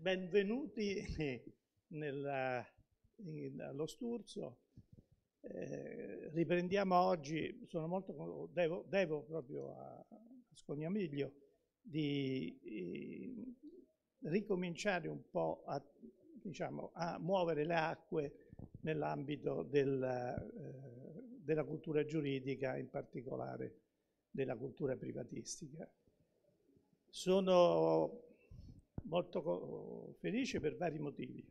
Benvenuti nella, in, allo Sturzo. Eh, riprendiamo oggi, sono molto, devo, devo proprio a, a Scognamiglio di eh, ricominciare un po' a, diciamo, a, muovere le acque nell'ambito della, eh, della cultura giuridica, in particolare della cultura privatistica. Sono molto felice per vari motivi.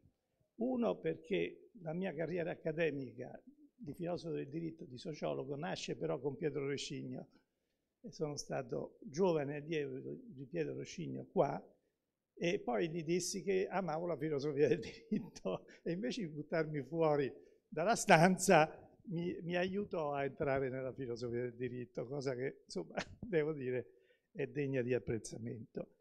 Uno perché la mia carriera accademica di filosofo del diritto, di sociologo, nasce però con Pietro Rescigno. sono stato giovane allievo di Pietro Rescigno qua e poi gli dissi che amavo la filosofia del diritto e invece di buttarmi fuori dalla stanza mi, mi aiutò a entrare nella filosofia del diritto, cosa che insomma devo dire è degna di apprezzamento.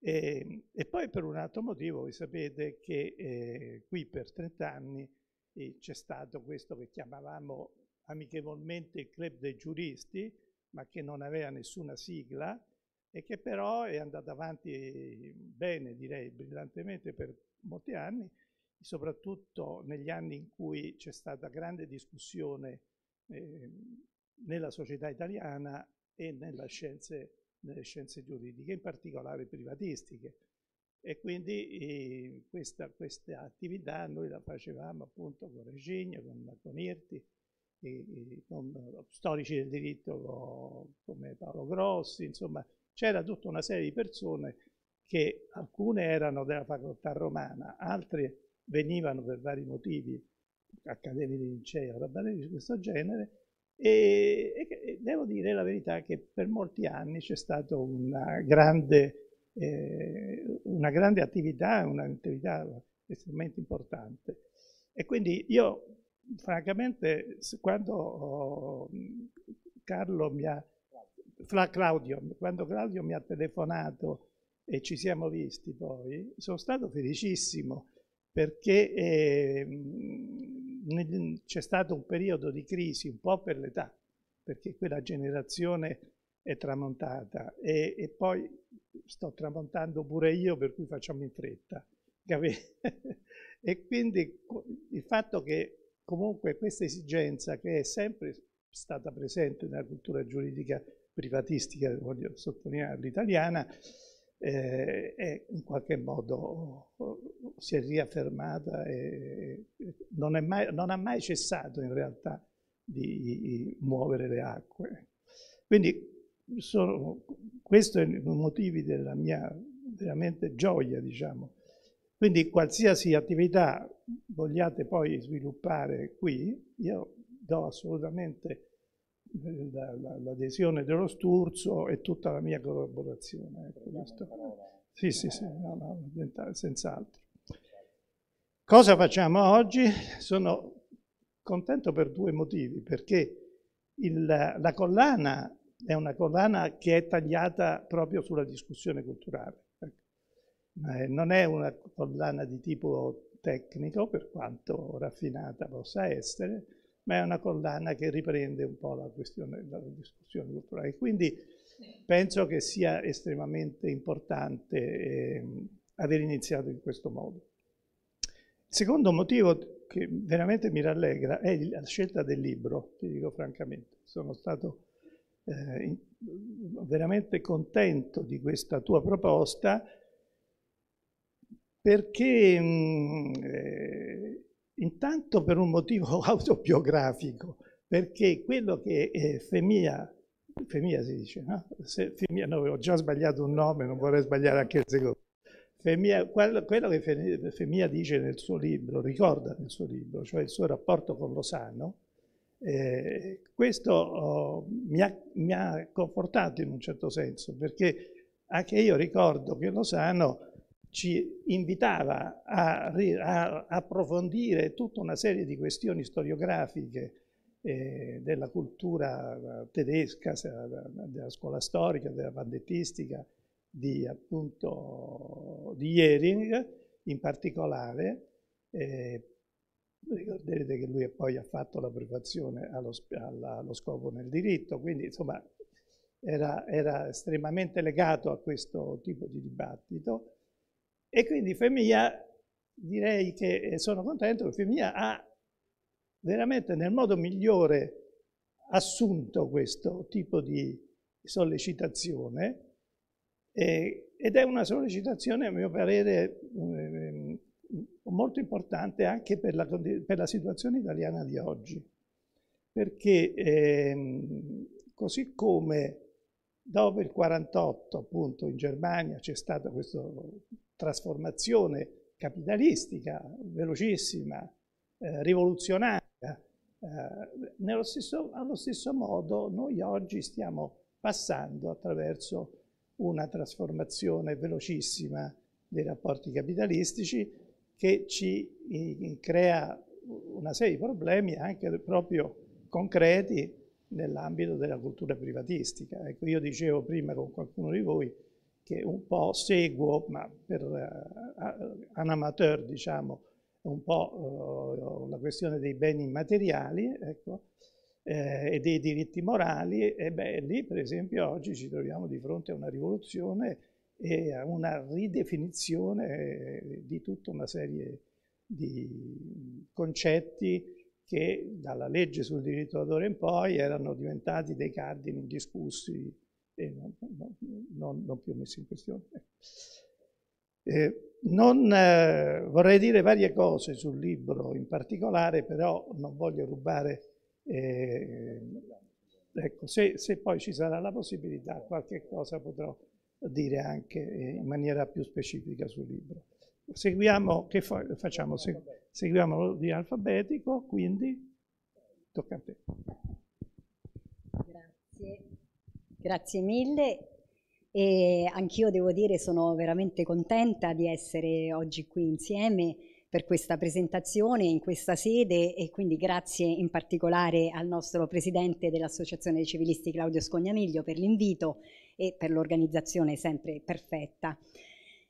E, ehm, e, poi per un altro motivo, voi sapete che eh, qui per 30 anni eh, c'è stato questo che chiamavamo amichevolmente il club dei giuristi, ma che non aveva nessuna sigla e che però è andato avanti bene, direi brillantemente per molti anni, soprattutto negli anni in cui c'è stata grande discussione eh, nella società italiana e nelle scienze nelle scienze giuridiche, in particolare privatistiche. E quindi eh, questa, questa, attività noi la facevamo appunto con Regigno, con, con Irti, e, e con eh, storici del diritto come Paolo Grossi, insomma c'era tutta una serie di persone che alcune erano della facoltà romana, altre venivano per vari motivi, accademie di liceo, roba di questo genere, e, e, devo dire la verità che per molti anni c'è stata una grande, eh, una grande attività, un'attività estremamente importante. E quindi io, francamente, quando Carlo mi ha, fra Claudio, quando Claudio mi ha telefonato e ci siamo visti poi, sono stato felicissimo perché eh, c'è stato un periodo di crisi, un po' per l'età, perché quella generazione è tramontata e, e poi sto tramontando pure io, per cui facciamo in fretta. e quindi il fatto che comunque questa esigenza che è sempre stata presente nella cultura giuridica privatistica, voglio sottolineare, l'italiana, eh, è in qualche modo oh, oh, si è riaffermata e non, è mai, non ha mai cessato in realtà di muovere le acque. Quindi sono, questo è i motivi della mia veramente gioia, diciamo. Quindi qualsiasi attività vogliate poi sviluppare qui, io do assolutamente l'adesione dello Sturzo e tutta la mia collaborazione. Ecco, sì, sì, sì, no, no, senz'altro. Cosa facciamo oggi? Sono contento per due motivi, perché il, la collana è una collana che è tagliata proprio sulla discussione culturale. Ecco. Non è una collana di tipo tecnico, per quanto raffinata possa essere, ma è una condanna che riprende un po' la questione la discussione culturale. Quindi penso che sia estremamente importante eh, aver iniziato in questo modo. Il secondo motivo che veramente mi rallegra è la scelta del libro, ti dico francamente. Sono stato eh, veramente contento di questa tua proposta perché mh, mm, eh, Intanto per un motivo autobiografico, perché quello che eh, Femia, Femia si dice, no? Se, Femia, no, ho già sbagliato un nome, non vorrei sbagliare anche il secondo. Femia, quello, quello che Femia dice nel suo libro, ricorda nel suo libro, cioè il suo rapporto con Lozano, eh, questo oh, mi, ha, mi, ha, confortato in un certo senso, perché anche io ricordo che lo sano ci invitava a, a, approfondire tutta una serie di questioni storiografiche eh, della cultura eh, tedesca, eh, della scuola storica, della vandettistica di, appunto, di Ehring in particolare. ricorderete che lui poi ha fatto la privazione allo, allo scopo nel diritto, quindi insomma era, era estremamente legato a questo tipo di dibattito e quindi Femia, direi che eh, sono contento Femia ha veramente nel modo migliore assunto questo tipo di sollecitazione eh, ed è una sollecitazione a mio parere mm, mm, molto importante anche per la, per la, situazione italiana di oggi perché eh, così come dopo il 48 appunto in Germania c'è stato questo trasformazione capitalistica velocissima, eh, rivoluzionaria. Eh, stesso, allo stesso modo noi oggi stiamo passando attraverso una trasformazione velocissima dei rapporti capitalistici che ci crea una serie di problemi anche proprio concreti nell'ambito della cultura privatistica. Ecco, io dicevo prima con qualcuno di voi che un po' seguo, ma per uh, eh, un amateur diciamo un po' uh, la questione dei beni immateriali ecco, eh, e dei diritti morali, e beh, lì per esempio oggi ci troviamo di fronte a una rivoluzione e a una ridefinizione eh, di tutta una serie di concetti che dalla legge sul diritto d'autore in poi erano diventati dei cardini indiscussi eh, non, non, non, più messo in questione. Ecco. Eh, non, eh, vorrei dire varie cose sul libro in particolare, però non voglio rubare, eh, ecco, se, se, poi ci sarà la possibilità qualche cosa potrò dire anche eh, in maniera più specifica sul libro. Seguiamo, che fa, facciamo? Se, seguiamo l'ordine alfabetico, quindi tocca a te. Grazie. Grazie mille e anch'io devo dire sono veramente contenta di essere oggi qui insieme per questa presentazione in questa sede e quindi grazie in particolare al nostro presidente dell'Associazione dei Civilisti Claudio Scognamiglio per l'invito e per l'organizzazione sempre perfetta.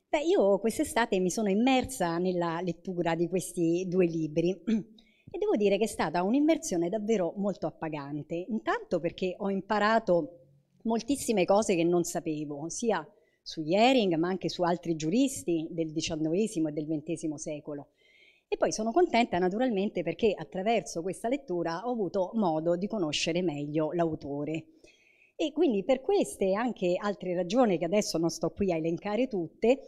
Beh, io quest'estate mi sono immersa nella lettura di questi due libri e devo dire che è stata un'immersione davvero molto appagante, intanto perché ho imparato moltissime cose che non sapevo, sia su Yering ma anche su altri giuristi del XIX e del XX secolo. E poi sono contenta naturalmente perché attraverso questa lettura ho avuto modo di conoscere meglio l'autore. E quindi per queste e anche altre ragioni che adesso non sto qui a elencare tutte,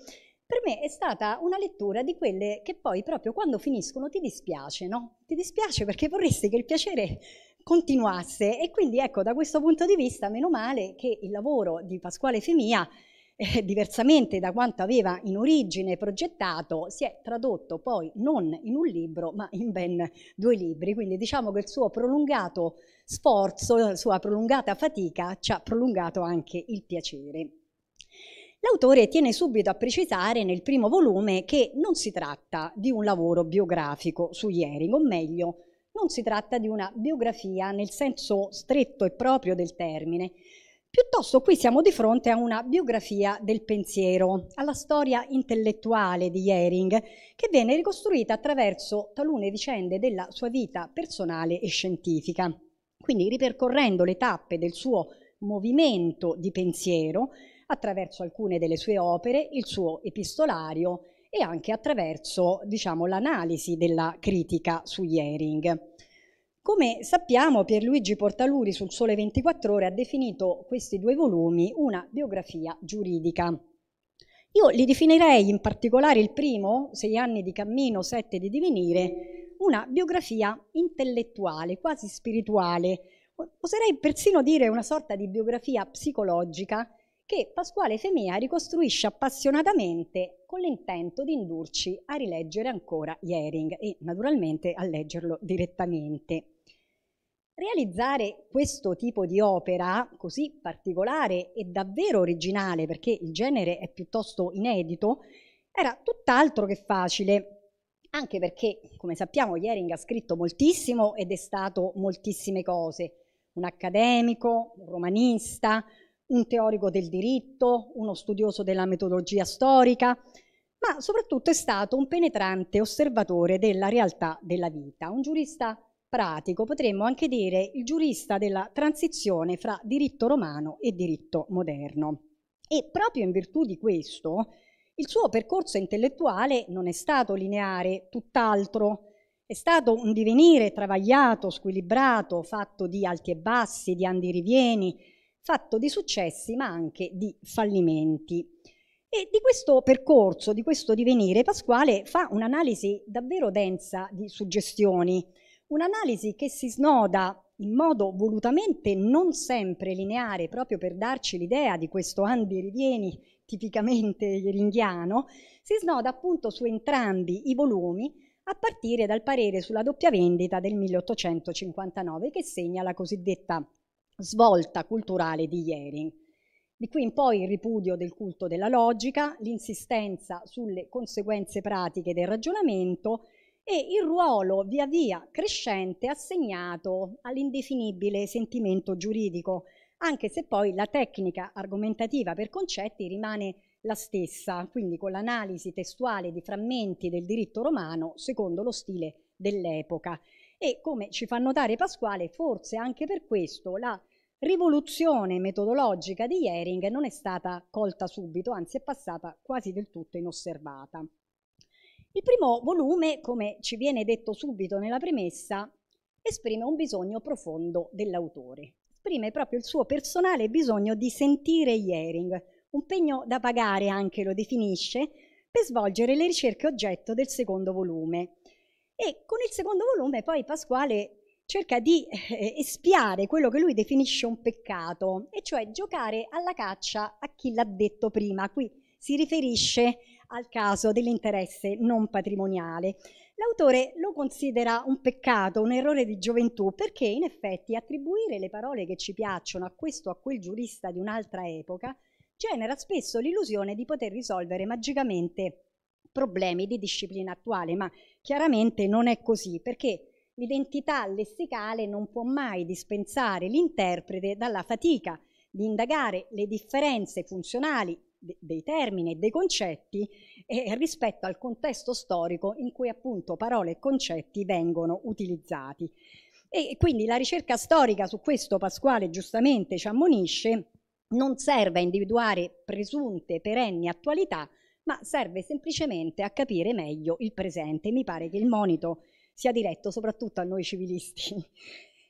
per me è stata una lettura di quelle che poi proprio quando finiscono ti dispiace, no? Ti dispiace perché vorresti che il piacere continuasse. E quindi ecco, da questo punto di vista, meno male che il lavoro di Pasquale Femia, eh, diversamente da quanto aveva in origine progettato, si è tradotto poi non in un libro, ma in ben due libri. Quindi diciamo che il suo prolungato sforzo, la sua prolungata fatica ci ha prolungato anche il piacere. L'autore tiene subito a precisare nel primo volume che non si tratta di un lavoro biografico su Jering, o meglio, non si tratta di una biografia nel senso stretto e proprio del termine. Piuttosto qui siamo di fronte a una biografia del pensiero, alla storia intellettuale di Jering, che viene ricostruita attraverso talune vicende della sua vita personale e scientifica. Quindi ripercorrendo le tappe del suo movimento di pensiero attraverso alcune delle sue opere, il suo epistolario e anche attraverso diciamo, l'analisi della critica su Ering. Come sappiamo, Pierluigi Portaluri sul Sole 24 Ore ha definito questi due volumi una biografia giuridica. Io li definirei in particolare il primo, sei anni di cammino, sette di divenire, una biografia intellettuale, quasi spirituale, oserei persino dire una sorta di biografia psicologica che Pasquale Femea ricostruisce appassionatamente con l'intento di indurci a rileggere ancora Jering e naturalmente a leggerlo direttamente. Realizzare questo tipo di opera così particolare e davvero originale, perché il genere è piuttosto inedito, era tutt'altro che facile, anche perché, come sappiamo, Jering ha scritto moltissimo ed è stato moltissime cose, un accademico, un romanista, un teorico del diritto, uno studioso della metodologia storica, ma soprattutto è stato un penetrante osservatore della realtà della vita, un giurista pratico, potremmo anche dire il giurista della transizione fra diritto romano e diritto moderno. E proprio in virtù di questo, il suo percorso intellettuale non è stato lineare, tutt'altro, è stato un divenire travagliato, squilibrato, fatto di alti e bassi, di andi e rivieni, fatto di successi ma anche di fallimenti. E di questo percorso, di questo divenire, Pasquale fa un'analisi davvero densa di suggestioni, un'analisi che si snoda in modo volutamente non sempre lineare, proprio per darci l'idea di questo andi rivieni tipicamente ringhiano, si snoda appunto su entrambi i volumi a partire dal parere sulla doppia vendita del 1859 che segna la cosiddetta svolta culturale di ieri. Di qui in poi il ripudio del culto della logica, l'insistenza sulle conseguenze pratiche del ragionamento e il ruolo via via crescente assegnato all'indefinibile sentimento giuridico, anche se poi la tecnica argomentativa per concetti rimane la stessa, quindi con l'analisi testuale di frammenti del diritto romano secondo lo stile dell'epoca. E come ci fa notare Pasquale, forse anche per questo la rivoluzione metodologica di Jering non è stata colta subito, anzi è passata quasi del tutto inosservata. Il primo volume, come ci viene detto subito nella premessa, esprime un bisogno profondo dell'autore, esprime proprio il suo personale bisogno di sentire Jering, un pegno da pagare anche lo definisce, per svolgere le ricerche oggetto del secondo volume. E con il secondo volume poi Pasquale cerca di eh, espiare quello che lui definisce un peccato, e cioè giocare alla caccia a chi l'ha detto prima. Qui si riferisce al caso dell'interesse non patrimoniale. L'autore lo considera un peccato, un errore di gioventù, perché in effetti attribuire le parole che ci piacciono a questo o a quel giurista di un'altra epoca genera spesso l'illusione di poter risolvere magicamente problemi di disciplina attuale, ma chiaramente non è così, perché l'identità lessicale non può mai dispensare l'interprete dalla fatica di indagare le differenze funzionali dei termini e dei concetti eh, rispetto al contesto storico in cui appunto parole e concetti vengono utilizzati. E quindi la ricerca storica su questo Pasquale giustamente ci ammonisce, non serve a individuare presunte perenni attualità, ma serve semplicemente a capire meglio il presente. Mi pare che il monito sia diretto soprattutto a noi civilisti.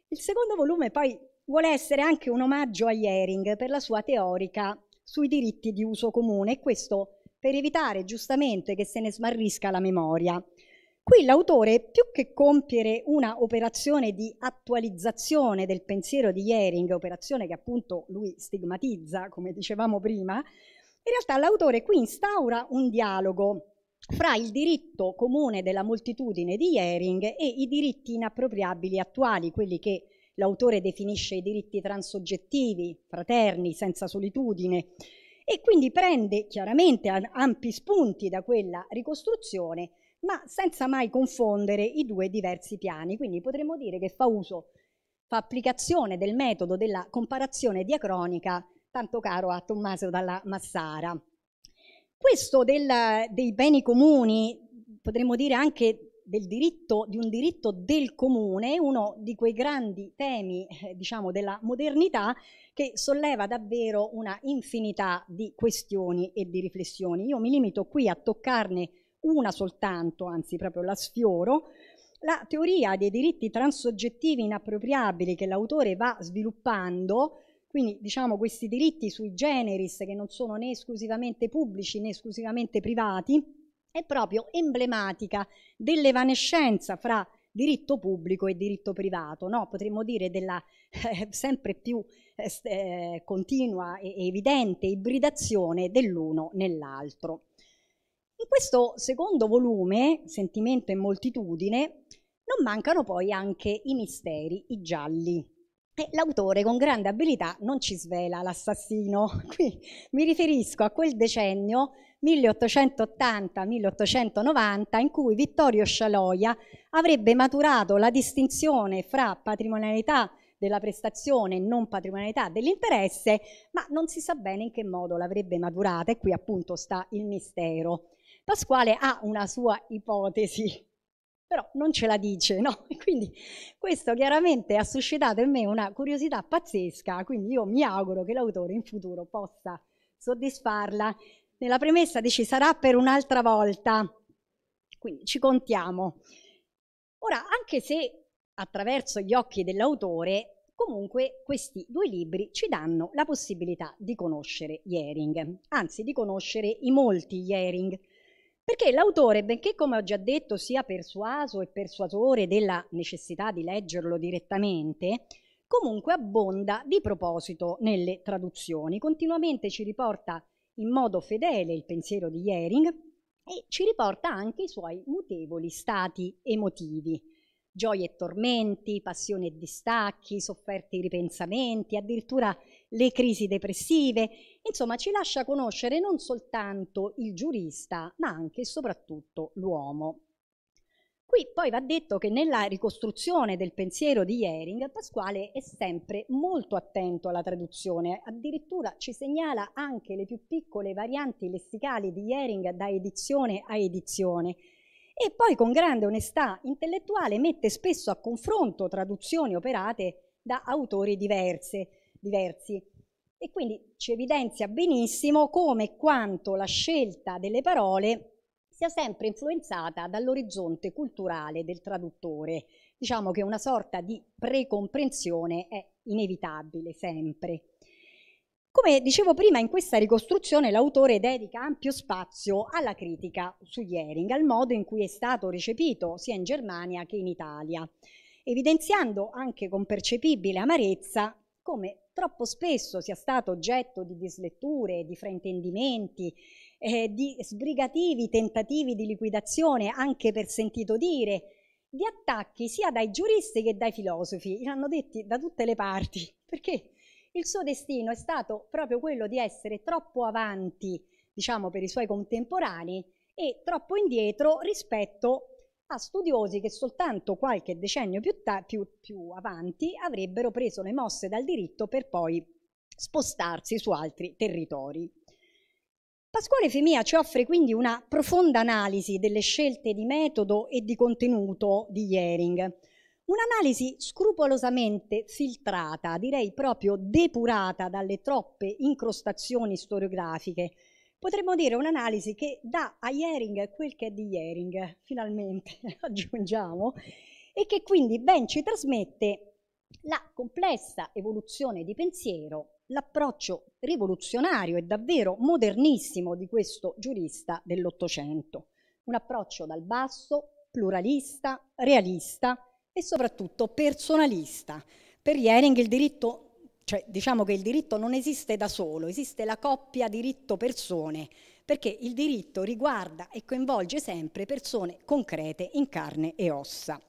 Il secondo volume poi vuole essere anche un omaggio a Jering per la sua teorica sui diritti di uso comune e questo per evitare giustamente che se ne smarrisca la memoria. Qui l'autore, più che compiere una operazione di attualizzazione del pensiero di Jering, operazione che appunto lui stigmatizza, come dicevamo prima, in realtà l'autore qui instaura un dialogo fra il diritto comune della moltitudine di Jering e i diritti inappropriabili attuali, quelli che l'autore definisce i diritti transoggettivi, fraterni, senza solitudine, e quindi prende chiaramente ampi spunti da quella ricostruzione, ma senza mai confondere i due diversi piani. Quindi potremmo dire che fa uso, fa applicazione del metodo della comparazione diacronica, tanto caro a Tommaso dalla Massara. Questo del, dei beni comuni, potremmo dire anche del diritto, di un diritto del comune, uno di quei grandi temi eh, diciamo, della modernità che solleva davvero una infinità di questioni e di riflessioni. Io mi limito qui a toccarne una soltanto, anzi proprio la sfioro, la teoria dei diritti transoggettivi inappropriabili che l'autore va sviluppando quindi diciamo questi diritti sui generis che non sono né esclusivamente pubblici né esclusivamente privati è proprio emblematica dell'evanescenza fra diritto pubblico e diritto privato, no? potremmo dire della eh, sempre più eh, eh continua e evidente ibridazione dell'uno nell'altro. In questo secondo volume, Sentimento e moltitudine, non mancano poi anche i misteri, i gialli, e l'autore con grande abilità non ci svela l'assassino. Qui mi riferisco a quel decennio 1880-1890 in cui Vittorio Scialoia avrebbe maturato la distinzione fra patrimonialità della prestazione e non patrimonialità dell'interesse, ma non si sa bene in che modo l'avrebbe maturata e qui appunto sta il mistero. Pasquale ha una sua ipotesi però non ce la dice, no? quindi questo chiaramente ha suscitato in me una curiosità pazzesca, quindi io mi auguro che l'autore in futuro possa soddisfarla. Nella premessa dice sarà per un'altra volta, quindi ci contiamo. Ora, anche se attraverso gli occhi dell'autore, comunque questi due libri ci danno la possibilità di conoscere Jering, anzi di conoscere i molti Jering, perché l'autore, benché come ho già detto sia persuaso e persuasore della necessità di leggerlo direttamente, comunque abbonda di proposito nelle traduzioni, continuamente ci riporta in modo fedele il pensiero di Jering e ci riporta anche i suoi mutevoli stati emotivi, gioie e tormenti, passioni e distacchi, sofferti ripensamenti, addirittura le crisi depressive, insomma ci lascia conoscere non soltanto il giurista, ma anche e soprattutto l'uomo. Qui poi va detto che nella ricostruzione del pensiero di Jering, Pasquale è sempre molto attento alla traduzione, addirittura ci segnala anche le più piccole varianti lessicali di Jering da edizione a edizione e poi con grande onestà intellettuale mette spesso a confronto traduzioni operate da autori diverse, diversi. E quindi ci evidenzia benissimo come e quanto la scelta delle parole sia sempre influenzata dall'orizzonte culturale del traduttore. Diciamo che una sorta di precomprensione è inevitabile sempre. Come dicevo prima, in questa ricostruzione l'autore dedica ampio spazio alla critica su Jering, al modo in cui è stato recepito sia in Germania che in Italia, evidenziando anche con percepibile amarezza come troppo spesso sia stato oggetto di disletture, di fraintendimenti, eh, di sbrigativi tentativi di liquidazione anche per sentito dire, di attacchi sia dai giuristi che dai filosofi, l'hanno detti da tutte le parti, perché il suo destino è stato proprio quello di essere troppo avanti, diciamo, per i suoi contemporanei e troppo indietro rispetto a studiosi che soltanto qualche decennio più, più, più avanti avrebbero preso le mosse dal diritto per poi spostarsi su altri territori. Pasquale Femia ci offre quindi una profonda analisi delle scelte di metodo e di contenuto di Jering, un'analisi scrupolosamente filtrata, direi proprio depurata dalle troppe incrostazioni storiografiche potremmo dire un'analisi che dà a Jering quel che è di Jering, finalmente aggiungiamo, e che quindi ben ci trasmette la complessa evoluzione di pensiero, l'approccio rivoluzionario e davvero modernissimo di questo giurista dell'Ottocento. Un approccio dal basso, pluralista, realista e soprattutto personalista. Per Jering il diritto cioè diciamo che il diritto non esiste da solo, esiste la coppia diritto-persone, perché il diritto riguarda e coinvolge sempre persone concrete in carne e ossa.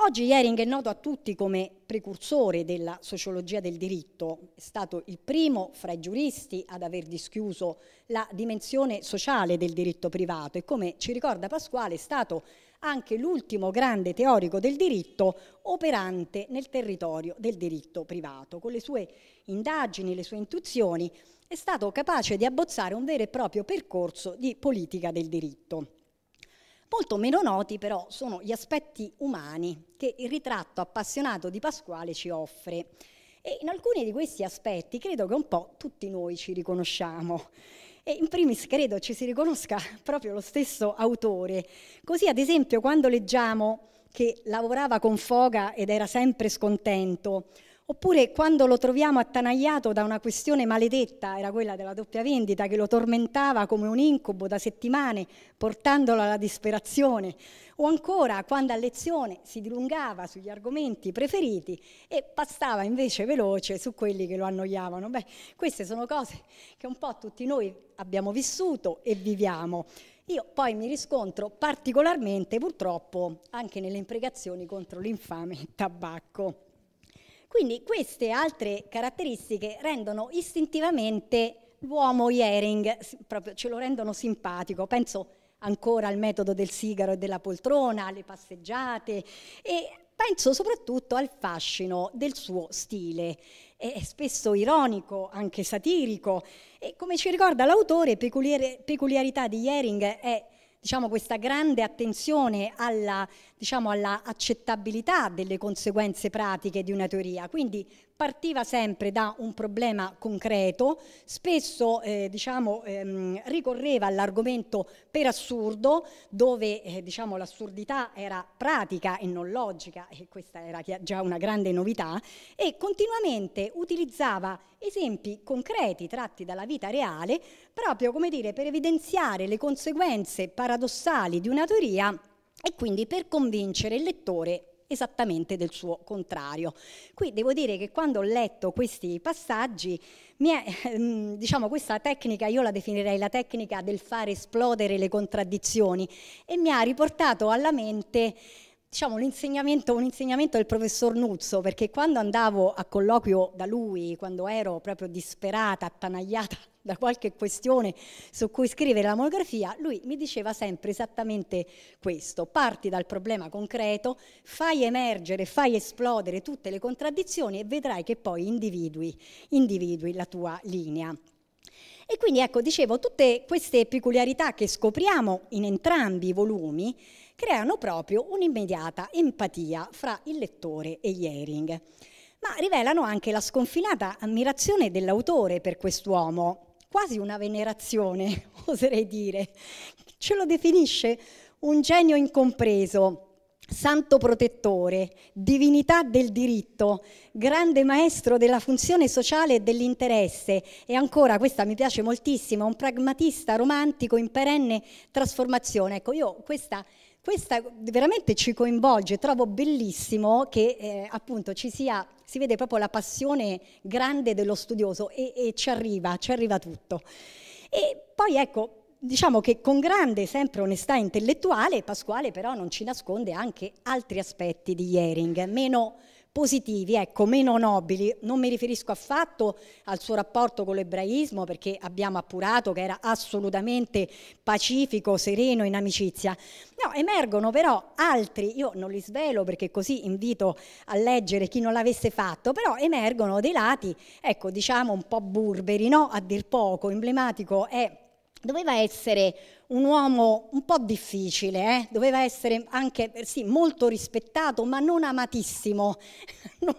Oggi Jering è noto a tutti come precursore della sociologia del diritto, è stato il primo fra i giuristi ad aver dischiuso la dimensione sociale del diritto privato e come ci ricorda Pasquale è stato anche l'ultimo grande teorico del diritto operante nel territorio del diritto privato. Con le sue indagini, le sue intuizioni, è stato capace di abbozzare un vero e proprio percorso di politica del diritto. Molto meno noti però sono gli aspetti umani che il ritratto appassionato di Pasquale ci offre. E in alcuni di questi aspetti credo che un po' tutti noi ci riconosciamo. E in primis credo ci si riconosca proprio lo stesso autore. Così ad esempio quando leggiamo che lavorava con foga ed era sempre scontento, Oppure quando lo troviamo attanagliato da una questione maledetta, era quella della doppia vendita, che lo tormentava come un incubo da settimane, portandolo alla disperazione. O ancora quando a lezione si dilungava sugli argomenti preferiti e passava invece veloce su quelli che lo annoiavano. Beh, queste sono cose che un po' tutti noi abbiamo vissuto e viviamo. Io poi mi riscontro particolarmente, purtroppo, anche nelle imprecazioni contro l'infame tabacco. Quindi queste altre caratteristiche rendono istintivamente l'uomo Iering, proprio ce lo rendono simpatico. Penso ancora al metodo del sigaro e della poltrona, alle passeggiate e penso soprattutto al fascino del suo stile, è spesso ironico, anche satirico e come ci ricorda l'autore, peculiarità di Iering è diciamo, questa grande attenzione alla, diciamo, alla accettabilità delle conseguenze pratiche di una teoria. Quindi partiva sempre da un problema concreto, spesso eh, diciamo, ehm, ricorreva all'argomento per assurdo, dove eh, diciamo, l'assurdità era pratica e non logica, e questa era già una grande novità, e continuamente utilizzava esempi concreti tratti dalla vita reale, proprio come dire, per evidenziare le conseguenze paradossali di una teoria e quindi per convincere il lettore esattamente del suo contrario. Qui devo dire che quando ho letto questi passaggi, è, ehm, diciamo, questa tecnica io la definirei la tecnica del fare esplodere le contraddizioni e mi ha riportato alla mente diciamo, l'insegnamento, un insegnamento del professor Nuzzo, perché quando andavo a colloquio da lui, quando ero proprio disperata, attanagliata da qualche questione su cui scrivere la monografia, lui mi diceva sempre esattamente questo, parti dal problema concreto, fai emergere, fai esplodere tutte le contraddizioni e vedrai che poi individui, individui la tua linea. E quindi ecco, dicevo, tutte queste peculiarità che scopriamo in entrambi i volumi, creano proprio un'immediata empatia fra il lettore e Iering, ma rivelano anche la sconfinata ammirazione dell'autore per quest'uomo, quasi una venerazione, oserei dire. Ce lo definisce un genio incompreso, santo protettore, divinità del diritto, grande maestro della funzione sociale e dell'interesse e ancora, questa mi piace moltissimo, un pragmatista romantico in perenne trasformazione. Ecco, io questa questa veramente ci coinvolge, trovo bellissimo che eh, appunto ci sia, si vede proprio la passione grande dello studioso e, e ci arriva, ci arriva tutto. E poi ecco, diciamo che con grande sempre onestà intellettuale Pasquale però non ci nasconde anche altri aspetti di Jering, meno positivi, ecco, meno nobili. Non mi riferisco affatto al suo rapporto con l'ebraismo perché abbiamo appurato che era assolutamente pacifico, sereno, in amicizia. No, emergono però altri, io non li svelo perché così invito a leggere chi non l'avesse fatto, però emergono dei lati, ecco, diciamo un po' burberi, no? A dir poco, emblematico è doveva essere un uomo un po' difficile, eh? doveva essere anche eh, sì, molto rispettato, ma non amatissimo.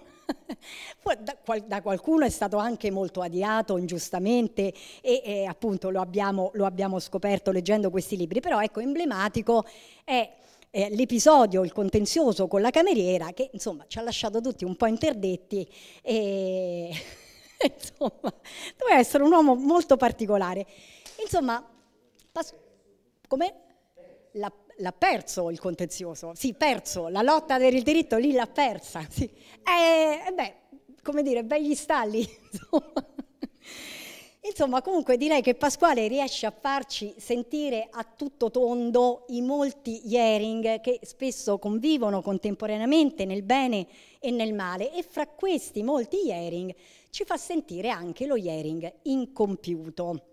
da qualcuno è stato anche molto adiato ingiustamente e, e appunto lo abbiamo, lo abbiamo scoperto leggendo questi libri, però ecco emblematico è eh, l'episodio, il contenzioso con la cameriera che insomma ci ha lasciato tutti un po' interdetti e insomma doveva essere un uomo molto particolare. Insomma, pass- come? La, l'ha perso il contenzioso, sì, perso, la lotta per il diritto lì l'ha persa, sì. E, eh, e eh beh, come dire, begli stalli, insomma. Insomma, comunque direi che Pasquale riesce a farci sentire a tutto tondo i molti Yering che spesso convivono contemporaneamente nel bene e nel male e fra questi molti Yering ci fa sentire anche lo Yering incompiuto.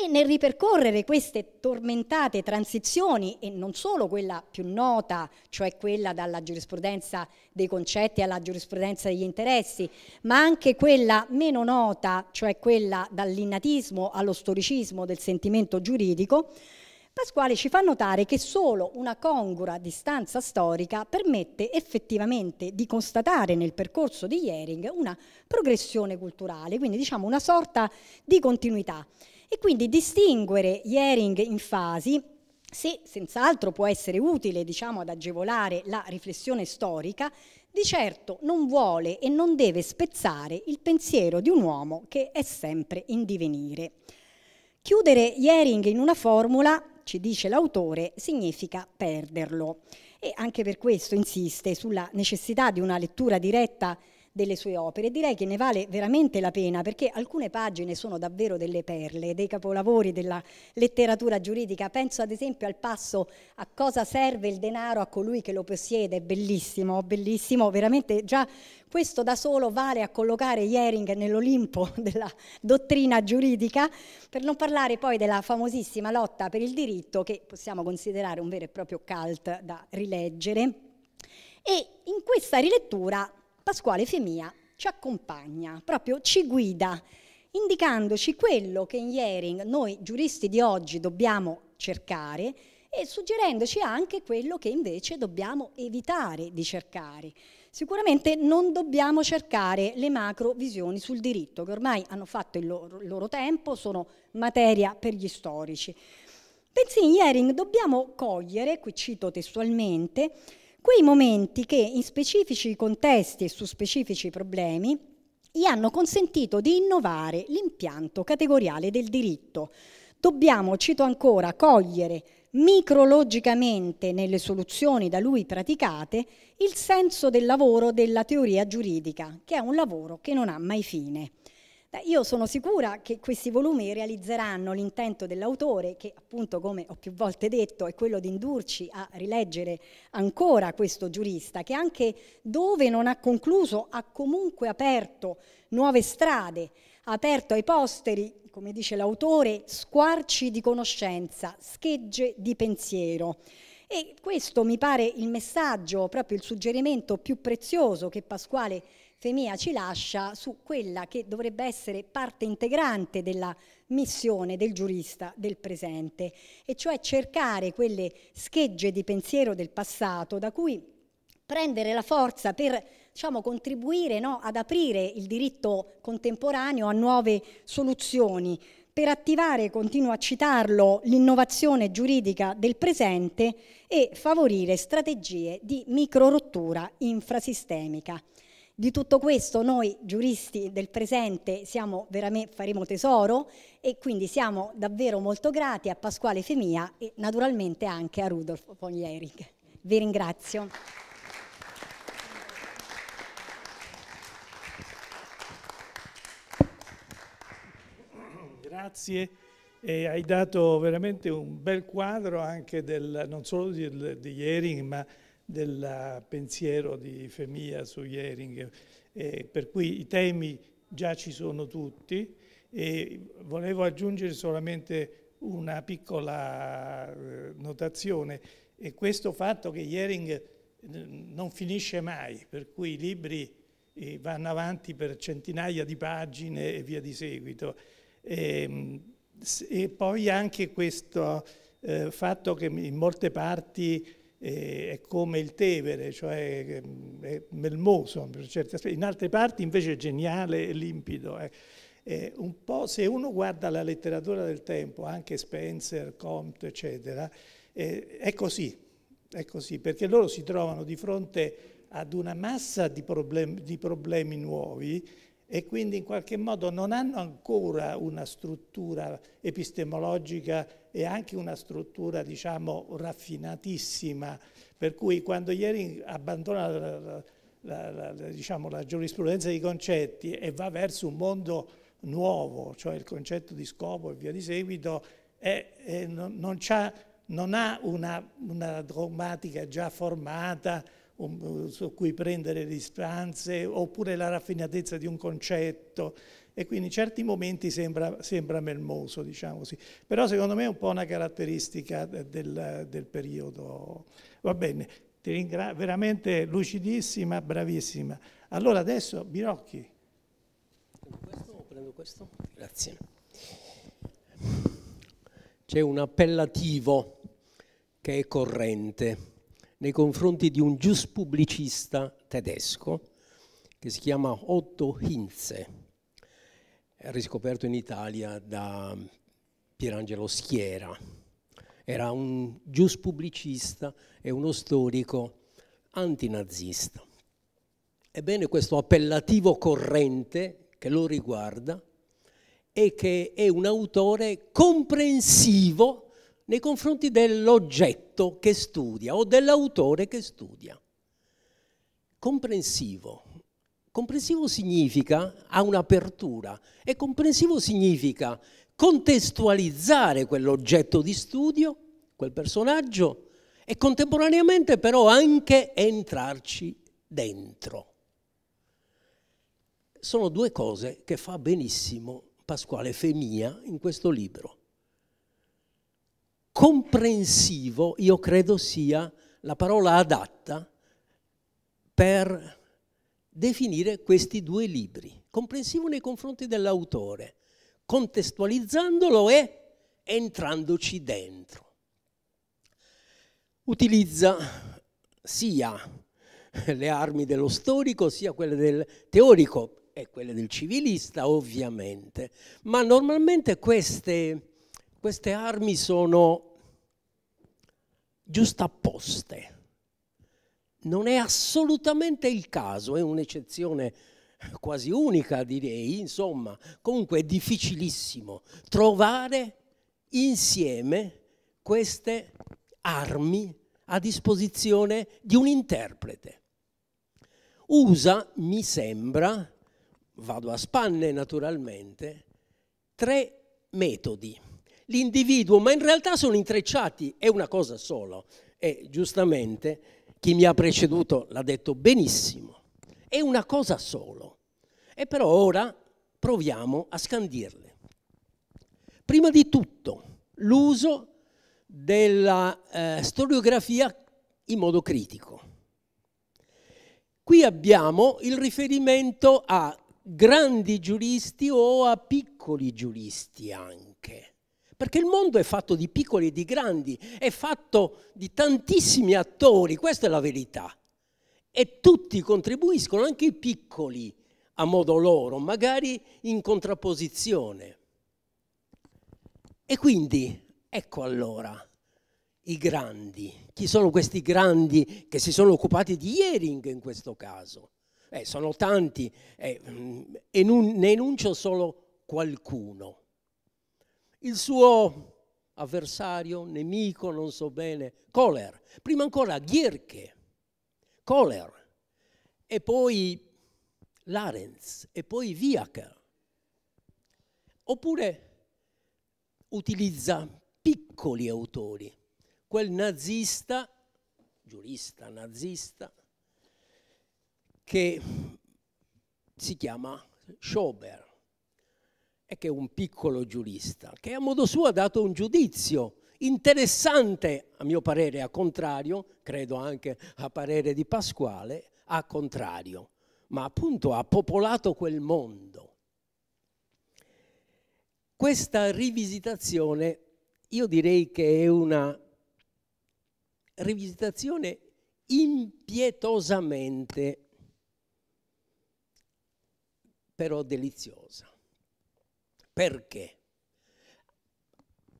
E nel ripercorrere queste tormentate transizioni, e non solo quella più nota, cioè quella dalla giurisprudenza dei concetti alla giurisprudenza degli interessi, ma anche quella meno nota, cioè quella dall'innatismo allo storicismo del sentimento giuridico, Pasquale ci fa notare che solo una congrua distanza storica permette effettivamente di constatare nel percorso di Jering una progressione culturale, quindi diciamo una sorta di continuità. E quindi distinguere gli airing in fasi se senz'altro può essere utile diciamo, ad agevolare la riflessione storica, di certo non vuole e non deve spezzare il pensiero di un uomo che è sempre in divenire. Chiudere Jering in una formula, ci dice l'autore, significa perderlo e anche per questo insiste sulla necessità di una lettura diretta delle sue opere. Direi che ne vale veramente la pena perché alcune pagine sono davvero delle perle, dei capolavori della letteratura giuridica. Penso ad esempio al passo a cosa serve il denaro a colui che lo possiede, bellissimo, bellissimo, veramente già questo da solo vale a collocare Jering nell'Olimpo della dottrina giuridica, per non parlare poi della famosissima lotta per il diritto che possiamo considerare un vero e proprio cult da rileggere. E in questa rilettura Pasquale Femia ci accompagna, proprio ci guida, indicandoci quello che in Yering noi giuristi di oggi dobbiamo cercare e suggerendoci anche quello che invece dobbiamo evitare di cercare. Sicuramente non dobbiamo cercare le macro visioni sul diritto, che ormai hanno fatto il loro, il loro tempo, sono materia per gli storici. Bensì in Yering dobbiamo cogliere, qui cito testualmente, quei momenti che in specifici contesti e su specifici problemi gli hanno consentito di innovare l'impianto categoriale del diritto. Dobbiamo, cito ancora, cogliere micrologicamente nelle soluzioni da lui praticate il senso del lavoro della teoria giuridica, che è un lavoro che non ha mai fine. Io sono sicura che questi volumi realizzeranno l'intento dell'autore che appunto come ho più volte detto è quello di indurci a rileggere ancora questo giurista che anche dove non ha concluso ha comunque aperto nuove strade, ha aperto ai posteri, come dice l'autore, squarci di conoscenza, schegge di pensiero. E questo mi pare il messaggio, proprio il suggerimento più prezioso che Pasquale Femia ci lascia su quella che dovrebbe essere parte integrante della missione del giurista del presente, e cioè cercare quelle schegge di pensiero del passato da cui prendere la forza per diciamo, contribuire no, ad aprire il diritto contemporaneo a nuove soluzioni, per attivare, continuo a citarlo, l'innovazione giuridica del presente e favorire strategie di micro rottura infrasistemica. Di tutto questo noi giuristi del presente faremo tesoro e quindi siamo davvero molto grati a Pasquale Femia e naturalmente anche a Rudolf von Jering. Vi ringrazio. Grazie, e hai dato veramente un bel quadro anche del, non solo di, di Jering ma del pensiero di Femia su Jering, eh, per cui i temi già ci sono tutti e volevo aggiungere solamente una piccola eh, notazione e questo fatto che Jering eh, non finisce mai, per cui i libri eh, vanno avanti per centinaia di pagine e via di seguito. E, ehm, e poi anche questo eh, fatto che in molte parti è come il Tevere, cioè è melmoso per certi aspetti, in altre parti invece è geniale e limpido. Eh, un po', se uno guarda la letteratura del tempo, anche Spencer, Comte, eccetera, eh, è così, è così, perché loro si trovano di fronte ad una massa di, problem di problemi nuovi e quindi in qualche modo non hanno ancora una struttura epistemologica e anche una struttura diciamo raffinatissima, per cui quando ieri abbandona la, la, la, diciamo, la giurisprudenza dei concetti e va verso un mondo nuovo, cioè il concetto di scopo e via di seguito, è, è, non, non, non, ha una, una dogmatica già formata, um, su cui prendere distanze, oppure la raffinatezza di un concetto. E quindi in certi momenti sembra, sembra melmoso, diciamo così. Però secondo me è un po' una caratteristica del, del periodo. Va bene, ti ringrazio, veramente lucidissima, bravissima. Allora adesso Birocchi. Questo, prendo questo? Grazie. C'è un appellativo che è corrente nei confronti di un giuspubblicista tedesco che si chiama Otto Hinze, riscoperto in Italia da Pierangelo Schiera. Era un giuspubblicista e uno storico antinazista. Ebbene, questo appellativo corrente che lo riguarda è che è un autore comprensivo nei confronti dell'oggetto che studia o dell'autore che studia. Comprensivo. Comprensivo significa ha un'apertura e comprensivo significa contestualizzare quell'oggetto di studio, quel personaggio e contemporaneamente però anche entrarci dentro. Sono due cose che fa benissimo Pasquale Femia in questo libro comprensivo, io credo sia la parola adatta per definire questi due libri. Comprensivo nei confronti dell'autore, contestualizzandolo e entrandoci dentro. Utilizza sia le armi dello storico, sia quelle del teorico e quelle del civilista, ovviamente, ma normalmente queste, queste armi sono giustapposte. Non è assolutamente il caso, è un'eccezione quasi unica direi, insomma, comunque è difficilissimo trovare insieme queste armi a disposizione di un interprete. Usa, mi sembra, vado a spanne naturalmente, tre metodi l'individuo, ma in realtà sono intrecciati, è una cosa sola. E giustamente chi mi ha preceduto l'ha detto benissimo, è una cosa sola. E però ora proviamo a scandirle. Prima di tutto, l'uso della eh, storiografia in modo critico. Qui abbiamo il riferimento a grandi giuristi o a piccoli giuristi anche perché il mondo è fatto di piccoli e di grandi, è fatto di tantissimi attori, questa è la verità. E tutti contribuiscono, anche i piccoli, a modo loro, magari in contrapposizione. E quindi, ecco allora, i grandi. Chi sono questi grandi che si sono occupati di Iering in questo caso? Eh, sono tanti, eh, mm, e non, ne enuncio solo qualcuno il suo avversario, nemico, non so bene, Kohler, prima ancora Gierke, Kohler, e poi Larenz, e poi Viacher. Oppure utilizza piccoli autori, quel nazista, giurista nazista, che si chiama Schober è che un piccolo giurista, che a modo suo ha dato un giudizio interessante, a mio parere, a contrario, credo anche a parere di Pasquale, a contrario, ma appunto ha popolato quel mondo. Questa rivisitazione, io direi che è una rivisitazione impietosamente però deliziosa. Perché?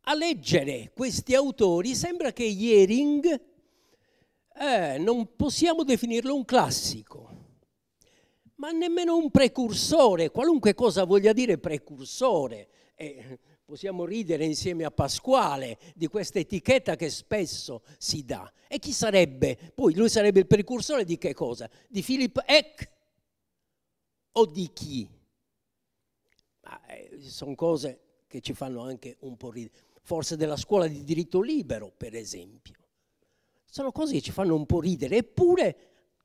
A leggere questi autori sembra che Iering eh, non possiamo definirlo un classico, ma nemmeno un precursore, qualunque cosa voglia dire precursore. Eh, possiamo ridere insieme a Pasquale di questa etichetta che spesso si dà. E chi sarebbe? Poi lui sarebbe il precursore di che cosa? Di Philip Eck o di chi? Eh, sono cose che ci fanno anche un po' ridere. Forse della scuola di diritto libero, per esempio. Sono cose che ci fanno un po' ridere, eppure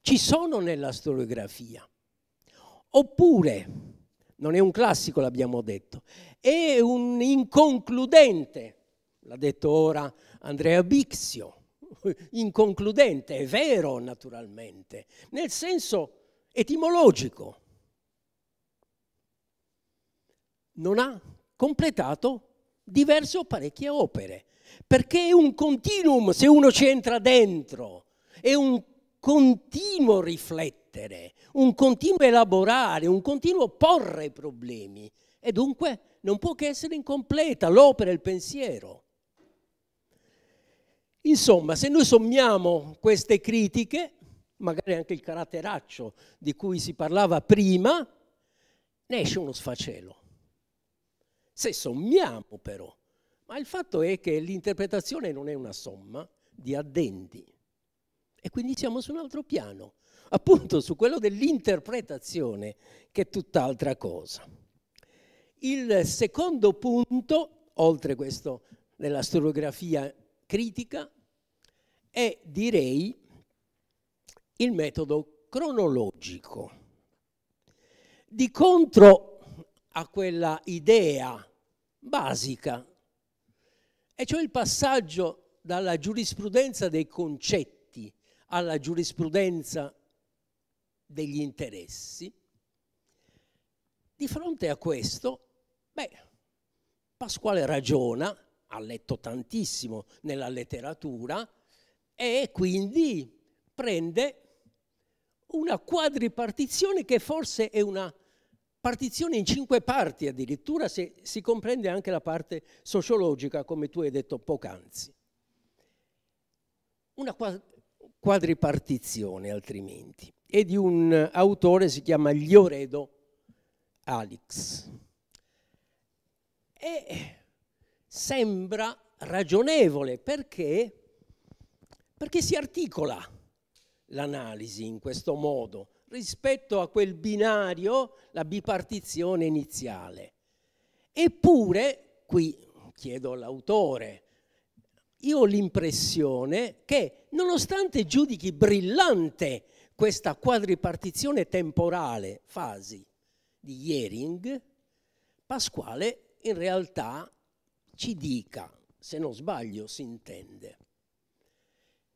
ci sono nella storiografia. Oppure, non è un classico, l'abbiamo detto, è un inconcludente, l'ha detto ora Andrea Bixio, inconcludente, è vero naturalmente, nel senso etimologico non ha completato diverse o parecchie opere, perché è un continuum, se uno ci entra dentro, è un continuo riflettere, un continuo elaborare, un continuo porre problemi e dunque non può che essere incompleta l'opera e il pensiero. Insomma, se noi sommiamo queste critiche, magari anche il caratteraccio di cui si parlava prima, ne esce uno sfacelo. Se sommiamo però, ma il fatto è che l'interpretazione non è una somma di addendi e quindi siamo su un altro piano, appunto su quello dell'interpretazione che è tutt'altra cosa. Il secondo punto, oltre questo della storiografia critica, è direi il metodo cronologico. Di contro a quella idea basica, e cioè il passaggio dalla giurisprudenza dei concetti alla giurisprudenza degli interessi, di fronte a questo, beh, Pasquale ragiona, ha letto tantissimo nella letteratura e quindi prende una quadripartizione che forse è una partizione in cinque parti addirittura se si comprende anche la parte sociologica come tu hai detto poc'anzi. Una quadripartizione altrimenti è di un autore si chiama Glioredo Alix e sembra ragionevole perché, perché si articola l'analisi in questo modo rispetto a quel binario, la bipartizione iniziale. Eppure, qui chiedo all'autore, io ho l'impressione che nonostante giudichi brillante questa quadripartizione temporale, fasi di Jering, Pasquale in realtà ci dica, se non sbaglio si intende,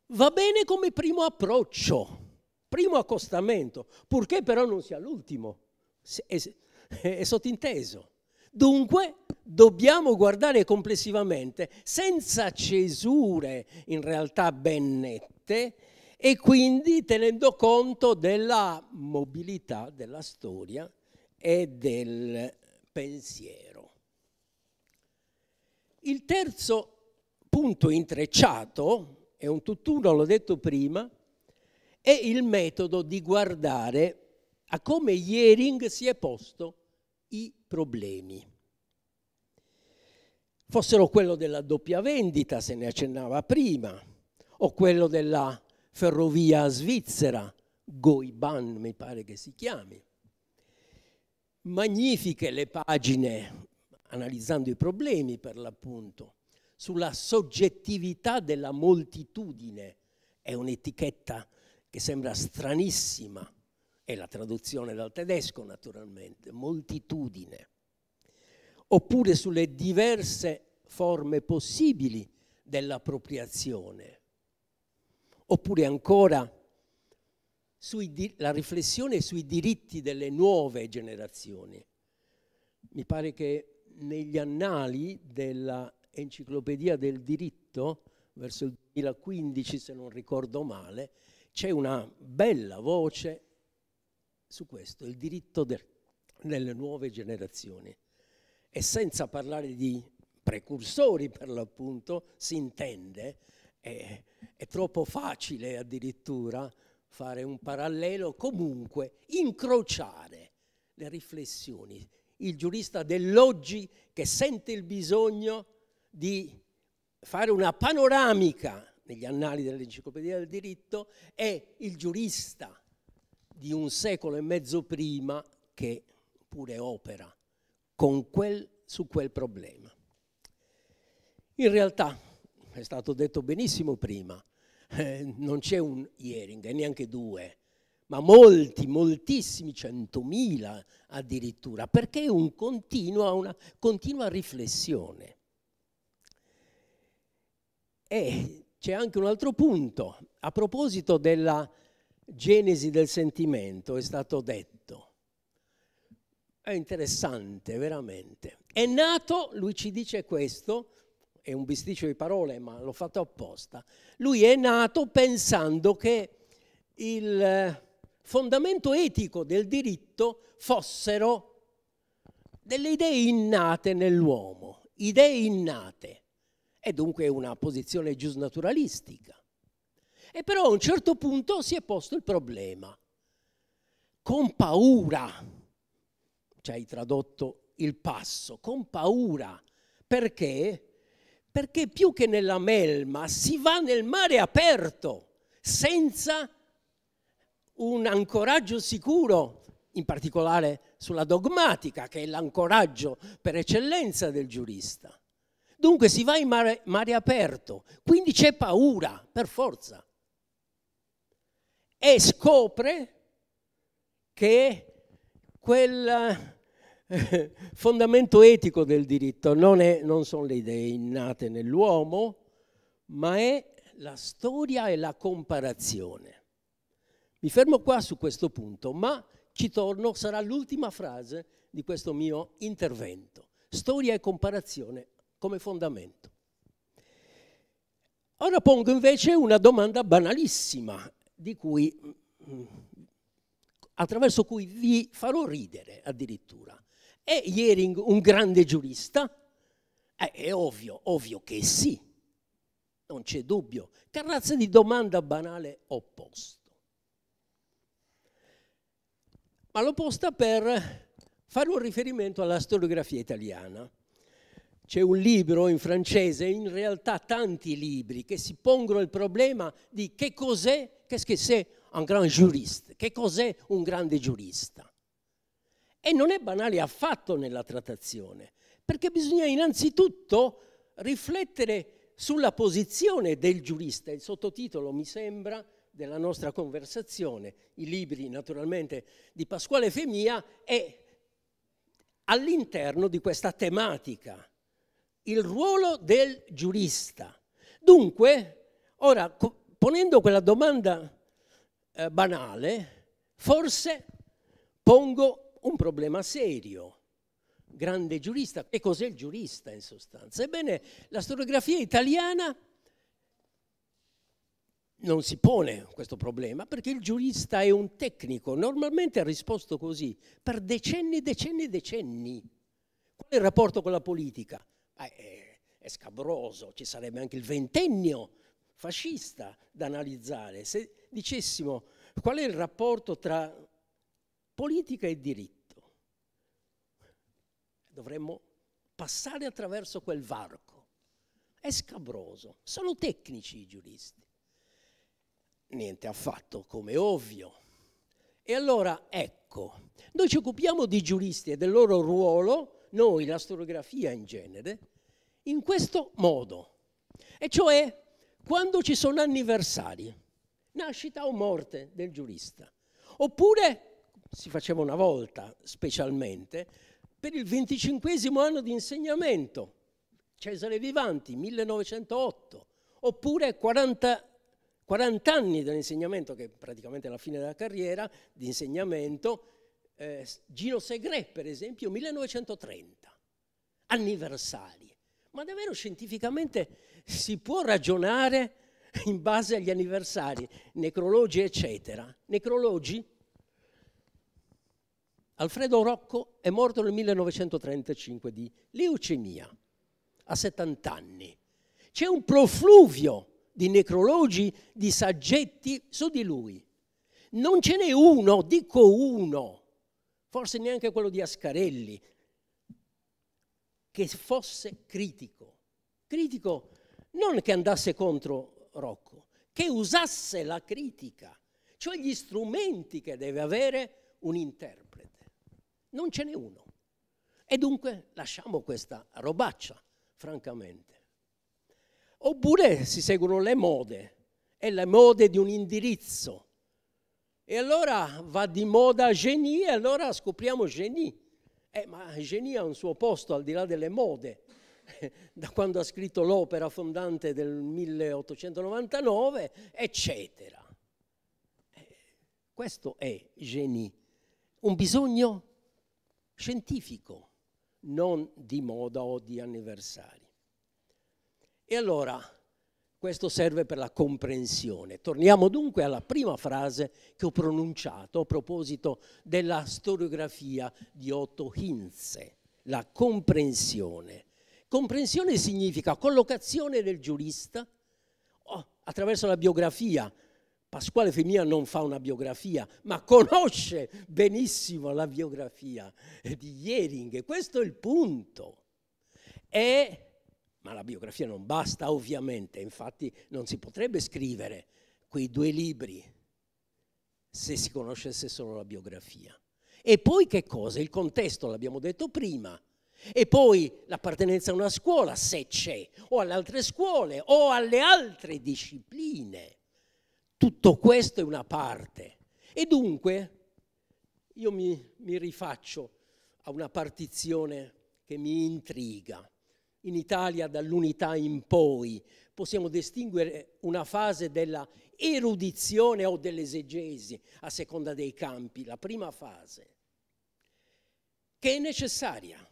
va bene come primo approccio, primo accostamento, purché però non sia l'ultimo, è, è sottinteso. Dunque dobbiamo guardare complessivamente, senza cesure in realtà ben nette, e quindi tenendo conto della mobilità della storia e del pensiero. Il terzo punto intrecciato è un tutt'uno, l'ho detto prima, è il metodo di guardare a come Iering si è posto i problemi. Fossero quello della doppia vendita, se ne accennava prima, o quello della ferrovia svizzera, Goiban mi pare che si chiami. Magnifiche le pagine, analizzando i problemi per l'appunto, sulla soggettività della moltitudine, è un'etichetta che sembra stranissima, è la traduzione dal tedesco naturalmente, moltitudine, oppure sulle diverse forme possibili dell'appropriazione, oppure ancora la riflessione sui diritti delle nuove generazioni. Mi pare che negli annali dell'enciclopedia del diritto, verso il 2015 se non ricordo male, c'è una bella voce su questo, il diritto del, delle nuove generazioni. E senza parlare di precursori, per l'appunto, si intende, è, è troppo facile addirittura fare un parallelo, comunque incrociare le riflessioni. Il giurista dell'oggi che sente il bisogno di fare una panoramica negli annali dell'enciclopedia del diritto, è il giurista di un secolo e mezzo prima che pure opera quel, su quel problema. In realtà, è stato detto benissimo prima, eh, non c'è un Iering e neanche due, ma molti, moltissimi, centomila addirittura, perché è un una continua riflessione. E c'è anche un altro punto. A proposito della genesi del sentimento, è stato detto. È interessante, veramente. È nato, lui ci dice questo, è un bisticcio di parole, ma l'ho fatto apposta. Lui è nato pensando che il eh, fondamento etico del diritto fossero delle idee innate nell'uomo, idee innate. È dunque una posizione giusnaturalistica. E però a un certo punto si è posto il problema. Con paura, ci hai tradotto il passo, con paura. Perché? Perché più che nella melma si va nel mare aperto, senza un ancoraggio sicuro, in particolare sulla dogmatica, che è l'ancoraggio per eccellenza del giurista. Dunque si va in mare, mare aperto, quindi c'è paura, per forza. E scopre che quel eh, fondamento etico del diritto non, è, non sono le idee innate nell'uomo, ma è la storia e la comparazione. Mi fermo qua su questo punto, ma ci torno, sarà l'ultima frase di questo mio intervento. Storia e comparazione come fondamento. Ora pongo invece una domanda banalissima, cui, mm, attraverso cui vi farò ridere addirittura. È Jering un grande giurista? Eh, è ovvio, ovvio che sì, non c'è dubbio. Che razza di domanda banale ho posto? Ma l'ho posta per fare un riferimento alla storiografia italiana c'è un libro in francese, in realtà tanti libri, che si pongono il problema di che cos'è, che c'est un grand juriste, che cos'è un grande giurista. E non è banale affatto nella trattazione, perché bisogna innanzitutto riflettere sulla posizione del giurista, il sottotitolo mi sembra della nostra conversazione, i libri naturalmente di Pasquale Femia, è all'interno di questa tematica il ruolo del giurista. Dunque, ora, ponendo quella domanda eh, banale, forse pongo un problema serio. Grande giurista, che cos'è il giurista in sostanza? Ebbene, la storiografia italiana non si pone questo problema perché il giurista è un tecnico, normalmente ha risposto così per decenni, decenni, e decenni. Qual è il rapporto con la politica? Ah, è, è scabroso, ci sarebbe anche il ventennio fascista da analizzare. Se dicessimo qual è il rapporto tra politica e diritto, dovremmo passare attraverso quel varco. È scabroso, sono tecnici i giuristi. Niente affatto, come ovvio. E allora ecco, noi ci occupiamo di giuristi e del loro ruolo noi la storiografia in genere in questo modo, e cioè quando ci sono anniversari, nascita o morte del giurista, oppure, si faceva una volta specialmente, per il venticinquesimo anno di insegnamento, Cesare Vivanti, 1908, oppure 40 40 anni dell'insegnamento, che è praticamente la fine della carriera di insegnamento, eh, Gino Segre, per esempio, 1930, anniversari. Ma davvero scientificamente si può ragionare in base agli anniversari, necrologi, eccetera. Necrologi? Alfredo Rocco è morto nel 1935 di leucemia, a 70 anni. C'è un profluvio di necrologi, di saggetti su di lui. Non ce n'è uno, dico uno, forse neanche quello di Ascarelli, che fosse critico. Critico non che andasse contro Rocco, che usasse la critica, cioè gli strumenti che deve avere un interprete. Non ce n'è uno. E dunque lasciamo questa robaccia, francamente. Oppure si seguono le mode, e le mode di un indirizzo e allora va di moda Genie e allora scopriamo Genie. Eh, ma Genie ha un suo posto al di là delle mode. da quando ha scritto l'opera fondante del 1899, eccetera. Eh, questo è Genie, un bisogno scientifico, non di moda o di anniversari. E allora questo serve per la comprensione. Torniamo dunque alla prima frase che ho pronunciato a proposito della storiografia di Otto Hinze, la comprensione. Comprensione significa collocazione del giurista oh, attraverso la biografia. Pasquale Femia non fa una biografia, ma conosce benissimo la biografia di Jering. Questo è il punto. È ma la biografia non basta ovviamente, infatti non si potrebbe scrivere quei due libri se si conoscesse solo la biografia. E poi che cosa? Il contesto, l'abbiamo detto prima, e poi l'appartenenza a una scuola, se c'è, o alle altre scuole, o alle altre discipline. Tutto questo è una parte. E dunque io mi, mi rifaccio a una partizione che mi intriga in Italia dall'unità in poi. Possiamo distinguere una fase della erudizione o dell'esegesi a seconda dei campi, la prima fase, che è necessaria.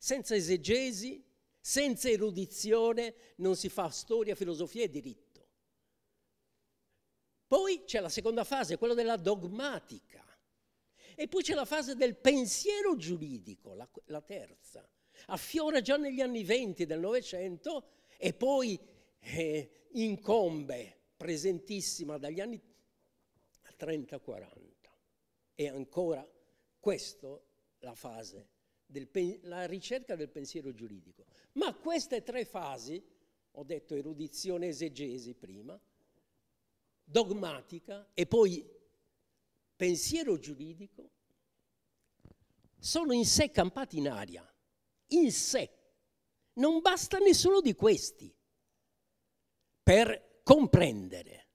Senza esegesi, senza erudizione non si fa storia, filosofia e diritto. Poi c'è la seconda fase, quella della dogmatica. E poi c'è la fase del pensiero giuridico, la, la terza affiora già negli anni venti del Novecento e poi eh, incombe presentissima dagli anni 30-40. E ancora questa la fase, del, la ricerca del pensiero giuridico. Ma queste tre fasi, ho detto erudizione esegesi prima, dogmatica e poi pensiero giuridico, sono in sé campati in aria in sé. Non basta nessuno di questi per comprendere.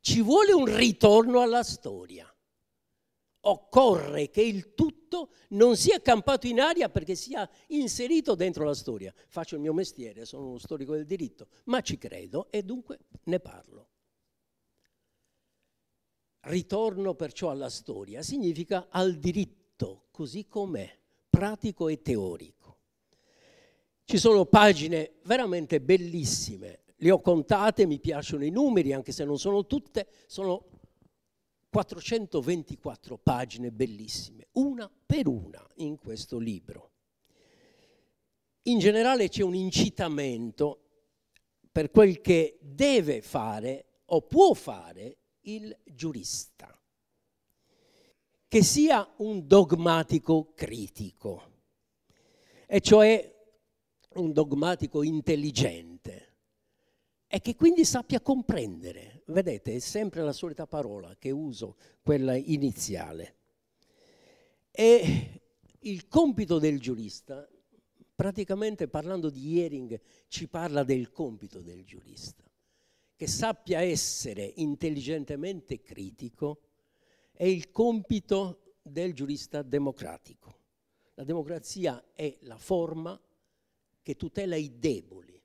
Ci vuole un ritorno alla storia. Occorre che il tutto non sia campato in aria perché sia inserito dentro la storia. Faccio il mio mestiere, sono uno storico del diritto, ma ci credo e dunque ne parlo. Ritorno perciò alla storia significa al diritto così com'è pratico e teorico. Ci sono pagine veramente bellissime, le ho contate, mi piacciono i numeri, anche se non sono tutte, sono 424 pagine bellissime, una per una in questo libro. In generale c'è un incitamento per quel che deve fare o può fare il giurista che sia un dogmatico critico, e cioè un dogmatico intelligente, e che quindi sappia comprendere. Vedete, è sempre la solita parola che uso, quella iniziale. E il compito del giurista, praticamente parlando di Hering, ci parla del compito del giurista, che sappia essere intelligentemente critico è il compito del giurista democratico. La democrazia è la forma che tutela i deboli,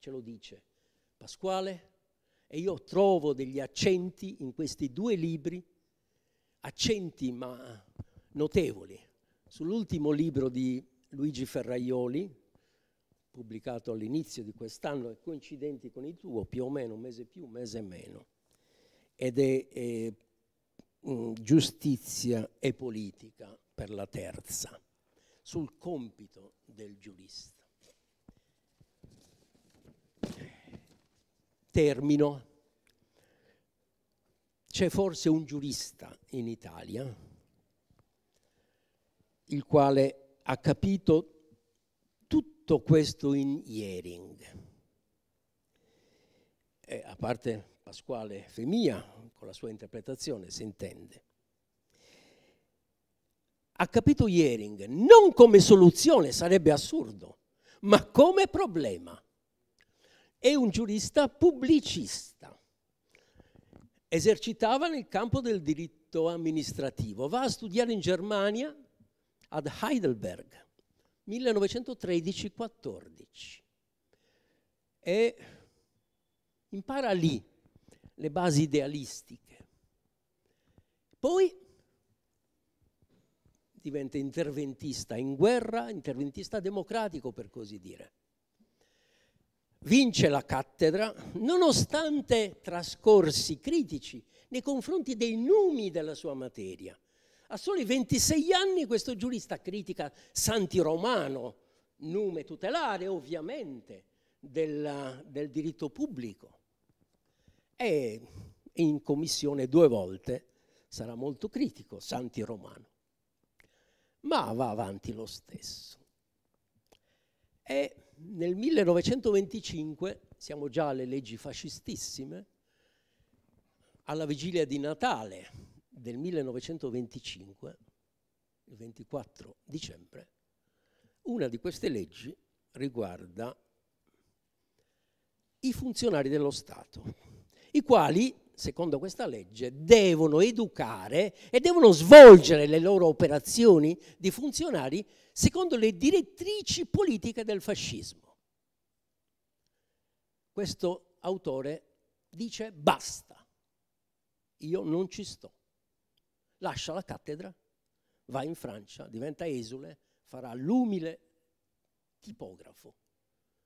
ce lo dice Pasquale, e io trovo degli accenti in questi due libri, accenti ma notevoli. Sull'ultimo libro di Luigi Ferraioli, pubblicato all'inizio di quest'anno e coincidenti con il tuo, più o meno, un mese più, un mese meno. Ed è, è eh, Mm, giustizia e politica per la terza, sul compito del giurista. Termino. C'è forse un giurista in Italia il quale ha capito tutto questo in Iering. Eh, a parte Pasquale Femia, con la sua interpretazione, si intende. Ha capito Iering non come soluzione, sarebbe assurdo, ma come problema. È un giurista pubblicista. Esercitava nel campo del diritto amministrativo. Va a studiare in Germania ad Heidelberg, 1913-14. E impara lì le basi idealistiche. Poi diventa interventista in guerra, interventista democratico per così dire. Vince la cattedra nonostante trascorsi critici nei confronti dei numi della sua materia. A soli 26 anni questo giurista critica Santi Romano, nume tutelare ovviamente della, del diritto pubblico, e in commissione due volte sarà molto critico, Santi Romano. Ma va avanti lo stesso. E nel 1925, siamo già alle leggi fascistissime, alla vigilia di Natale del 1925, il 24 dicembre, una di queste leggi riguarda i funzionari dello Stato i quali, secondo questa legge, devono educare e devono svolgere le loro operazioni di funzionari secondo le direttrici politiche del fascismo. Questo autore dice basta, io non ci sto. Lascia la cattedra, va in Francia, diventa esule, farà l'umile tipografo.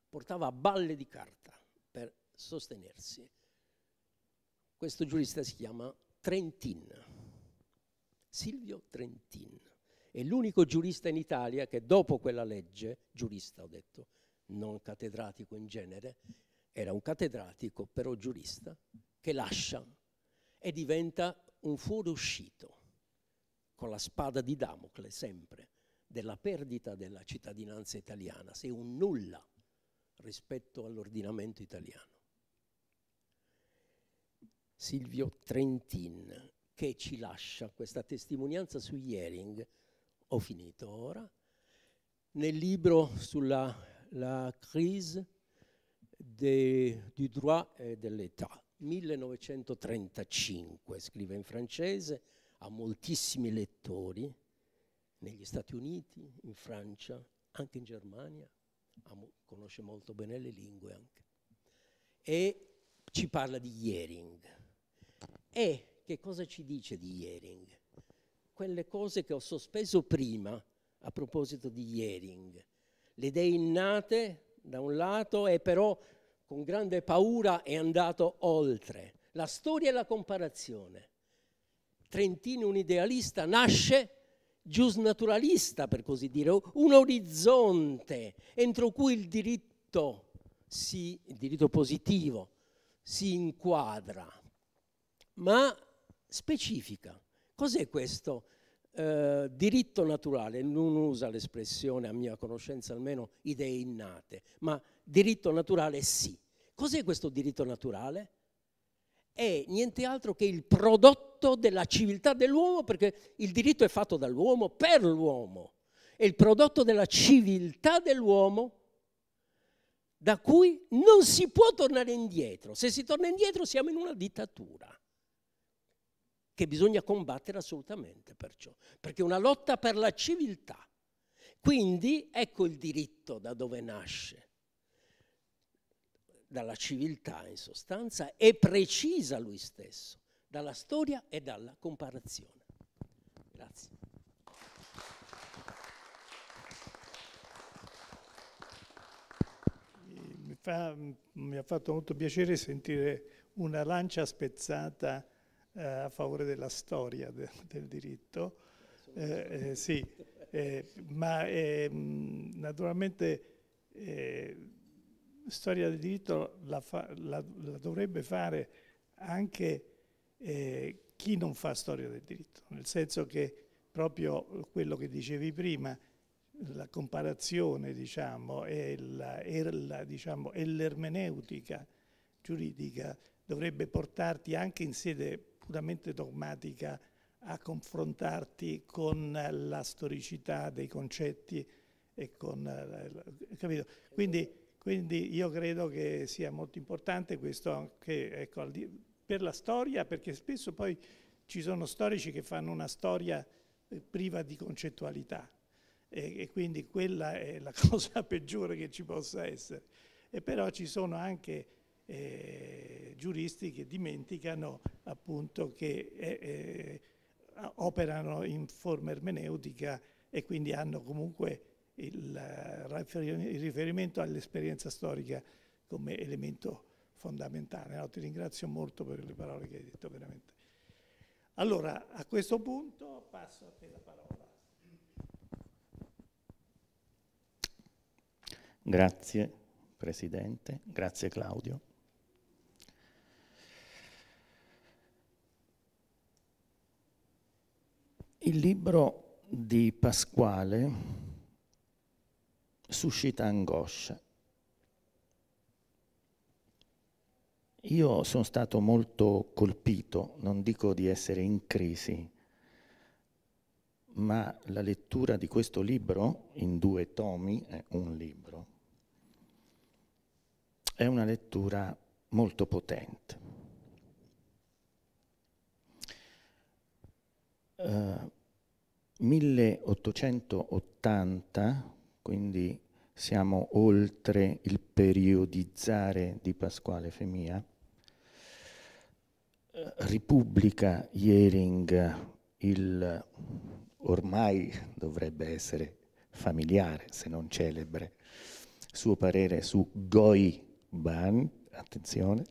Portava balle di carta per sostenersi. Questo giurista si chiama Trentin, Silvio Trentin. È l'unico giurista in Italia che dopo quella legge, giurista ho detto, non cattedratico in genere, era un cattedratico però giurista, che lascia e diventa un fuoriuscito, con la spada di Damocle sempre, della perdita della cittadinanza italiana, sei un nulla rispetto all'ordinamento italiano. Silvio Trentin, che ci lascia questa testimonianza su Iering, ho finito ora, nel libro sulla la crise de, du droit et de l'État, 1935, scrive in francese, ha moltissimi lettori negli Stati Uniti, in Francia, anche in Germania, conosce molto bene le lingue anche. E ci parla di Iering e che cosa ci dice di Iering? Quelle cose che ho sospeso prima a proposito di Iering. Le idee innate da un lato e però con grande paura è andato oltre. La storia e la comparazione. Trentino un idealista nasce giusnaturalista, per così dire, un orizzonte entro cui il diritto, si, il diritto positivo si inquadra ma specifica. Cos'è questo eh, diritto naturale? Non usa l'espressione, a mia conoscenza almeno, idee innate, ma diritto naturale sì. Cos'è questo diritto naturale? È niente altro che il prodotto della civiltà dell'uomo, perché il diritto è fatto dall'uomo per l'uomo. È il prodotto della civiltà dell'uomo da cui non si può tornare indietro. Se si torna indietro siamo in una dittatura che bisogna combattere assolutamente perciò, perché è una lotta per la civiltà. Quindi ecco il diritto da dove nasce, dalla civiltà in sostanza, e precisa lui stesso, dalla storia e dalla comparazione. Grazie. mi, fa, mi ha fatto molto piacere sentire una lancia spezzata eh, a favore della storia de, del diritto, eh, eh, sì, eh, ma ehm, naturalmente eh, storia del diritto la, fa, la, la dovrebbe fare anche chi non fa storia del diritto, nel senso che proprio quello che dicevi prima, la comparazione diciamo, e, diciamo, l'ermeneutica diciamo, giuridica dovrebbe portarti anche in sede puramente dogmatica a confrontarti con la storicità dei concetti e con... Eh, capito? Quindi, quindi io credo che sia molto importante questo anche ecco, per la storia, perché spesso poi ci sono storici che fanno una storia eh, priva di concettualità e, e quindi quella è la cosa peggiore che ci possa essere. E però ci sono anche eh, giuristi che dimenticano appunto che eh, eh operano in forma ermeneutica e quindi hanno comunque il, eh, il riferimento all'esperienza storica come elemento fondamentale. No, ti ringrazio molto per le parole che hai detto veramente. Allora, a questo punto passo a te la parola. Grazie Presidente, grazie Claudio. Il libro di Pasquale suscita angoscia. Io sono stato molto colpito, non dico di essere in crisi, ma la lettura di questo libro, in due tomi, è un libro, è una lettura molto potente. Uh, 1880, quindi siamo oltre il periodizzare di Pasquale Femia, eh, ripubblica Iering il ormai dovrebbe essere familiare, se non celebre, suo parere su Goi Ban, attenzione,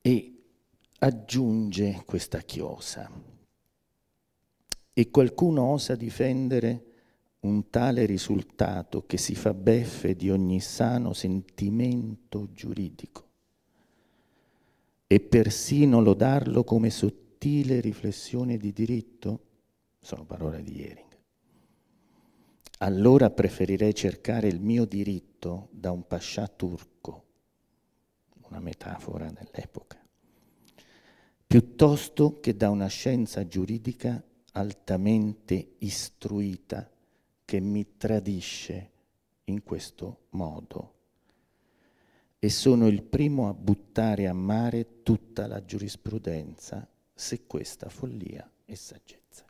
e aggiunge questa chiosa. E qualcuno osa difendere un tale risultato che si fa beffe di ogni sano sentimento giuridico e persino lodarlo come sottile riflessione di diritto? Sono parole di Ehring, Allora preferirei cercare il mio diritto da un pascià turco, una metafora dell'epoca piuttosto che da una scienza giuridica altamente istruita che mi tradisce in questo modo. E sono il primo a buttare a mare tutta la giurisprudenza se questa follia è saggezza.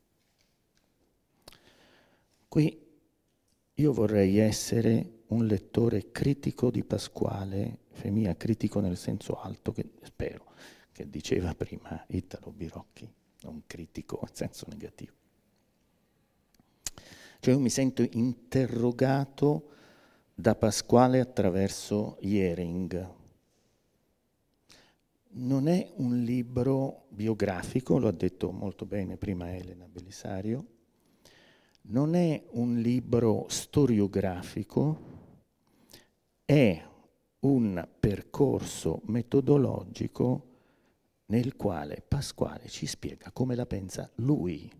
Qui io vorrei essere un lettore critico di Pasquale, Femia critico nel senso alto, che spero, che diceva prima Italo Birocchi, un critico a senso negativo. Cioè io mi sento interrogato da Pasquale attraverso Iering. Non è un libro biografico, lo ha detto molto bene prima Elena Belisario, non è un libro storiografico, è un percorso metodologico nel quale Pasquale ci spiega come la pensa lui.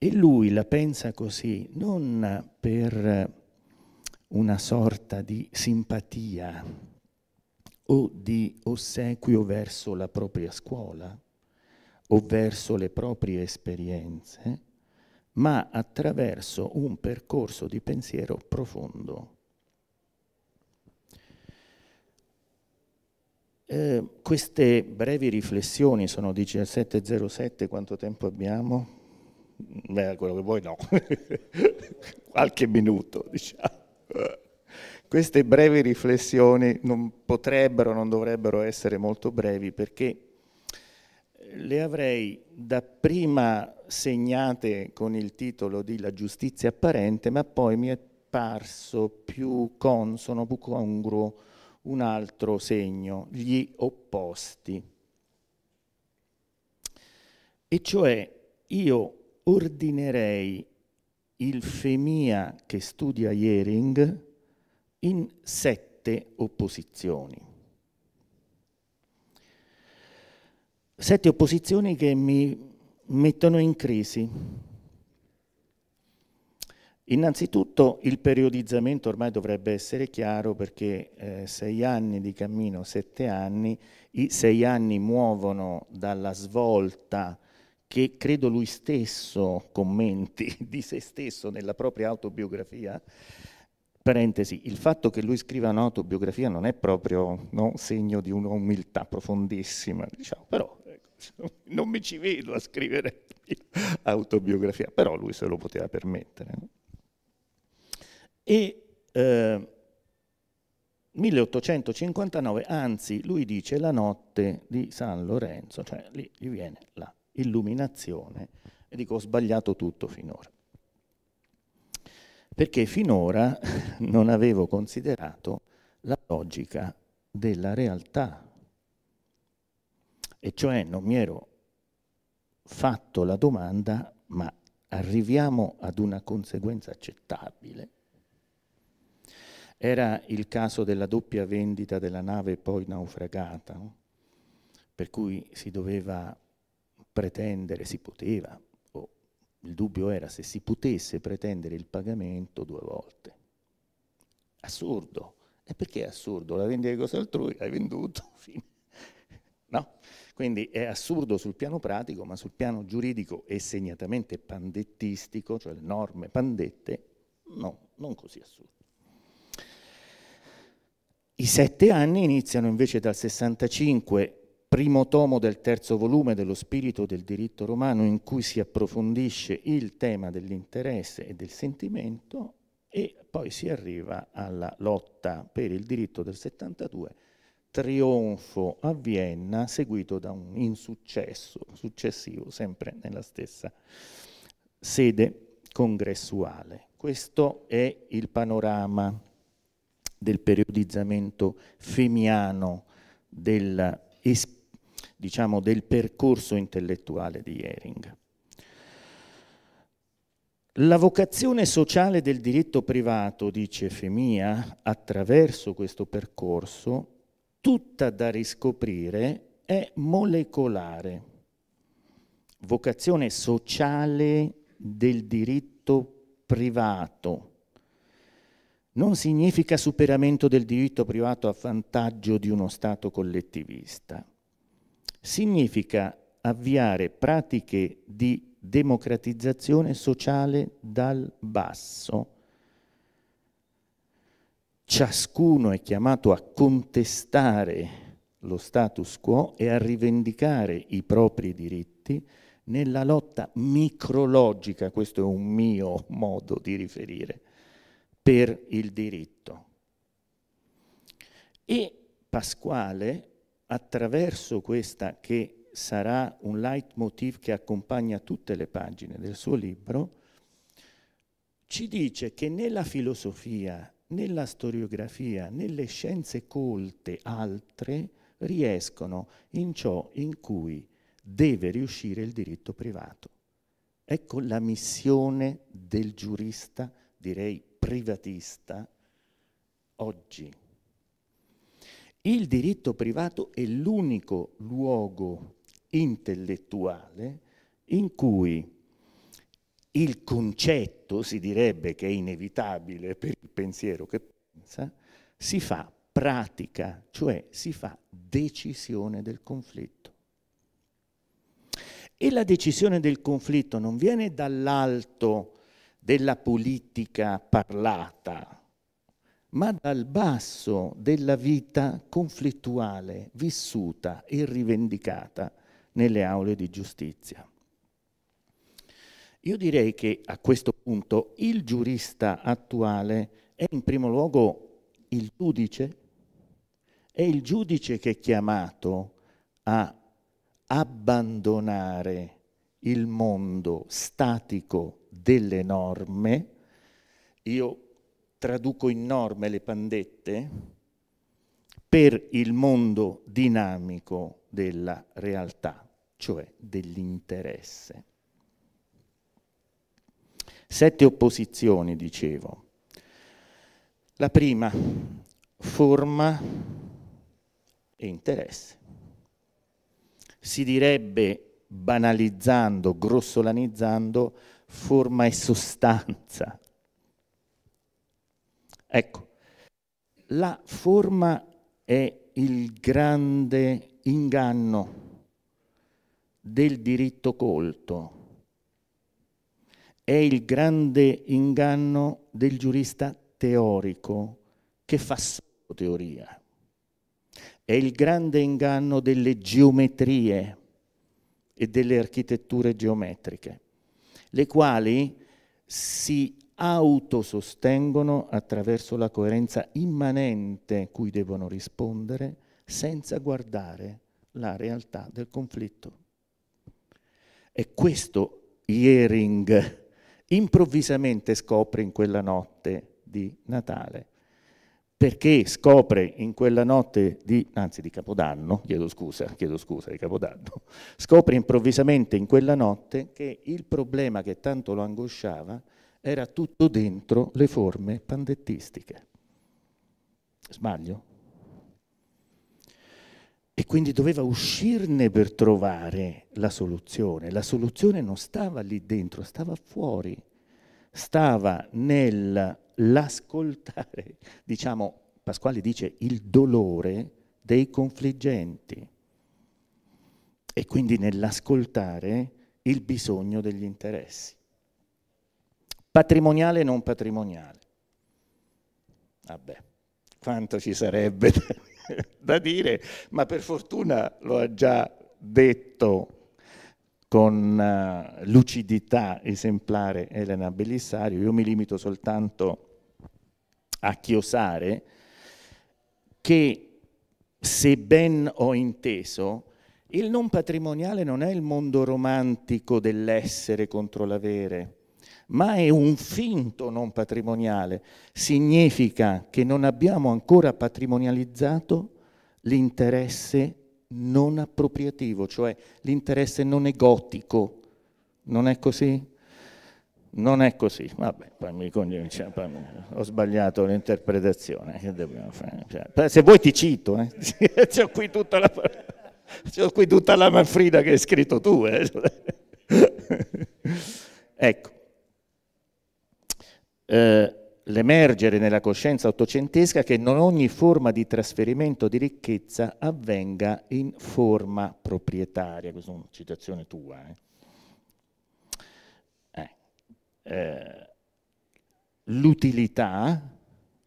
E lui la pensa così non per una sorta di simpatia o di ossequio verso la propria scuola o verso le proprie esperienze, ma attraverso un percorso di pensiero profondo Eh, queste brevi riflessioni sono 17.07, quanto tempo abbiamo? Beh, quello che vuoi no, qualche minuto diciamo. Queste brevi riflessioni non potrebbero, non dovrebbero essere molto brevi perché le avrei dapprima segnate con il titolo di La giustizia apparente, ma poi mi è parso più consono, più congruo un altro segno, gli opposti. E cioè io ordinerei il Femia che studia Jering in sette opposizioni. Sette opposizioni che mi mettono in crisi, Innanzitutto il periodizzamento ormai dovrebbe essere chiaro perché eh, sei anni di cammino, sette anni, i sei anni muovono dalla svolta che credo lui stesso commenti di se stesso nella propria autobiografia. Parentesi, il fatto che lui scriva un'autobiografia non è proprio no, segno di un'umiltà profondissima, diciamo, però ecco, non mi ci vedo a scrivere autobiografia, però lui se lo poteva permettere. E eh, 1859, anzi, lui dice la notte di San Lorenzo, cioè lì gli viene l'illuminazione, e dico ho sbagliato tutto finora. Perché finora non avevo considerato la logica della realtà, e cioè non mi ero fatto la domanda ma arriviamo ad una conseguenza accettabile era il caso della doppia vendita della nave poi naufragata, no? per cui si doveva pretendere, si poteva, o il dubbio era se si potesse pretendere il pagamento due volte. Assurdo. E perché è assurdo? La vendita di cose altrui, hai venduto, fine. No? Quindi è assurdo sul piano pratico, ma sul piano giuridico e segnatamente pandettistico, cioè le norme pandette, no, non così assurdo. I sette anni iniziano invece dal 65, primo tomo del terzo volume dello spirito del diritto romano in cui si approfondisce il tema dell'interesse e del sentimento e poi si arriva alla lotta per il diritto del 72, trionfo a Vienna seguito da un insuccesso successivo sempre nella stessa sede congressuale. Questo è il panorama del periodizzamento femiano del, diciamo, del percorso intellettuale di Ehring. La vocazione sociale del diritto privato, dice Femia, attraverso questo percorso, tutta da riscoprire, è molecolare. Vocazione sociale del diritto privato, non significa superamento del diritto privato a vantaggio di uno Stato collettivista. Significa avviare pratiche di democratizzazione sociale dal basso. Ciascuno è chiamato a contestare lo status quo e a rivendicare i propri diritti nella lotta micrologica, questo è un mio modo di riferire, per il diritto. E Pasquale, attraverso questa che sarà un leitmotiv che accompagna tutte le pagine del suo libro, ci dice che nella filosofia, nella storiografia, nelle scienze colte altre riescono in ciò in cui deve riuscire il diritto privato. Ecco la missione del giurista, direi privatista oggi. Il diritto privato è l'unico luogo intellettuale in cui il concetto, si direbbe che è inevitabile per il pensiero che pensa, si fa pratica, cioè si fa decisione del conflitto. E la decisione del conflitto non viene dall'alto della politica parlata, ma dal basso della vita conflittuale vissuta e rivendicata nelle aule di giustizia. Io direi che a questo punto il giurista attuale è in primo luogo il giudice, è il giudice che è chiamato a abbandonare il mondo statico delle norme, io traduco in norme le pandette, per il mondo dinamico della realtà, cioè dell'interesse. Sette opposizioni, dicevo. La prima, forma e interesse. Si direbbe, banalizzando, grossolanizzando, forma e sostanza. Ecco, la forma è il grande inganno del diritto colto, è il grande inganno del giurista teorico che fa solo teoria, è il grande inganno delle geometrie e delle architetture geometriche le quali si autosostengono attraverso la coerenza immanente cui devono rispondere senza guardare la realtà del conflitto. E questo Iering improvvisamente scopre in quella notte di Natale perché scopre in quella notte di, anzi di Capodanno, chiedo scusa, chiedo scusa, di Capodanno, scopre improvvisamente in quella notte che il problema che tanto lo angosciava era tutto dentro le forme pandettistiche. Sbaglio? E quindi doveva uscirne per trovare la soluzione. La soluzione non stava lì dentro, stava fuori, stava nel l'ascoltare, diciamo, Pasquale dice il dolore dei confliggenti e quindi nell'ascoltare il bisogno degli interessi. Patrimoniale e non patrimoniale. Vabbè, quanto ci sarebbe da dire, ma per fortuna lo ha già detto con eh, lucidità esemplare Elena Bellissario, io mi limito soltanto a a Chiosare, che se ben ho inteso, il non patrimoniale non è il mondo romantico dell'essere contro l'avere, ma è un finto non patrimoniale. Significa che non abbiamo ancora patrimonializzato l'interesse non appropriativo, cioè l'interesse non egotico. Non è così? Non è così, vabbè, poi mi convince, cioè, poi ho sbagliato l'interpretazione, che dobbiamo fare? Cioè, se vuoi ti cito, eh. c'ho qui tutta la, c'ho qui tutta la Manfrida che hai scritto tu. Eh. ecco, eh, l'emergere nella coscienza ottocentesca che non ogni forma di trasferimento di ricchezza avvenga in forma proprietaria, questa è una citazione tua, eh eh, l'utilità,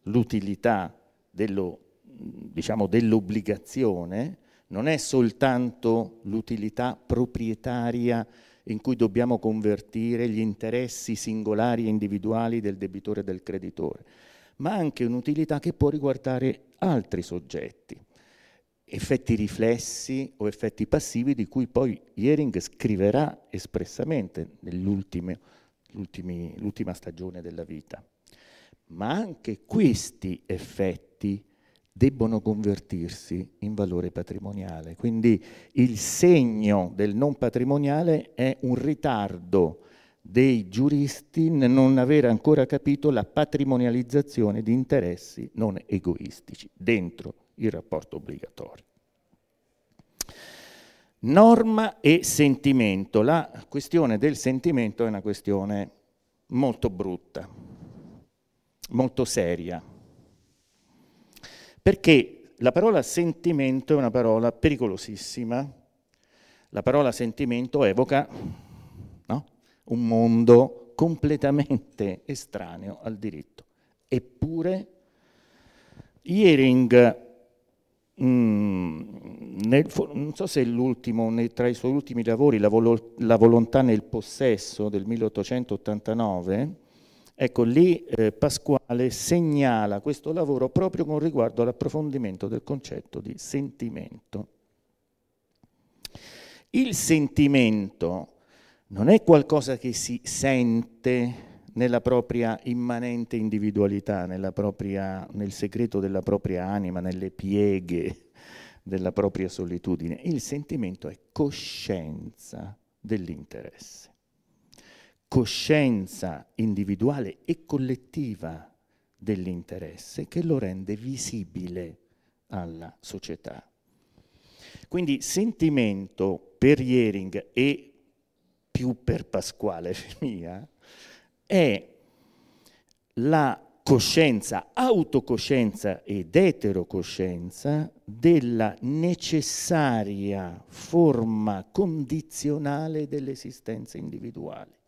l'utilità diciamo, dell'obbligazione diciamo, dell non è soltanto l'utilità proprietaria in cui dobbiamo convertire gli interessi singolari e individuali del debitore e del creditore, ma anche un'utilità che può riguardare altri soggetti, effetti riflessi o effetti passivi di cui poi Iering scriverà espressamente nell'ultimo l'ultima stagione della vita. Ma anche questi effetti debbono convertirsi in valore patrimoniale. Quindi il segno del non patrimoniale è un ritardo dei giuristi nel non aver ancora capito la patrimonializzazione di interessi non egoistici dentro il rapporto obbligatorio. Norma e sentimento. La questione del sentimento è una questione molto brutta, molto seria, perché la parola sentimento è una parola pericolosissima. La parola sentimento evoca no? un mondo completamente estraneo al diritto. Eppure Iering Mm, nel, non so se nei, tra i suoi ultimi lavori, la, volo, la, volontà nel possesso del 1889, ecco lì eh, Pasquale segnala questo lavoro proprio con riguardo all'approfondimento del concetto di sentimento. Il sentimento non è qualcosa che si sente, nella propria immanente individualità, propria, nel segreto della propria anima, nelle pieghe della propria solitudine. Il sentimento è coscienza dell'interesse, coscienza individuale e collettiva dell'interesse che lo rende visibile alla società. Quindi sentimento per Iering e più per Pasquale mia, è la coscienza, autocoscienza ed eterocoscienza della necessaria forma condizionale dell'esistenza individuale.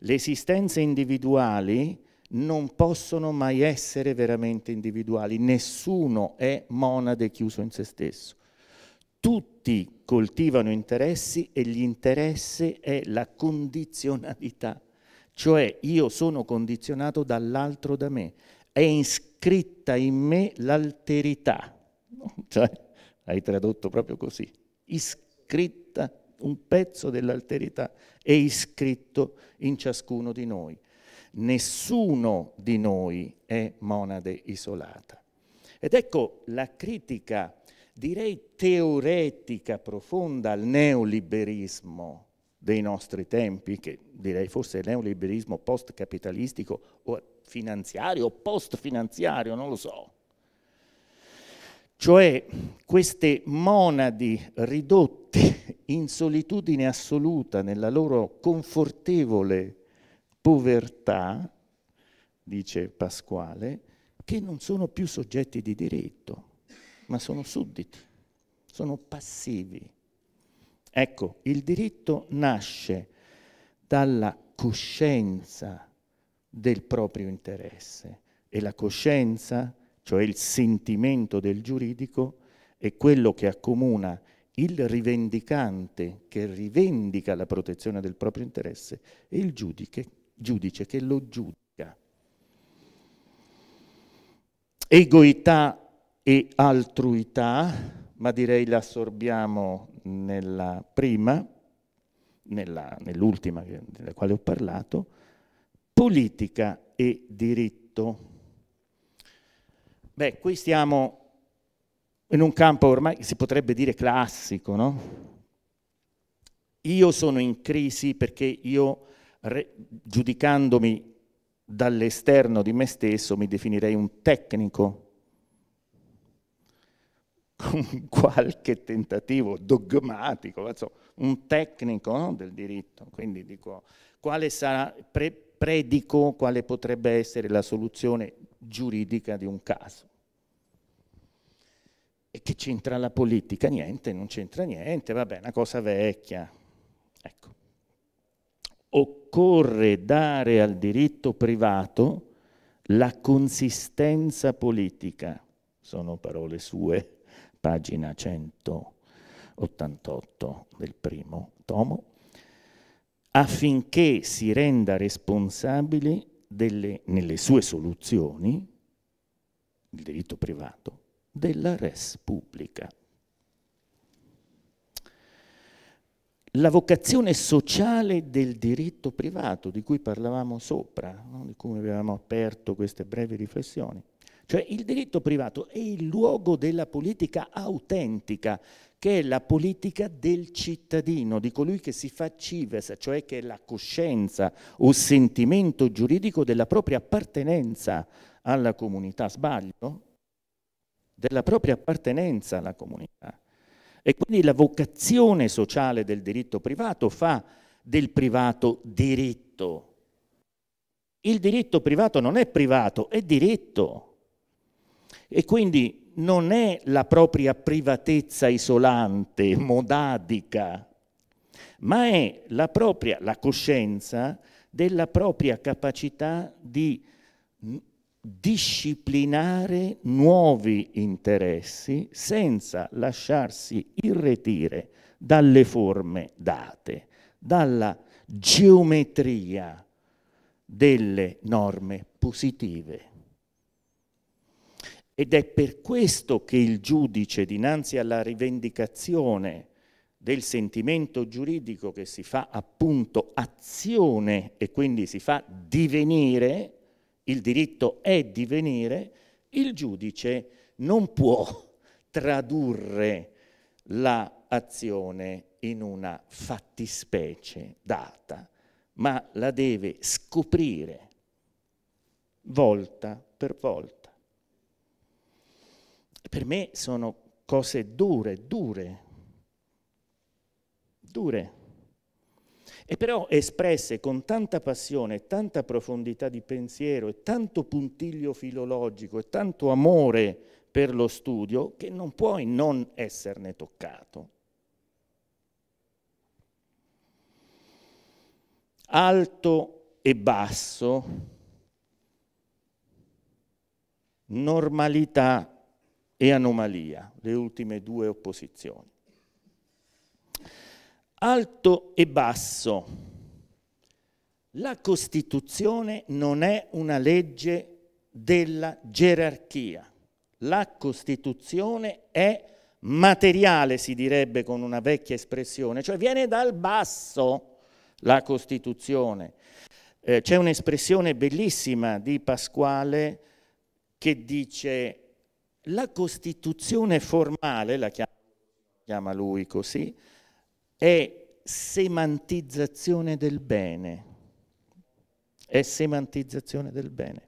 Le esistenze individuali non possono mai essere veramente individuali, nessuno è monade chiuso in se stesso. Tutti coltivano interessi e l'interesse è la condizionalità cioè io sono condizionato dall'altro da me, è iscritta in me l'alterità, cioè hai tradotto proprio così, iscritta, un pezzo dell'alterità è iscritto in ciascuno di noi. Nessuno di noi è monade isolata. Ed ecco la critica, direi teoretica, profonda al neoliberismo, dei nostri tempi, che direi forse è neoliberismo post-capitalistico o finanziario o post-finanziario, non lo so. Cioè queste monadi ridotte in solitudine assoluta nella loro confortevole povertà, dice Pasquale, che non sono più soggetti di diritto, ma sono sudditi, sono passivi Ecco, il diritto nasce dalla coscienza del proprio interesse e la coscienza, cioè il sentimento del giuridico, è quello che accomuna il rivendicante che rivendica la protezione del proprio interesse e il giudice, giudice che lo giudica. Egoità e altruità ma direi la assorbiamo nella prima, nell'ultima della quale ho parlato, politica e diritto. Beh, qui stiamo in un campo ormai si potrebbe dire classico, no? Io sono in crisi perché io, giudicandomi dall'esterno di me stesso, mi definirei un tecnico con qualche tentativo dogmatico, un tecnico no, del diritto. Quindi dico, quale sarà, pre, predico quale potrebbe essere la soluzione giuridica di un caso. E che c'entra la politica? Niente, non c'entra niente, vabbè, è una cosa vecchia. Ecco. Occorre dare al diritto privato la consistenza politica, sono parole sue, pagina 188 del primo tomo, affinché si renda responsabile delle, nelle sue soluzioni, il diritto privato, della res pubblica. La vocazione sociale del diritto privato di cui parlavamo sopra, no? di cui avevamo aperto queste brevi riflessioni, cioè il diritto privato è il luogo della politica autentica, che è la politica del cittadino, di colui che si fa cives, cioè che è la coscienza o sentimento giuridico della propria appartenenza alla comunità. Sbaglio? Della propria appartenenza alla comunità. E quindi la vocazione sociale del diritto privato fa del privato diritto. Il diritto privato non è privato, è diritto. E quindi non è la propria privatezza isolante, modadica, ma è la propria, la coscienza della propria capacità di disciplinare nuovi interessi senza lasciarsi irretire dalle forme date, dalla geometria delle norme positive. Ed è per questo che il giudice, dinanzi alla rivendicazione del sentimento giuridico che si fa appunto azione e quindi si fa divenire, il diritto è divenire, il giudice non può tradurre l'azione la in una fattispecie data, ma la deve scoprire volta per volta per me sono cose dure, dure, dure. E però espresse con tanta passione, tanta profondità di pensiero e tanto puntiglio filologico e tanto amore per lo studio che non puoi non esserne toccato. Alto e basso, normalità e Anomalia, le ultime due opposizioni. Alto e basso. La Costituzione non è una legge della gerarchia. La Costituzione è materiale, si direbbe con una vecchia espressione, cioè viene dal basso la Costituzione. Eh, c'è un'espressione bellissima di Pasquale che dice la Costituzione formale, la chiama, lui così, è semantizzazione del bene. È semantizzazione del bene.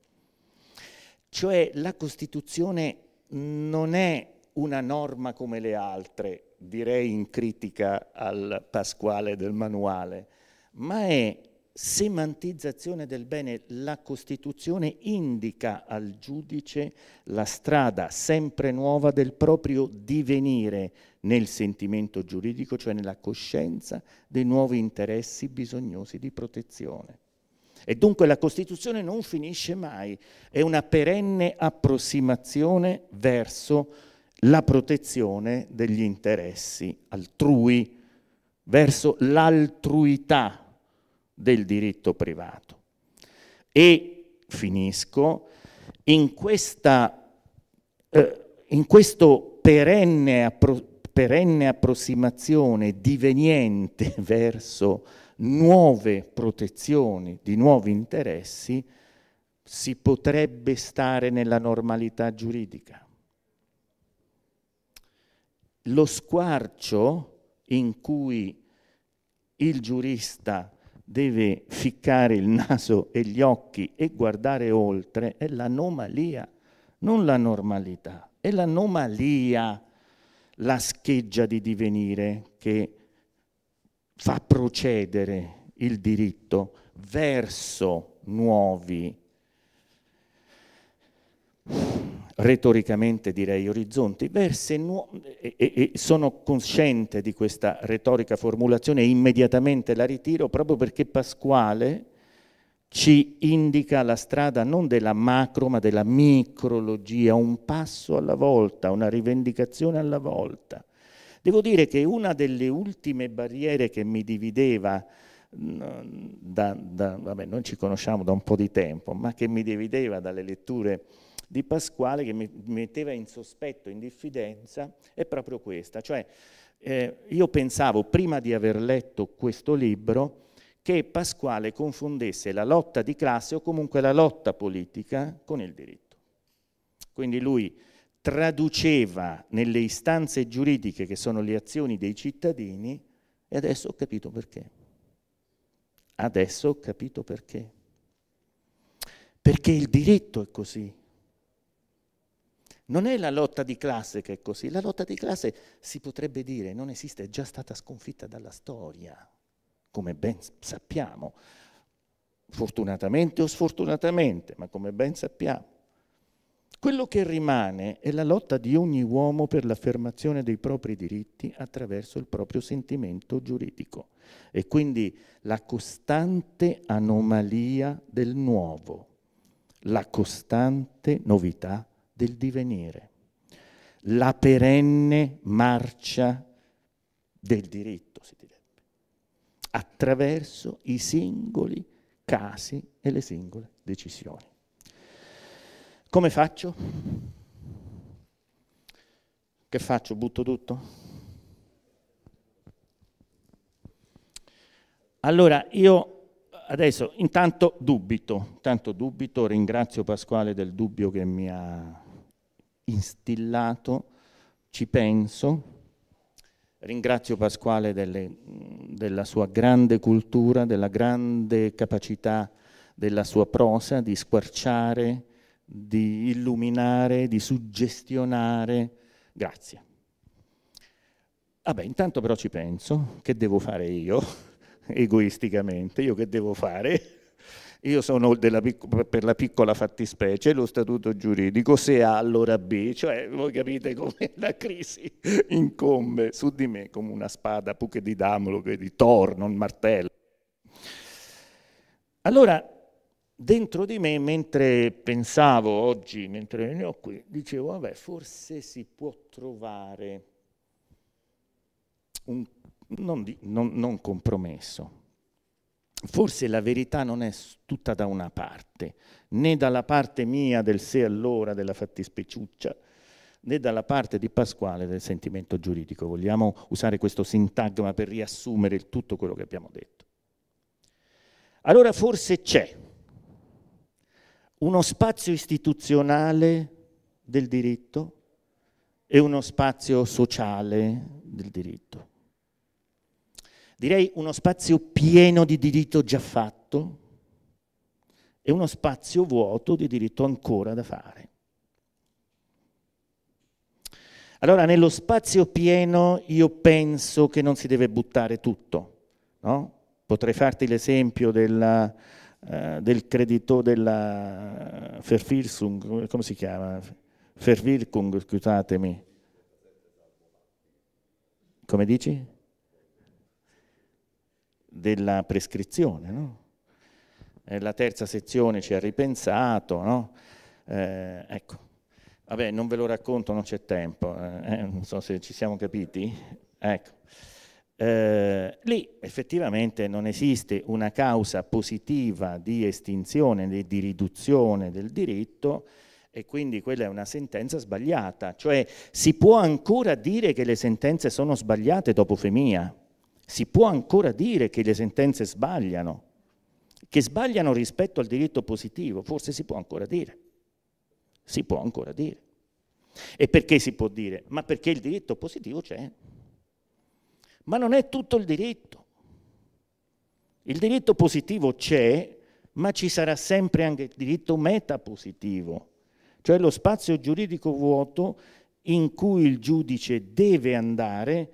Cioè la Costituzione non è una norma come le altre, direi in critica al Pasquale del manuale, ma è semantizzazione del bene, la Costituzione indica al giudice la strada sempre nuova del proprio divenire nel sentimento giuridico, cioè nella coscienza dei nuovi interessi bisognosi di protezione. E dunque la Costituzione non finisce mai, è una perenne approssimazione verso la protezione degli interessi altrui, verso l'altruità del diritto privato. E finisco, in, questa, eh, in questo perenne, appro perenne approssimazione diveniente verso nuove protezioni, di nuovi interessi, si potrebbe stare nella normalità giuridica. Lo squarcio in cui il giurista deve ficcare il naso e gli occhi e guardare oltre, è l'anomalia, non la normalità, è l'anomalia, la scheggia di divenire che fa procedere il diritto verso nuovi retoricamente direi orizzonti, verse nuove e, e, sono cosciente di questa retorica formulazione e immediatamente la ritiro proprio perché Pasquale ci indica la strada non della macro ma della micrologia, un passo alla volta, una rivendicazione alla volta. Devo dire che una delle ultime barriere che mi divideva mm, da, da, vabbè, noi ci conosciamo da un po' di tempo, ma che mi divideva dalle letture di Pasquale che mi metteva in sospetto, in diffidenza, è proprio questa. Cioè, eh, io pensavo, prima di aver letto questo libro, che Pasquale confondesse la lotta di classe o comunque la lotta politica con il diritto. Quindi lui traduceva nelle istanze giuridiche che sono le azioni dei cittadini e adesso ho capito perché. Adesso ho capito perché. Perché il diritto è così. Non è la lotta di classe che è così, la lotta di classe si potrebbe dire non esiste, è già stata sconfitta dalla storia, come ben sappiamo, fortunatamente o sfortunatamente, ma come ben sappiamo. Quello che rimane è la lotta di ogni uomo per l'affermazione dei propri diritti attraverso il proprio sentimento giuridico e quindi la costante anomalia del nuovo, la costante novità del divenire, la perenne marcia del diritto, si direbbe, attraverso i singoli casi e le singole decisioni. Come faccio? Che faccio? Butto tutto? Allora, io adesso intanto dubito, intanto dubito, ringrazio Pasquale del dubbio che mi ha instillato, ci penso. Ringrazio Pasquale delle, della sua grande cultura, della grande capacità della sua prosa di squarciare, di illuminare, di suggestionare. Grazie. Vabbè, ah intanto però ci penso, che devo fare io, egoisticamente, io che devo fare? Io sono della, per la piccola fattispecie, lo statuto giuridico, se A allora B, cioè voi capite come la crisi incombe su di me come una spada più che di Damolo, che di Thor, non martello. Allora, dentro di me, mentre pensavo oggi, mentre ne ho qui, dicevo, vabbè, forse si può trovare un non, di, non, non compromesso, forse la verità non è tutta da una parte, né dalla parte mia del se allora della fattispeciuccia, né dalla parte di Pasquale del sentimento giuridico. Vogliamo usare questo sintagma per riassumere tutto quello che abbiamo detto. Allora forse c'è uno spazio istituzionale del diritto e uno spazio sociale del diritto. Direi uno spazio pieno di diritto già fatto e uno spazio vuoto di diritto ancora da fare. Allora, nello spazio pieno io penso che non si deve buttare tutto. No? Potrei farti l'esempio della, Uh, del credito della eh, Verwirkung, come si chiama? Verwirkung, scusatemi. Come dici? della prescrizione. No? Eh, la terza sezione ci ha ripensato, no? eh, ecco, vabbè non ve lo racconto, non c'è tempo, eh, eh non so se ci siamo capiti, ecco. eh, lì effettivamente non esiste una causa positiva di estinzione, di riduzione del diritto, e quindi quella è una sentenza sbagliata, cioè si può ancora dire che le sentenze sono sbagliate dopo Femia, si può ancora dire che le sentenze sbagliano, che sbagliano rispetto al diritto positivo, forse si può ancora dire. Si può ancora dire. E perché si può dire? Ma perché il diritto positivo c'è. Ma non è tutto il diritto. Il diritto positivo c'è, ma ci sarà sempre anche il diritto metapositivo, cioè lo spazio giuridico vuoto in cui il giudice deve andare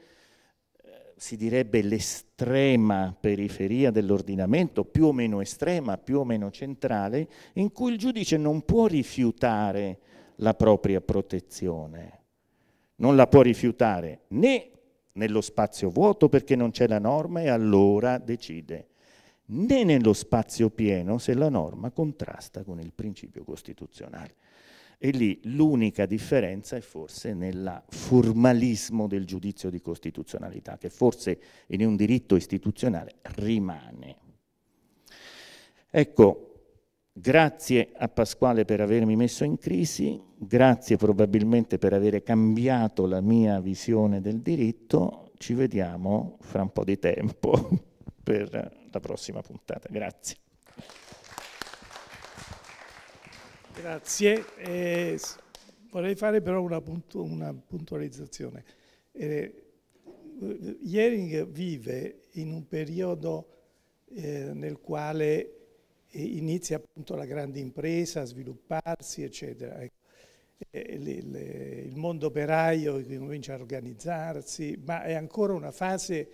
si direbbe l'estrema periferia dell'ordinamento, più o meno estrema, più o meno centrale, in cui il giudice non può rifiutare la propria protezione. Non la può rifiutare né nello spazio vuoto perché non c'è la norma e allora decide, né nello spazio pieno se la norma contrasta con il principio costituzionale. E lì l'unica differenza è forse nel formalismo del giudizio di costituzionalità, che forse in un diritto istituzionale rimane. Ecco, grazie a Pasquale per avermi messo in crisi, grazie probabilmente per aver cambiato la mia visione del diritto, ci vediamo fra un po' di tempo per la prossima puntata. Grazie. Grazie. Eh, vorrei fare però una, puntu una puntualizzazione. Eh, Iering vive in un periodo eh, nel quale eh, inizia appunto la grande impresa a svilupparsi, eccetera. Ecco, eh, il mondo operaio comincia a organizzarsi, ma è ancora una fase,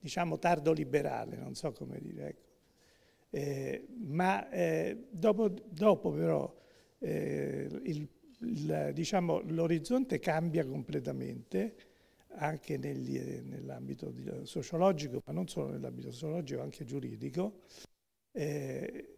diciamo, tardo-liberale, non so come dire. Ecco. Eh, ma eh, dopo, dopo, però eh, diciamo, l'orizzonte cambia completamente anche eh, nell'ambito eh, sociologico, ma non solo nell'ambito sociologico, anche giuridico. Eh,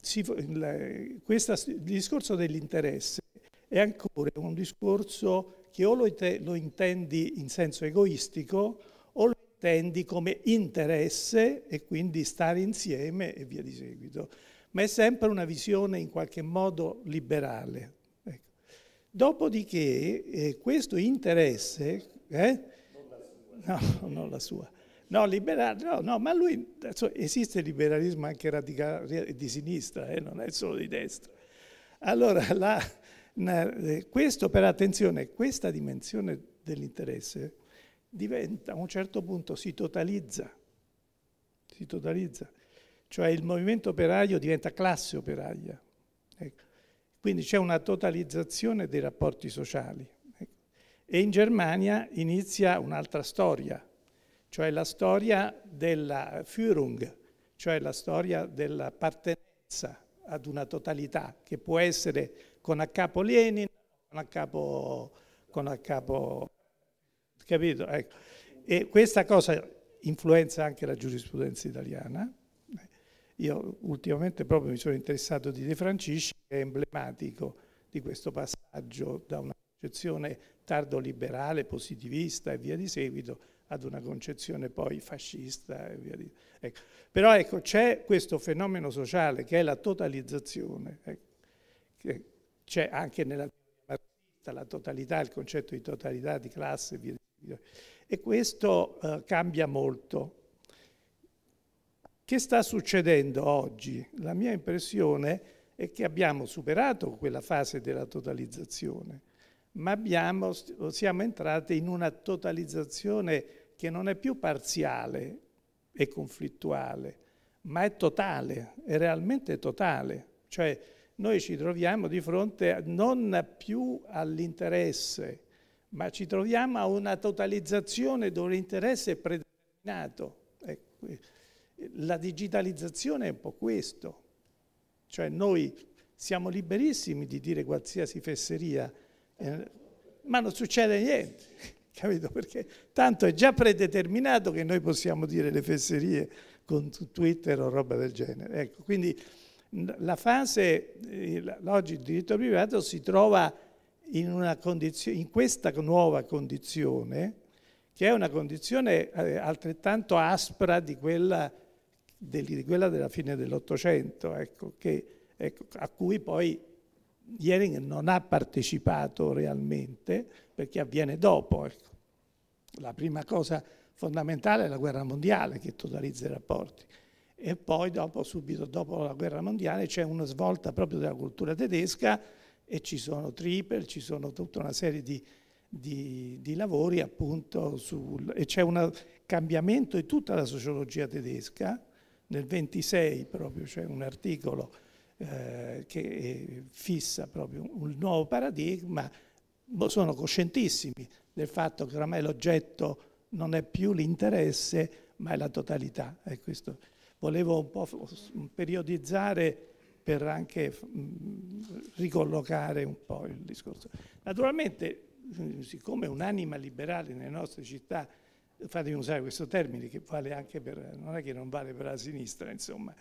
si, il, questa, il discorso dell'interesse è ancora un discorso che o lo, lo, intendi in senso egoistico o lo intendi come interesse e quindi stare insieme e via di seguito ma è sempre una visione in qualche modo liberale. Ecco. Dopodiché eh, questo interesse... Eh? No, non la sua. No, liberale, no, no, ma lui, esiste il liberalismo anche radicale di sinistra, eh, non è solo di destra. Allora, la, eh, questo per attenzione, questa dimensione dell'interesse diventa, a un certo punto si totalizza, si totalizza. Cioè il movimento operaio diventa classe operaia. Ecco. Quindi c'è una totalizzazione dei rapporti sociali. Ecco. E in Germania inizia un'altra storia, cioè la storia della Führung, cioè la storia dell'appartenenza ad una totalità che può essere con a capo Lenin, con a capo... Con a capo capito? Ecco. E questa cosa influenza anche la giurisprudenza italiana io ultimamente proprio mi sono interessato di De Francisci, che è emblematico di questo passaggio da una concezione tardo-liberale, positivista e via di seguito, ad una concezione poi fascista e via di ecco. Però ecco, c'è questo fenomeno sociale che è la totalizzazione, ecco, che c'è anche nella marxista la totalità, il concetto di totalità di classe e via di seguito. E questo eh, cambia molto che sta succedendo oggi? La mia impressione è che abbiamo superato quella fase della totalizzazione, ma abbiamo, siamo entrati in una totalizzazione che non è più parziale e conflittuale, ma è totale, è realmente totale. Cioè noi ci troviamo di fronte non più all'interesse, ma ci troviamo a una totalizzazione dove l'interesse è predeterminato. Ecco. La digitalizzazione è un po' questo, cioè noi siamo liberissimi di dire qualsiasi fesseria, eh, ma non succede niente, capito? Perché tanto è già predeterminato che noi possiamo dire le fesserie con Twitter o roba del genere. Ecco, quindi la fase, eh, oggi il diritto privato si trova in, in, questa nuova condizione, che è una condizione eh, altrettanto aspra di quella di quella della fine dell'Ottocento, ecco, ecco, a cui poi Jering non ha partecipato realmente perché avviene dopo. Ecco. La prima cosa fondamentale è la guerra mondiale che totalizza i rapporti e poi dopo, subito dopo la guerra mondiale c'è una svolta proprio della cultura tedesca e ci sono triple, ci sono tutta una serie di, di, di lavori appunto sul, e c'è un cambiamento di tutta la sociologia tedesca nel 26 proprio c'è un articolo eh, che eh, fissa proprio un nuovo paradigma, sono coscientissimi del fatto che oramai l'oggetto non è più l'interesse ma è la totalità. E questo volevo un po' periodizzare per anche mm, ricollocare un po' il discorso. Naturalmente, siccome un'anima liberale nelle nostre città fatemi usare questo termine che vale anche per, non è che non vale per la sinistra, insomma,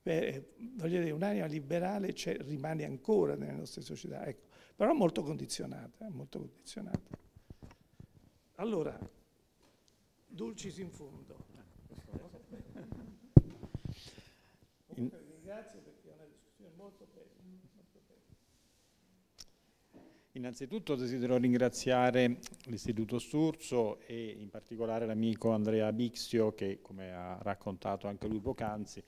Beh, eh, voglio dire, un'anima liberale rimane ancora nelle nostre società, ecco, però molto condizionata, molto condizionata. Allora, dulcis in fondo. In... Eh, grazie. Innanzitutto desidero ringraziare l'Istituto Sturzo e in particolare l'amico Andrea Bixio che, come ha raccontato anche lui poc'anzi,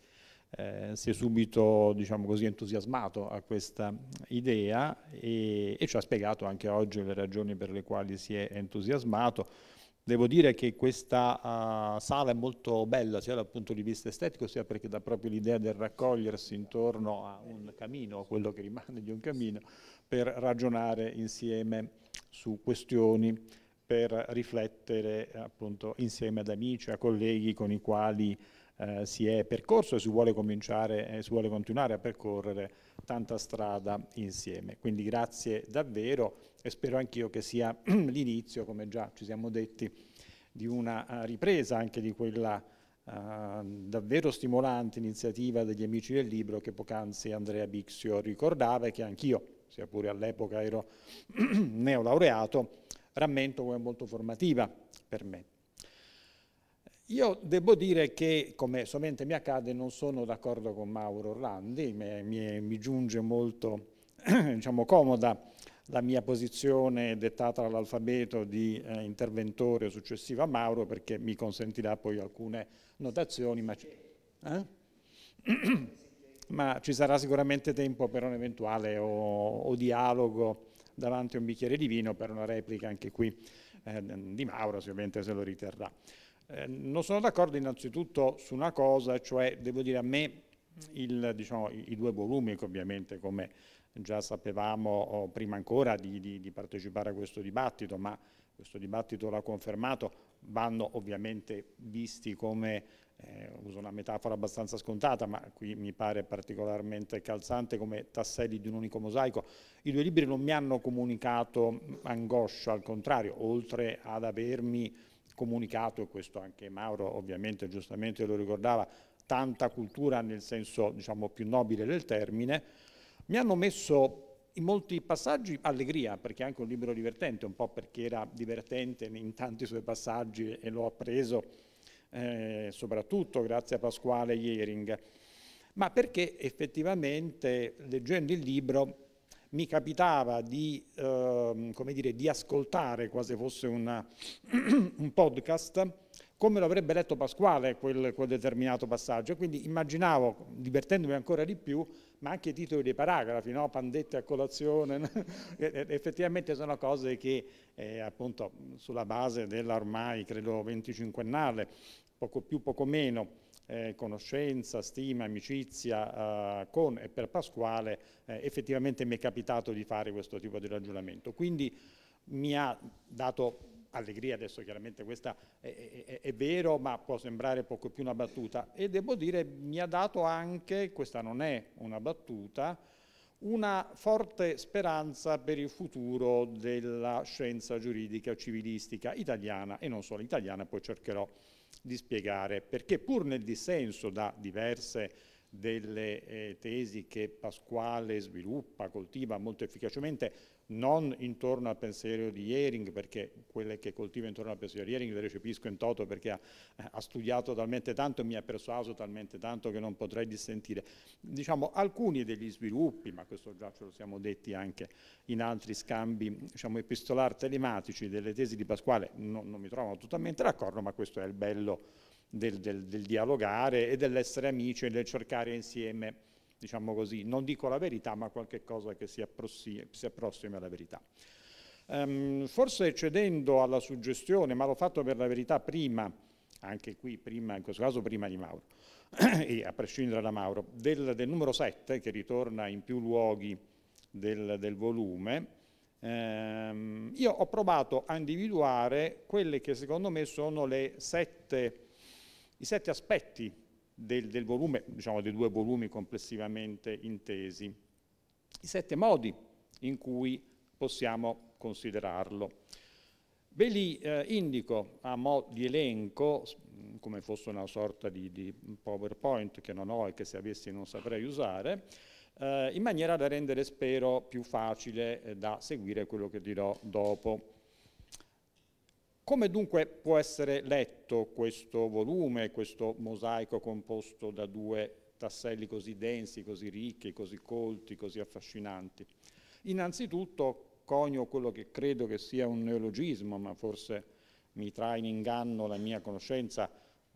eh, si è subito diciamo così, entusiasmato a questa idea e, e ci ha spiegato anche oggi le ragioni per le quali si è entusiasmato. Devo dire che questa uh, sala è molto bella sia dal punto di vista estetico sia perché dà proprio l'idea del raccogliersi intorno a un camino, quello che rimane di un camino, per ragionare insieme su questioni, per riflettere appunto insieme ad amici, a colleghi con i quali eh, si è percorso e si vuole, cominciare e si vuole continuare a percorrere tanta strada insieme. Quindi grazie davvero e spero anch'io che sia l'inizio, come già ci siamo detti, di una eh, ripresa anche di quella Uh, davvero stimolante iniziativa degli amici del libro che poc'anzi Andrea Bixio ricordava e che anch'io sia pure all'epoca ero neolaureato, rammento come molto formativa per me. Io devo dire che, come sovente mi accade, non sono d'accordo con Mauro Orlandi, mi, mi, mi giunge molto diciamo, comoda la mia posizione dettata dall'alfabeto di eh, interventore successivo a Mauro perché mi consentirà poi alcune notazioni. Ma... Eh? ma ci sarà sicuramente tempo per un eventuale o, o dialogo davanti a un bicchiere di vino per una replica anche qui eh, di Mauro, sicuramente se lo riterrà. Eh, non sono d'accordo innanzitutto su una cosa, cioè devo dire a me il, diciamo, i, i due volumi che ovviamente come già sapevamo prima ancora di, di, di, partecipare a questo dibattito, ma questo dibattito l'ha confermato, vanno ovviamente visti come eh, uso una metafora abbastanza scontata, ma qui mi pare particolarmente calzante come tasselli di un unico mosaico. I due libri non mi hanno comunicato angoscia, al contrario, oltre ad avermi comunicato, e questo anche Mauro ovviamente giustamente lo ricordava, tanta cultura nel senso diciamo, più nobile del termine, mi hanno messo in molti passaggi allegria, perché è anche un libro divertente, un po' perché era divertente in tanti suoi passaggi e l'ho appreso eh, soprattutto grazie a Pasquale Iering, ma perché effettivamente leggendo il libro mi capitava di, eh, dire, di ascoltare quasi fosse una, un podcast come lo avrebbe letto Pasquale quel, quel determinato passaggio, quindi immaginavo, divertendomi ancora di più, ma anche i titoli dei paragrafi, no? pandette a colazione, effettivamente sono cose che eh, appunto sulla base dell'ormai credo 25ennale, poco più poco meno, eh, conoscenza, stima, amicizia eh, con e per Pasquale, eh, effettivamente mi è capitato di fare questo tipo di ragionamento. Quindi mi ha dato allegria adesso chiaramente questa è, è, è, vero ma può sembrare poco più una battuta e devo dire mi ha dato anche, questa non è una battuta, una forte speranza per il futuro della scienza giuridica civilistica italiana e non solo italiana, poi cercherò di spiegare perché pur nel dissenso da diverse delle eh, tesi che Pasquale sviluppa, coltiva molto efficacemente, non intorno al pensiero di Ehring, perché quelle che coltivo intorno al pensiero di Ehring le recepisco in toto perché ha, eh, ha studiato talmente tanto e mi ha persuaso talmente tanto che non potrei dissentire. Diciamo, alcuni degli sviluppi, ma questo già ce lo siamo detti anche in altri scambi diciamo, epistolar telematici delle tesi di Pasquale, no, non mi trovano totalmente d'accordo, ma questo è il bello del, del, del dialogare e dell'essere amici e del cercare insieme diciamo così, non dico la verità, ma qualche cosa che si, approssi, si approssima alla verità. Um, forse cedendo alla suggestione, ma l'ho fatto per la verità prima, anche qui prima, in questo caso prima di Mauro, e a prescindere da Mauro, del, del, numero 7 che ritorna in più luoghi del, del volume, ehm, io ho provato a individuare quelle che secondo me sono sette, i sette aspetti del, del volume, diciamo dei due volumi complessivamente intesi. I sette modi in cui possiamo considerarlo. Ve li eh, indico a mo' di elenco, come fosse una sorta di, di, PowerPoint che non ho e che se avessi non saprei usare, eh, in maniera da rendere, spero, più facile eh, da seguire quello che dirò dopo. Come dunque può essere letto questo volume, questo mosaico composto da due tasselli così densi, così ricchi, così colti, così affascinanti? Innanzitutto conio quello che credo che sia un neologismo, ma forse mi trae in inganno la mia conoscenza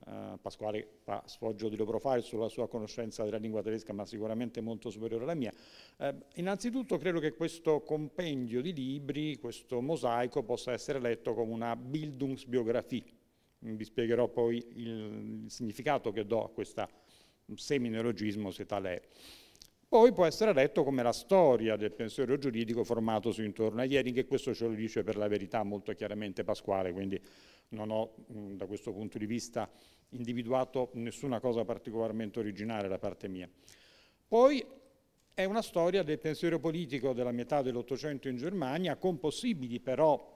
eh, Pasquale fa Sfoggio di Loprofari sulla sua conoscenza della lingua tedesca ma sicuramente molto superiore alla mia. Eh, innanzitutto credo che questo compendio di libri, questo mosaico possa essere letto come una Bildungsbiografie, vi spiegherò poi il, il significato che do a questo semineologismo se tale è. Poi può essere letto come la storia del pensiero giuridico formatosi intorno a Ieri, e questo ce lo dice per la verità molto chiaramente Pasquale, quindi non ho mh, mm, da questo punto di vista individuato nessuna cosa particolarmente originale da parte mia. Poi è una storia del pensiero politico della metà dell'Ottocento in Germania, con possibili però,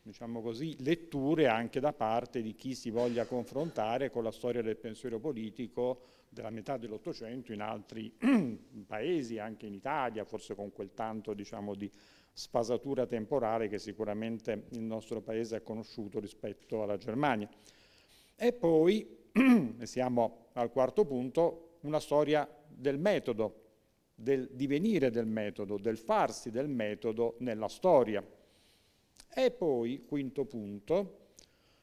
diciamo così, letture anche da parte di chi si voglia confrontare con la storia del pensiero politico della metà dell'Ottocento in altri paesi, anche in Italia, forse con quel tanto diciamo, di sfasatura temporale che sicuramente il nostro Paese ha conosciuto rispetto alla Germania. E poi, siamo al quarto punto, una storia del metodo, del divenire del metodo, del farsi del metodo nella storia. E poi, quinto punto,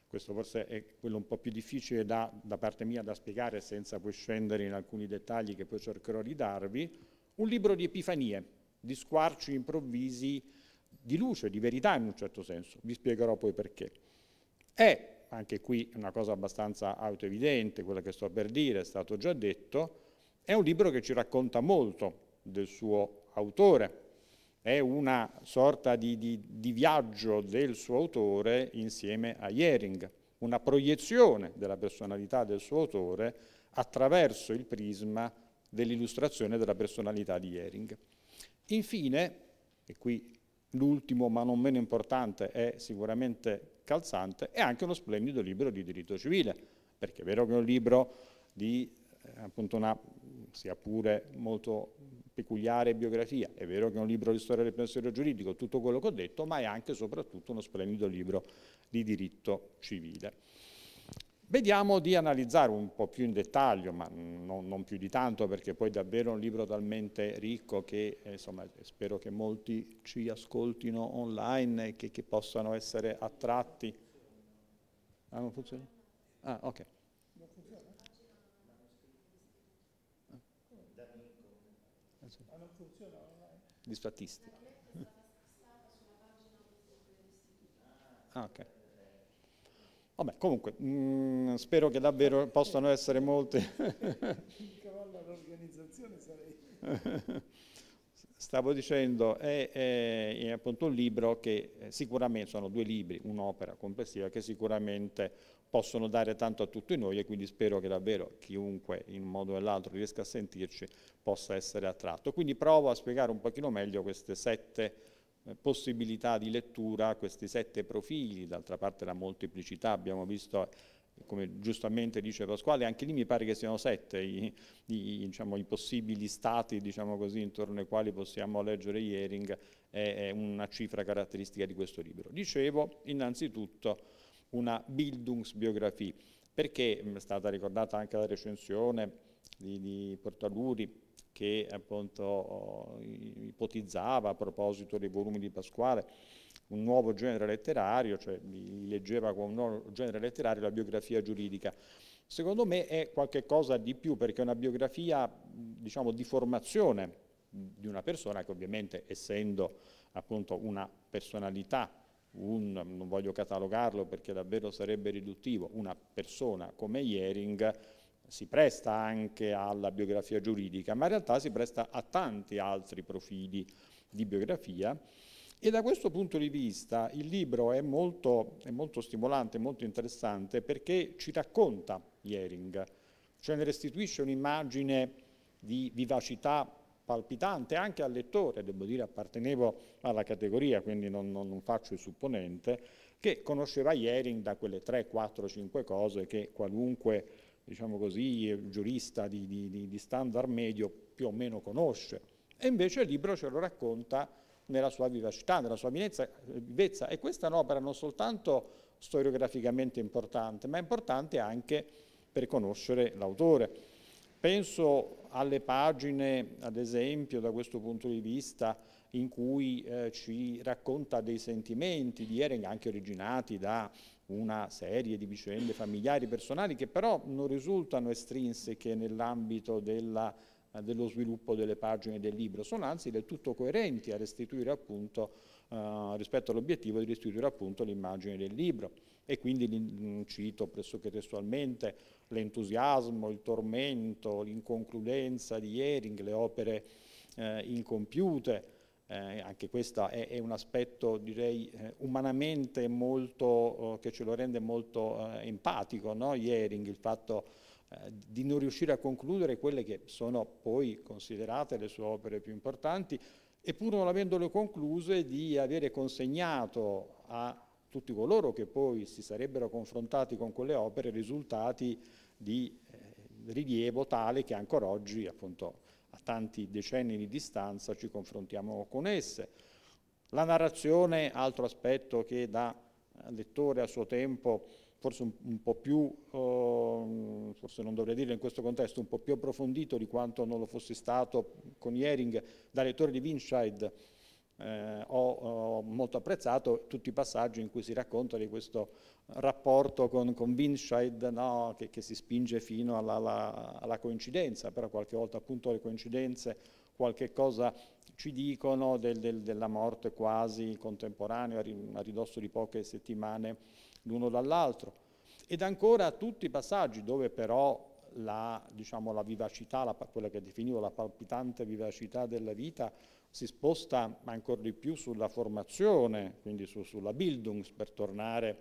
questo forse è quello un po' più difficile da, da, parte mia da spiegare senza poi scendere in alcuni dettagli che poi cercherò di darvi, un libro di Epifanie, di squarci improvvisi di luce, di verità in un certo senso. Vi spiegherò poi perché. È, anche qui una cosa abbastanza autoevidente, quella che sto per dire, è stato già detto, è un libro che ci racconta molto del suo autore, è una sorta di, di, di, viaggio del suo autore insieme a Jering, una proiezione della personalità del suo autore attraverso il prisma dell'illustrazione della personalità di Jering. Infine, e qui l'ultimo ma non meno importante è sicuramente calzante, è anche uno splendido libro di diritto civile, perché è vero che è un libro di eh, appunto una sia pure molto peculiare biografia, è vero che è un libro di storia del pensiero giuridico, tutto quello che ho detto, ma è anche e soprattutto uno splendido libro di diritto civile. Vediamo di analizzare un po' più in dettaglio, ma non, non più di tanto perché poi è davvero un libro talmente ricco che eh, insomma, spero che molti ci ascoltino online e che, che possano essere attratti. Ah, non funziona? Ah, ok. Di statistica. Ah, ok. Vabbè, comunque, mh, mm, spero che davvero possano essere molti. Stavo dicendo, è, è, è, appunto un libro che eh, sicuramente, sono due libri, un'opera complessiva che sicuramente possono dare tanto a tutti noi e quindi spero che davvero chiunque in un modo o nell'altro riesca a sentirci possa essere attratto. Quindi provo a spiegare un pochino meglio queste sette eh, possibilità di lettura questi sette profili, d'altra parte la molteplicità, abbiamo visto eh, come giustamente dice Pasquale, anche lì mi pare che siano sette i, i, diciamo, i possibili stati diciamo così, intorno ai quali possiamo leggere Iering, è, è una cifra caratteristica di questo libro. Dicevo innanzitutto una Bildungsbiografie, perché mm, è stata ricordata anche la recensione di, di Portaluri, che appunto ipotizzava a proposito dei volumi di Pasquale un nuovo genere letterario, cioè leggeva con un nuovo genere letterario la biografia giuridica. Secondo me è qualcosa di più perché è una biografia diciamo di formazione di una persona che ovviamente essendo appunto una personalità, un, non voglio catalogarlo perché davvero sarebbe riduttivo, una persona come Iering si presta anche alla biografia giuridica, ma in realtà si presta a tanti altri profili di biografia e da questo punto di vista il libro è molto, è molto stimolante, molto interessante perché ci racconta Iering, cioè ne restituisce un'immagine di vivacità palpitante anche al lettore, devo dire appartenevo alla categoria, quindi non, non, non faccio il supponente, che conosceva Iering da quelle 3, 4, 5 cose che qualunque diciamo così, eh, giurista di, di, di standard medio più o meno conosce. E invece il libro ce lo racconta nella sua vivacità, nella sua eh, vivezza. E questa è un'opera non soltanto storiograficamente importante, ma è importante anche per conoscere l'autore. Penso alle pagine, ad esempio, da questo punto di vista, in cui eh, ci racconta dei sentimenti di Ehring, anche originati da una serie di vicende familiari, personali, che però non risultano estrinseche nell'ambito della dello sviluppo delle pagine del libro, sono anzi del tutto coerenti a restituire appunto eh, rispetto all'obiettivo di restituire appunto l'immagine del libro e quindi mm, cito pressoché testualmente l'entusiasmo, il tormento, l'inconcludenza di Ehring, le opere eh, incompiute, eh, anche questo è, è, un aspetto direi eh, umanamente molto, eh, che ce lo rende molto eh, empatico, no? Iering, il fatto eh, di non riuscire a concludere quelle che sono poi considerate le sue opere più importanti, eppur non avendole concluse di avere consegnato a tutti coloro che poi si sarebbero confrontati con quelle opere risultati di eh, rilievo tale che ancora oggi appunto a tanti decenni di distanza ci confrontiamo con esse. La narrazione, altro aspetto che da eh, lettore a suo tempo forse un, un po' più, eh, forse non dovrei dirlo in questo contesto, un po' più approfondito di quanto non lo fosse stato con Iering da lettore di Winscheid, eh, ho, ho, molto apprezzato tutti i passaggi in cui si racconta di questo rapporto con, con Winscheid no, che, che, si spinge fino alla, alla, alla, coincidenza, però qualche volta appunto le coincidenze qualche cosa ci dicono del, del, della morte quasi contemporanea, a ridosso di poche settimane l'uno dall'altro. Ed ancora tutti i passaggi dove però la, diciamo, la vivacità, la, quella che definivo la palpitante vivacità della vita, si sposta ancora di più sulla formazione, quindi su, sulla Bildungs, per tornare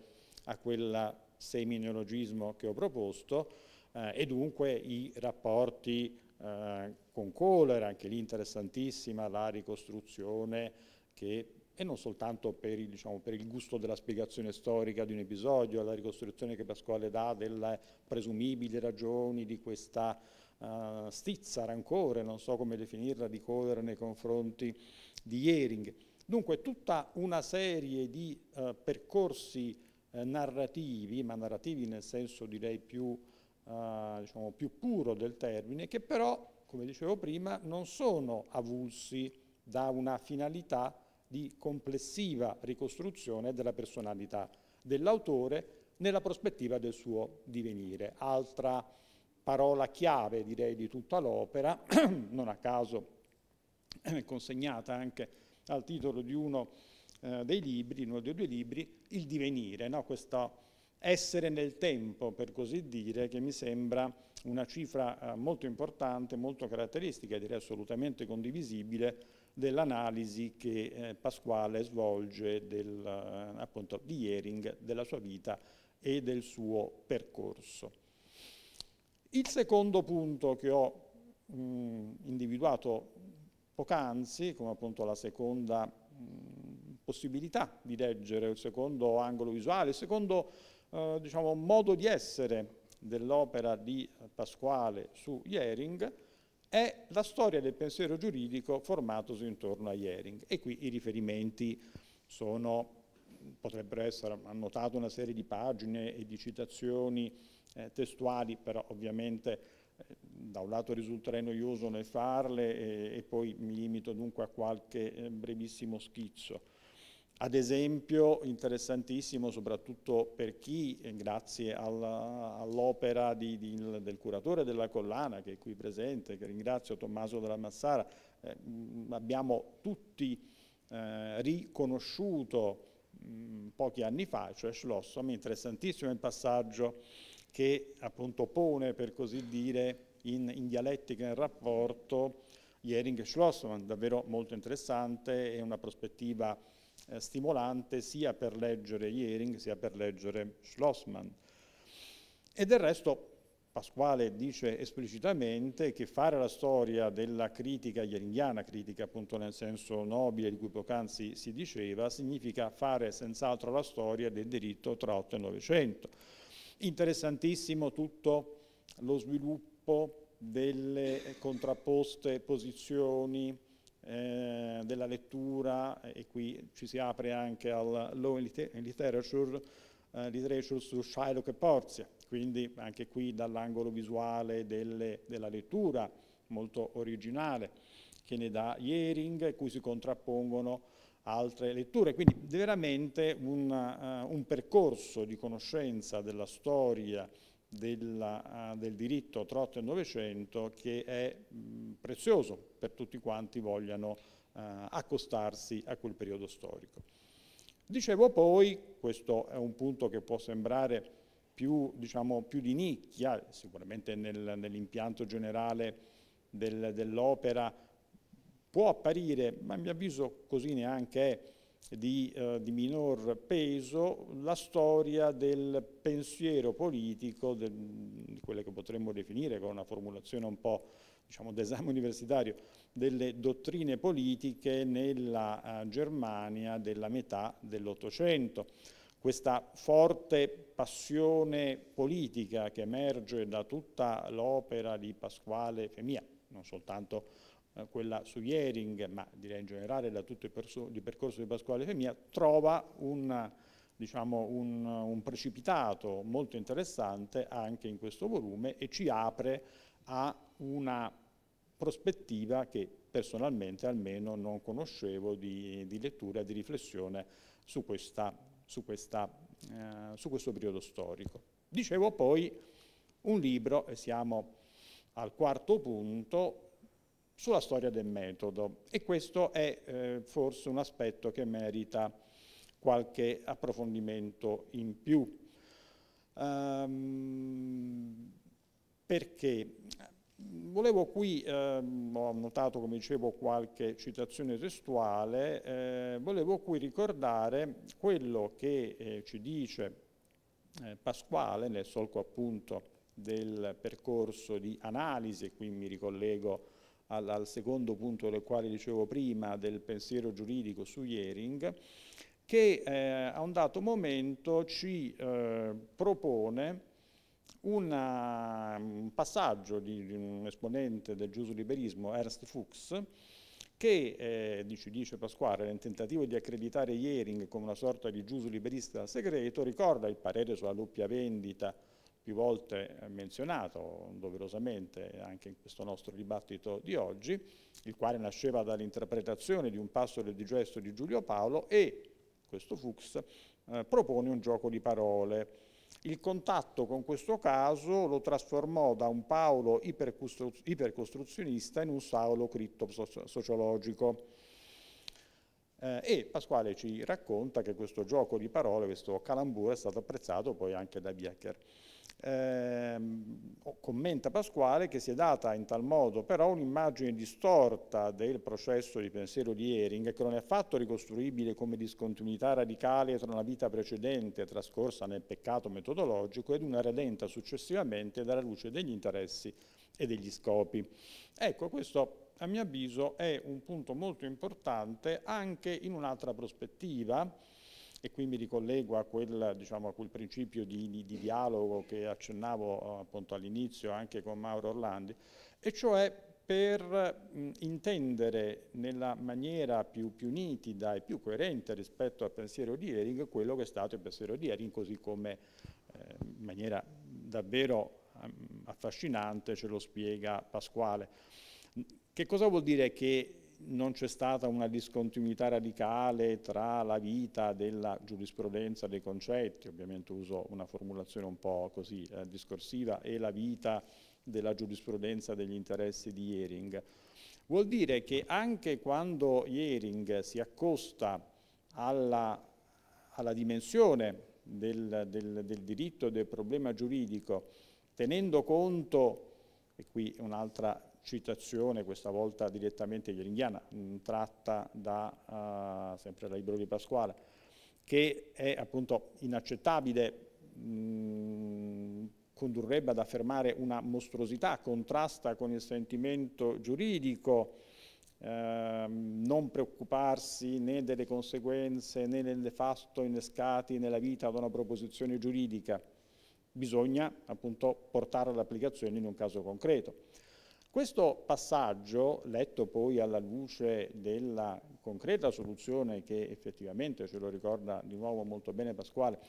a quel seminologismo che ho proposto, eh, e dunque i rapporti eh, con Kohler, anche lì interessantissima la ricostruzione che e non soltanto per il, diciamo, per il, gusto della spiegazione storica di un episodio, la ricostruzione che Pasquale dà delle presumibili ragioni di questa eh, stizza, rancore, non so come definirla, di Kohler nei confronti di Ehring. Dunque tutta una serie di uh, percorsi uh, narrativi, ma narrativi nel senso direi più, diciamo, più puro del termine, che però, come dicevo prima, non sono avulsi da una finalità di complessiva ricostruzione della personalità dell'autore nella prospettiva del suo divenire. Altra parola chiave direi di tutta l'opera, non a caso eh, consegnata anche al titolo di uno eh, dei libri, uno dei due libri, il divenire, no? questo essere nel tempo, per così dire, che mi sembra una cifra eh, molto importante, molto caratteristica, direi assolutamente condivisibile, dell'analisi che eh, Pasquale svolge del, eh, appunto, di Ehring, della sua vita e del suo percorso. Il secondo punto che ho mh, individuato poc'anzi, come appunto la seconda mh, possibilità di leggere, il secondo angolo visuale, il secondo eh, diciamo, modo di essere dell'opera di Pasquale su Jering, è la storia del pensiero giuridico formatosi intorno a Jering. E qui i riferimenti sono, potrebbero essere, hanno notato una serie di pagine e di citazioni eh, testuali, però ovviamente eh, da un lato risulterei noioso nel farle e, e poi mi limito dunque a qualche eh, brevissimo schizzo. Ad esempio, interessantissimo soprattutto per chi, eh, grazie all'opera all del curatore della collana che è qui presente, che ringrazio Tommaso della Massara, eh, abbiamo tutti eh, riconosciuto mh, pochi anni fa, cioè Schlossom, interessantissimo il passaggio che appunto pone, per così dire, in, in dialettica, in rapporto, Jering e Schlossmann, davvero molto interessante e una prospettiva eh, stimolante sia per leggere Jering sia per leggere Schlossmann. E del resto Pasquale dice esplicitamente che fare la storia della critica jeringhiana, critica appunto nel senso nobile di cui poc'anzi si diceva, significa fare senz'altro la storia del diritto tra 8 e 900 Interessantissimo tutto lo sviluppo delle contrapposte posizioni eh, della lettura eh, e qui ci si apre anche al Law and Literature, eh, literature su Shylock e Porzia, quindi anche qui dall'angolo visuale delle, della lettura molto originale che ne dà Yering cui si contrappongono altre letture. Quindi veramente un, uh, un percorso di conoscenza della storia della, uh, del diritto trotto 8 e 900 che è mh, prezioso per tutti quanti vogliano uh, accostarsi a quel periodo storico. Dicevo poi, questo è un punto che può sembrare più, diciamo, più di nicchia, sicuramente nel, nell'impianto generale del, dell'opera può apparire, ma a mio avviso così neanche è, di, eh, di, minor peso la storia del pensiero politico, del, di quelle che potremmo definire con una formulazione un po' diciamo, d'esame universitario, delle dottrine politiche nella eh, Germania della metà dell'Ottocento. Questa forte passione politica che emerge da tutta l'opera di Pasquale Femia, non soltanto eh, quella su Iering, ma direi in generale da tutto il, percorso di Pasquale Femia, trova un, diciamo, un, un precipitato molto interessante anche in questo volume e ci apre a una prospettiva che personalmente almeno non conoscevo di, di lettura, di riflessione su, questa, su, questa, eh, su questo periodo storico. Dicevo poi un libro, e siamo al quarto punto, sulla storia del metodo e questo è eh, forse un aspetto che merita qualche approfondimento in più. Um, perché volevo qui, ehm, ho notato come dicevo qualche citazione testuale, eh, volevo qui ricordare quello che eh, ci dice eh, Pasquale nel solco appunto del percorso di analisi, qui mi ricollego a al, al secondo punto del quale dicevo prima, del pensiero giuridico su Iering, che eh, a un dato momento ci eh, propone una, un passaggio di, di, un esponente del giusliberismo, Ernst Fuchs, che, eh, dice, dice Pasquale, nel tentativo di accreditare Iering come una sorta di giusliberista segreto, ricorda il parere sulla doppia vendita più volte eh, menzionato doverosamente anche in questo nostro dibattito di oggi, il quale nasceva dall'interpretazione di un passo del digesto di Giulio Paolo e questo Fuchs eh, propone un gioco di parole. Il contatto con questo caso lo trasformò da un Paolo ipercostruzionista in un Saulo criptosociologico. Eh, e Pasquale ci racconta che questo gioco di parole, questo calambur, è stato apprezzato poi anche da Biecker. Eh, commenta Pasquale che si è data in tal modo però un'immagine distorta del processo di pensiero di Ehring che non è affatto ricostruibile come discontinuità radicale tra una vita precedente trascorsa nel peccato metodologico ed una redenta successivamente dalla luce degli interessi e degli scopi. Ecco, questo a mio avviso è un punto molto importante anche in un'altra prospettiva, e qui mi ricollego a quel, diciamo, a quel principio di, di, di, dialogo che accennavo eh, appunto all'inizio anche con Mauro Orlandi, e cioè per mh, intendere nella maniera più, più, nitida e più coerente rispetto al pensiero di Ehring quello che è stato il pensiero di Ehring, così come eh, in maniera davvero affascinante ce lo spiega Pasquale. Che cosa vuol dire che non c'è stata una discontinuità radicale tra la vita della giurisprudenza dei concetti, ovviamente uso una formulazione un po' così eh, discorsiva, e la vita della giurisprudenza degli interessi di Ehring. Vuol dire che anche quando Ehring si accosta alla, alla dimensione del, del, del diritto e del problema giuridico, tenendo conto, e qui un'altra citazione, questa volta direttamente yelinghiana, mm, tratta da uh, sempre dal libro di Pasquale, che è appunto inaccettabile, mh, mm, condurrebbe ad affermare una mostruosità, contrasta con il sentimento giuridico, eh, non preoccuparsi né delle conseguenze né del nefasto innescati nella vita da una proposizione giuridica. Bisogna appunto portare all'applicazione in un caso concreto. Questo passaggio, letto poi alla luce della concreta soluzione che effettivamente, ce lo ricorda di nuovo molto bene Pasquale,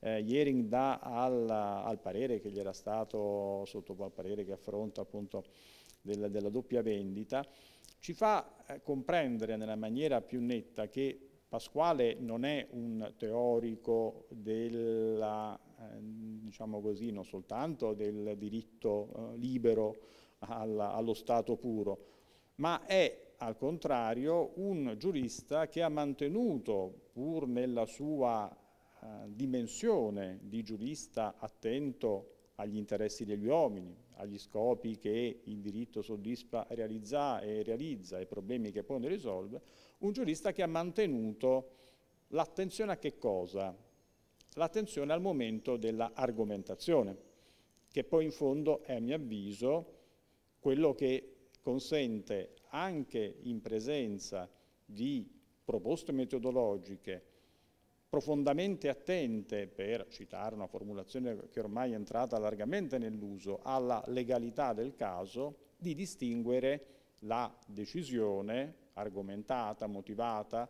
eh, Iering dà al, al, parere che gli era stato, sotto al parere che affronta appunto della, della doppia vendita, ci fa eh, comprendere nella maniera più netta che Pasquale non è un teorico della, eh, diciamo così, non soltanto del diritto eh, libero, alla, allo Stato puro, ma è al contrario un giurista che ha mantenuto, pur nella sua eh, dimensione di giurista attento agli interessi degli uomini, agli scopi che il diritto soddisfa realizza, e realizza, ai problemi che pone e risolve, un giurista che ha mantenuto l'attenzione a che cosa? L'attenzione al momento dell'argomentazione, che poi in fondo è, a mio avviso, quello che consente anche in presenza di proposte metodologiche profondamente attente, per citare una formulazione che ormai è entrata largamente nell'uso, alla legalità del caso, di distinguere la decisione argomentata, motivata,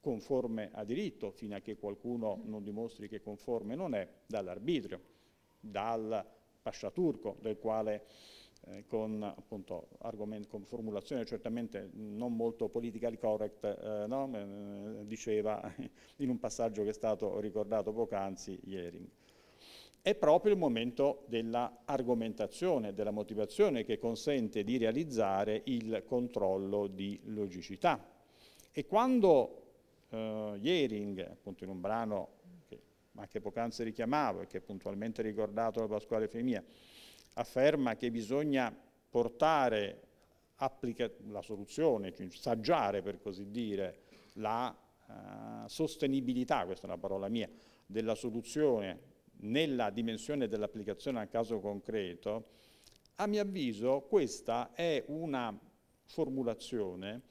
conforme a diritto, fino a che qualcuno non dimostri che conforme non è, dall'arbitrio, dal pasciaturco del quale eh, con, appunto, con, formulazione certamente non molto politically correct, eh, no? Eh, diceva in un passaggio che è stato ricordato poc'anzi Iering. È proprio il momento dell'argomentazione, della motivazione che consente di realizzare il controllo di logicità. E quando eh, Iering, appunto in un brano che anche poc'anzi richiamavo e che è puntualmente ricordato da Pasquale Femia, afferma che bisogna portare la soluzione, cioè saggiare per così dire, la uh, sostenibilità, questa è una parola mia, della soluzione nella dimensione dell'applicazione al caso concreto, a mio avviso questa è una formulazione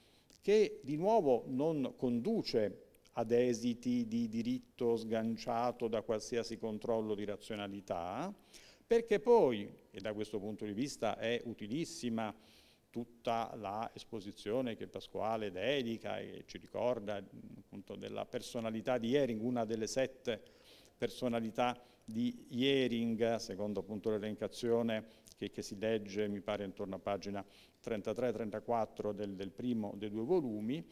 che di nuovo non conduce ad esiti di diritto sganciato da qualsiasi controllo di razionalità, perché poi e da questo punto di vista è utilissima tutta l'esposizione che Pasquale dedica e ci ricorda appunto della personalità di Ehring, una delle sette personalità di Ehring, secondo appunto l'elencazione che, che, si legge, mi pare, intorno a pagina 33-34 del, del, primo dei due volumi,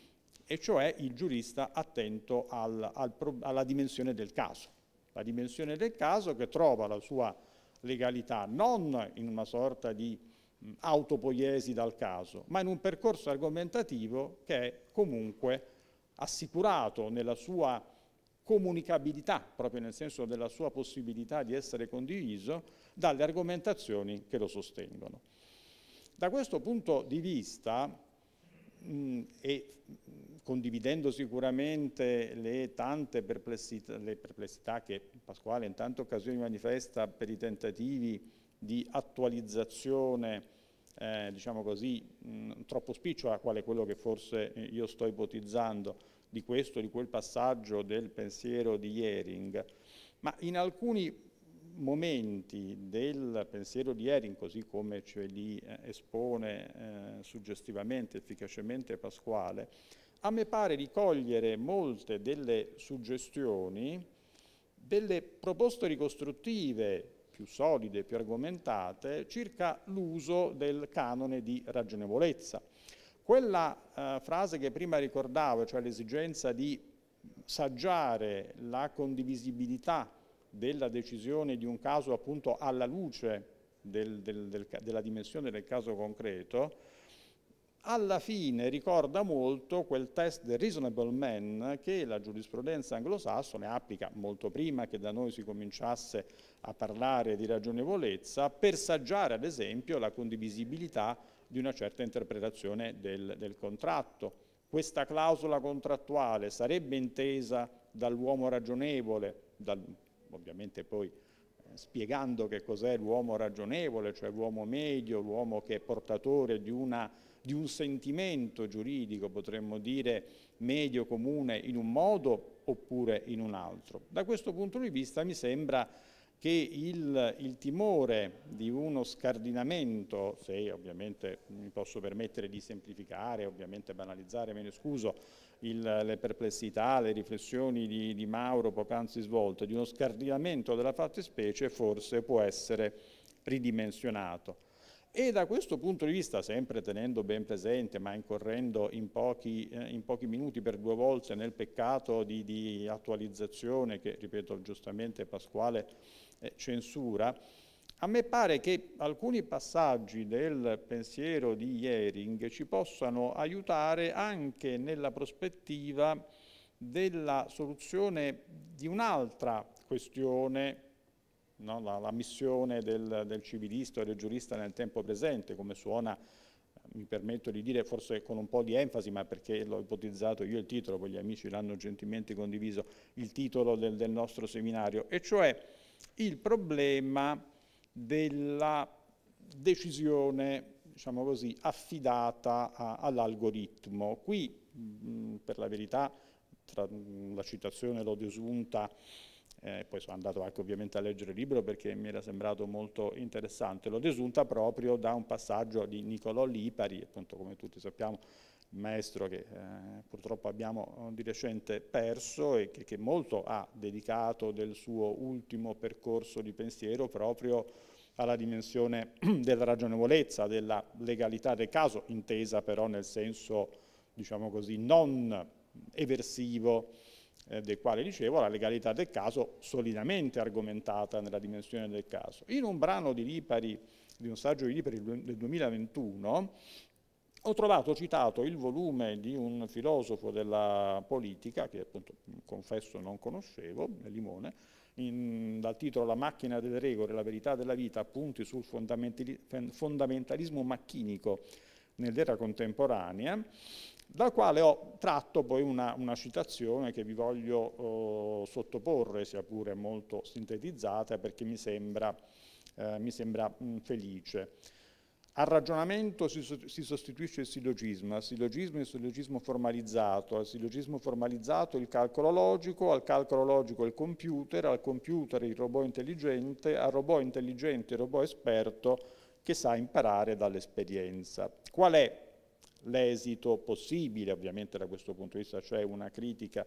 e cioè il giurista attento al, al alla dimensione del caso. La dimensione del caso che trova la sua legalità, non in una sorta di autopoiesi dal caso, ma in un percorso argomentativo che è comunque assicurato nella sua comunicabilità, proprio nel senso della sua possibilità di essere condiviso, dalle argomentazioni che lo sostengono. Da questo punto di vista, mh, e condividendo sicuramente le tante perplessità, le perplessità che Pasquale in tante occasioni manifesta per i tentativi di attualizzazione eh, diciamo così, mh, mm, troppo spiccia, quale quello che forse eh, io sto ipotizzando, di questo, di quel passaggio del pensiero di Hering. Ma in alcuni momenti del pensiero di Hering, così come ce li eh, espone eh, suggestivamente, efficacemente Pasquale, a me pare di cogliere molte delle suggestioni, delle proposte ricostruttive più solide, più argomentate, circa l'uso del canone di ragionevolezza. Quella eh, frase che prima ricordavo, cioè l'esigenza di saggiare la condivisibilità della decisione di un caso appunto alla luce del, del, del, della dimensione del caso concreto, alla fine ricorda molto quel test del reasonable man che la giurisprudenza anglosassone applica molto prima che da noi si cominciasse a parlare di ragionevolezza per saggiare ad esempio la condivisibilità di una certa interpretazione del, del contratto. Questa clausola contrattuale sarebbe intesa dall'uomo ragionevole, dal, ovviamente poi eh, spiegando che cos'è l'uomo ragionevole, cioè l'uomo medio, l'uomo che è portatore di una di un sentimento giuridico, potremmo dire, medio comune in un modo oppure in un altro. Da questo punto di vista mi sembra che il, il timore di uno scardinamento, se ovviamente mi posso permettere di semplificare, ovviamente banalizzare, me ne scuso, il, le perplessità, le riflessioni di, di Mauro poc'anzi svolte, di uno scardinamento della fattispecie forse può essere ridimensionato. E da questo punto di vista, sempre tenendo ben presente, ma incorrendo in pochi, eh, in pochi minuti per due volte nel peccato di, di attualizzazione che, ripeto, giustamente Pasquale eh, censura, a me pare che alcuni passaggi del pensiero di Jering ci possano aiutare anche nella prospettiva della soluzione di un'altra questione no? la, la, missione del, del civilista e del giurista nel tempo presente, come suona eh, mi permetto di dire forse con un po' di enfasi, ma perché l'ho ipotizzato io il titolo, poi gli amici l'hanno gentilmente condiviso, il titolo del, del, nostro seminario, e cioè il problema della decisione, diciamo così, affidata all'algoritmo. Qui, mh, mm, per la verità, tra la citazione l'ho desunta eh, poi sono andato anche ovviamente a leggere il libro perché mi era sembrato molto interessante, l'ho desunta proprio da un passaggio di Niccolò Lipari, appunto come tutti sappiamo maestro che eh, purtroppo abbiamo eh, di recente perso e che, che, molto ha dedicato del suo ultimo percorso di pensiero proprio alla dimensione della ragionevolezza, della legalità del caso, intesa però nel senso, diciamo così, non eversivo eh, del quale dicevo la legalità del caso solidamente argomentata nella dimensione del caso. In un brano di Lipari, di un saggio di Lipari del 2021, ho trovato citato il volume di un filosofo della politica, che appunto confesso non conoscevo, Limone, in, dal titolo La macchina delle regole, la verità della vita, appunti sul fondamentalismo macchinico nell'era contemporanea, dal quale ho tratto poi una, una citazione che vi voglio eh, sottoporre, sia pure molto sintetizzata, perché mi sembra, eh, mi sembra mh, felice. Al ragionamento si, si, sostituisce il sillogismo, al sillogismo il sillogismo formalizzato, al sillogismo formalizzato il calcolo logico, al calcolo logico il computer, al computer il robot intelligente, al robot intelligente il robot esperto che sa imparare dall'esperienza. Qual è l'esito possibile, ovviamente da questo punto di vista c'è cioè una critica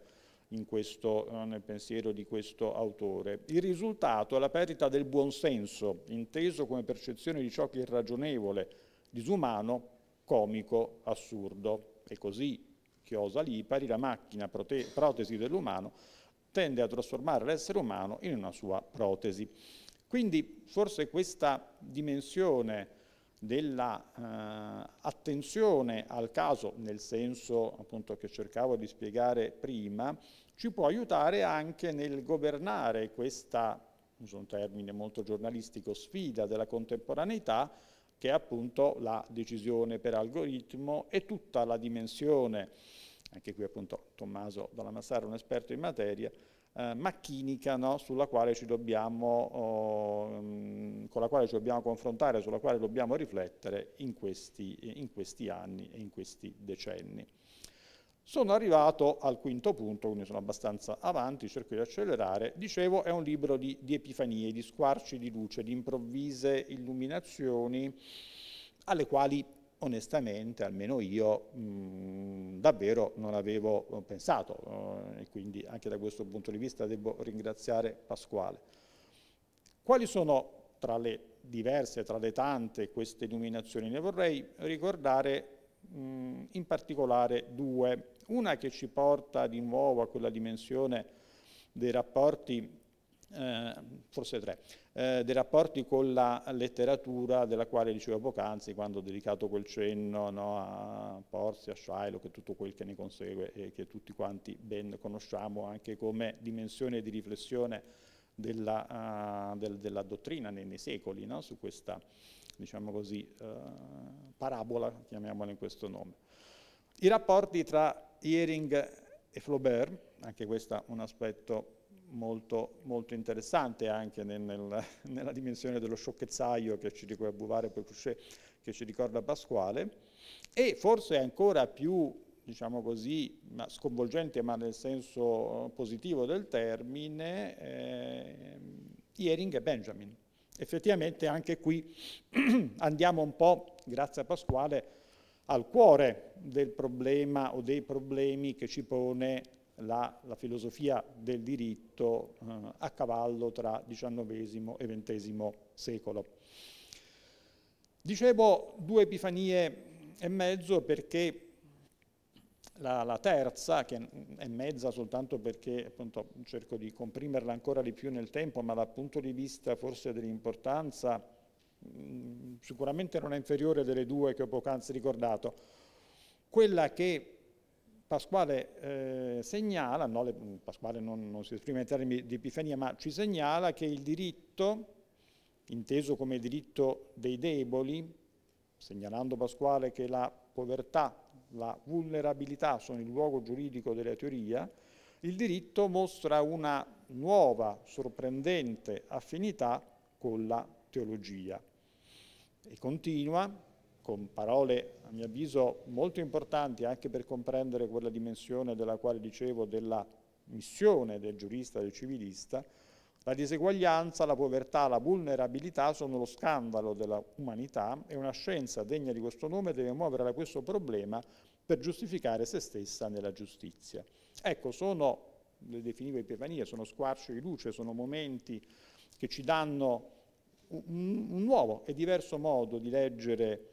questo, eh, nel pensiero di questo autore. Il risultato è la perdita del buonsenso, inteso come percezione di ciò che è irragionevole, disumano, comico, assurdo. E così Chiosa Lipari, la macchina protesi dell'umano, tende a trasformare l'essere umano in una sua protesi. Quindi forse questa dimensione dell'attenzione eh, al caso, nel senso appunto che cercavo di spiegare prima, ci può aiutare anche nel governare questa, uso un termine molto giornalistico, sfida della contemporaneità, che è appunto la decisione per algoritmo e tutta la dimensione, anche qui appunto Tommaso Dalla Massara è un esperto in materia, eh, macchinica no? dobbiamo, oh, mh, mm, con la quale ci dobbiamo confrontare, sulla quale dobbiamo riflettere in questi, in questi anni e in questi decenni. Sono arrivato al quinto punto, quindi sono abbastanza avanti, cerco di accelerare. Dicevo, è un libro di, di epifanie, di squarci di luce, di improvvise illuminazioni alle quali onestamente, almeno io, mh, mm, davvero non avevo pensato eh, e quindi anche da questo punto di vista devo ringraziare Pasquale. Quali sono tra le diverse, tra le tante queste illuminazioni? Ne vorrei ricordare mh, mm, in particolare due, una che ci porta di nuovo a quella dimensione dei rapporti eh, forse tre, eh, dei rapporti con la letteratura della quale dicevo poc'anzi quando ho dedicato quel cenno no, a Porzi, a Shiloh e tutto quel che ne consegue e che tutti quanti ben conosciamo anche come dimensione di riflessione della, uh, del, della dottrina nei, nei secoli no, su questa diciamo così, uh, parabola, chiamiamola in questo nome. I rapporti tra Hering e Flaubert, anche questo è un aspetto molto, molto interessante anche nel, nel, nella dimensione dello sciocchezzaio che ci, di cui e Couchet, che ci ricorda Pasquale, e forse ancora più diciamo così, ma sconvolgente ma nel senso eh, positivo del termine, eh, Iering e Benjamin. Effettivamente anche qui andiamo un po', grazie a Pasquale, al cuore del problema o dei problemi che ci pone la, la filosofia del diritto eh, a cavallo tra XIX e XX secolo. Dicevo due epifanie e mezzo perché la, la, terza, che è mezza soltanto perché appunto, cerco di comprimerla ancora di più nel tempo, ma dal punto di vista forse dell'importanza, mm, sicuramente non è inferiore delle due che ho poc'anzi ricordato, quella che Pasquale eh, segnala, no, le, mm, Pasquale non, non si esprime in termini di epifania, ma ci segnala che il diritto, inteso come diritto dei deboli, segnalando Pasquale che la povertà, la vulnerabilità sono il luogo giuridico della teoria, il diritto mostra una nuova, sorprendente affinità con la teologia. E continua, con parole a mio avviso molto importanti anche per comprendere quella dimensione della quale dicevo della missione del giurista, del civilista, la diseguaglianza, la povertà, la vulnerabilità sono lo scandalo della umanità e una scienza degna di questo nome deve muovere da questo problema per giustificare se stessa nella giustizia. Ecco, sono, le definivo epifanie, sono squarci di luce, sono momenti che ci danno un, un nuovo e diverso modo di leggere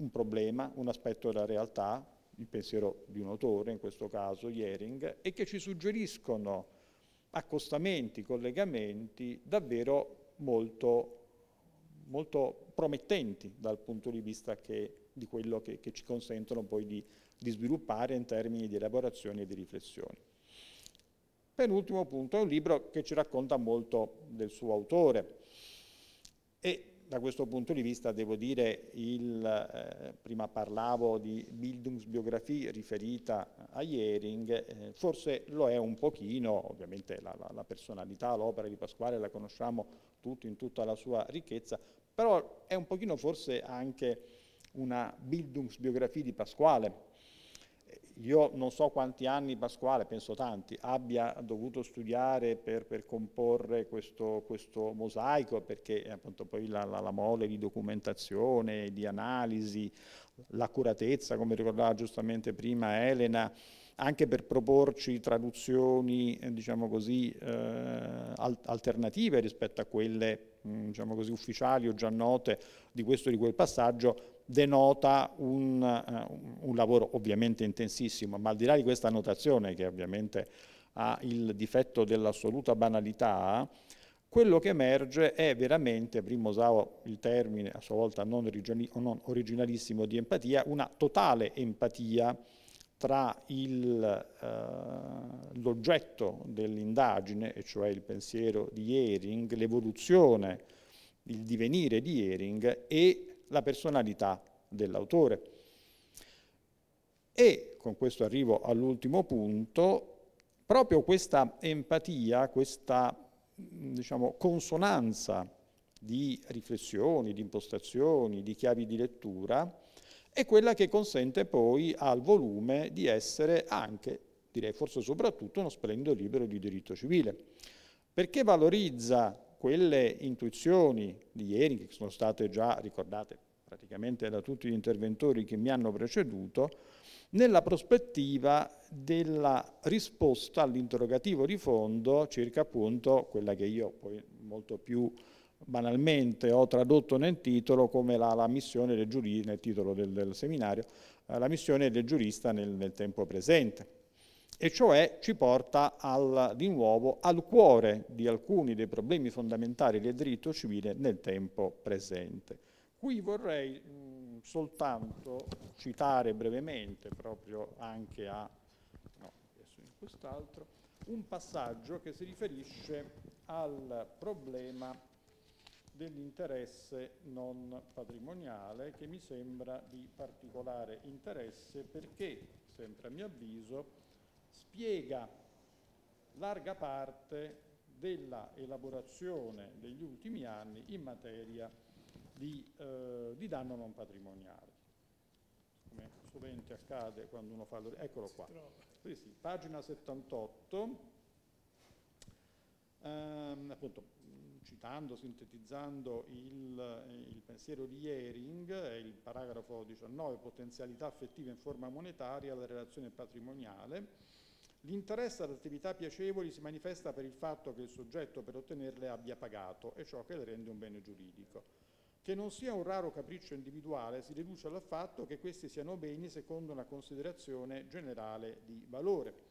un problema, un aspetto della realtà, il pensiero di un autore, in questo caso Jering, e che ci suggeriscono accostamenti, collegamenti davvero molto, molto promettenti dal punto di vista che, di quello che, che, ci consentono poi di, di sviluppare in termini di elaborazioni e di riflessioni. Penultimo punto, è un libro che ci racconta molto del suo autore, da questo punto di vista devo dire, il, eh, prima parlavo di Bildungsbiografie riferita a Jering, eh, forse lo è un pochino, ovviamente la, la, la personalità, l'opera di Pasquale la conosciamo tutti in tutta la sua ricchezza, però è un pochino forse anche una Bildungsbiografie di Pasquale, io non so quanti anni Pasquale, penso tanti, abbia dovuto studiare per, per comporre questo, questo, mosaico, perché appunto poi la, la, la, mole di documentazione, di analisi, l'accuratezza, come ricordava giustamente prima Elena, anche per proporci traduzioni, eh, diciamo così, eh, alternative rispetto a quelle, mh, mm, diciamo così, ufficiali o già note di questo o di quel passaggio, denota un, uh, un, lavoro ovviamente intensissimo, ma al di là di questa notazione che ovviamente ha il difetto dell'assoluta banalità, quello che emerge è veramente, prima usavo il termine a sua volta non, non originalissimo di empatia, una totale empatia tra eh, l'oggetto uh, dell'indagine, e cioè il pensiero di Ehring, l'evoluzione, il divenire di Ehring e la personalità dell'autore. E con questo arrivo all'ultimo punto, proprio questa empatia, questa diciamo, consonanza di riflessioni, di impostazioni, di chiavi di lettura, è quella che consente poi al volume di essere anche, direi forse soprattutto, uno splendido libro di diritto civile, perché valorizza quelle intuizioni di ieri, che sono state già ricordate praticamente da tutti gli interventori che mi hanno preceduto, nella prospettiva della risposta all'interrogativo di fondo circa appunto quella che io poi molto più banalmente ho tradotto nel titolo come la, la missione del giurista, nel titolo del, del seminario, eh, la missione del giurista nel, nel tempo presente e cioè ci porta al, di nuovo al cuore di alcuni dei problemi fondamentali del diritto civile nel tempo presente. Qui vorrei mh, mm, soltanto citare brevemente, proprio anche a no, quest'altro, un passaggio che si riferisce al problema dell'interesse non patrimoniale che mi sembra di particolare interesse perché, sempre a mio avviso, spiega larga parte della elaborazione degli ultimi anni in materia di, eh, di danno non patrimoniale. Come sovente accade quando uno fa... Eccolo qua. Sì, sì, pagina 78. Um, ehm, appunto, citando, sintetizzando il, il, pensiero di Ehring, il paragrafo 19, potenzialità affettiva in forma monetaria, alla relazione patrimoniale, L'interesse ad attività piacevoli si manifesta per il fatto che il soggetto per ottenerle abbia pagato e ciò che le rende un bene giuridico. Che non sia un raro capriccio individuale si deduce dal fatto che questi siano beni secondo una considerazione generale di valore.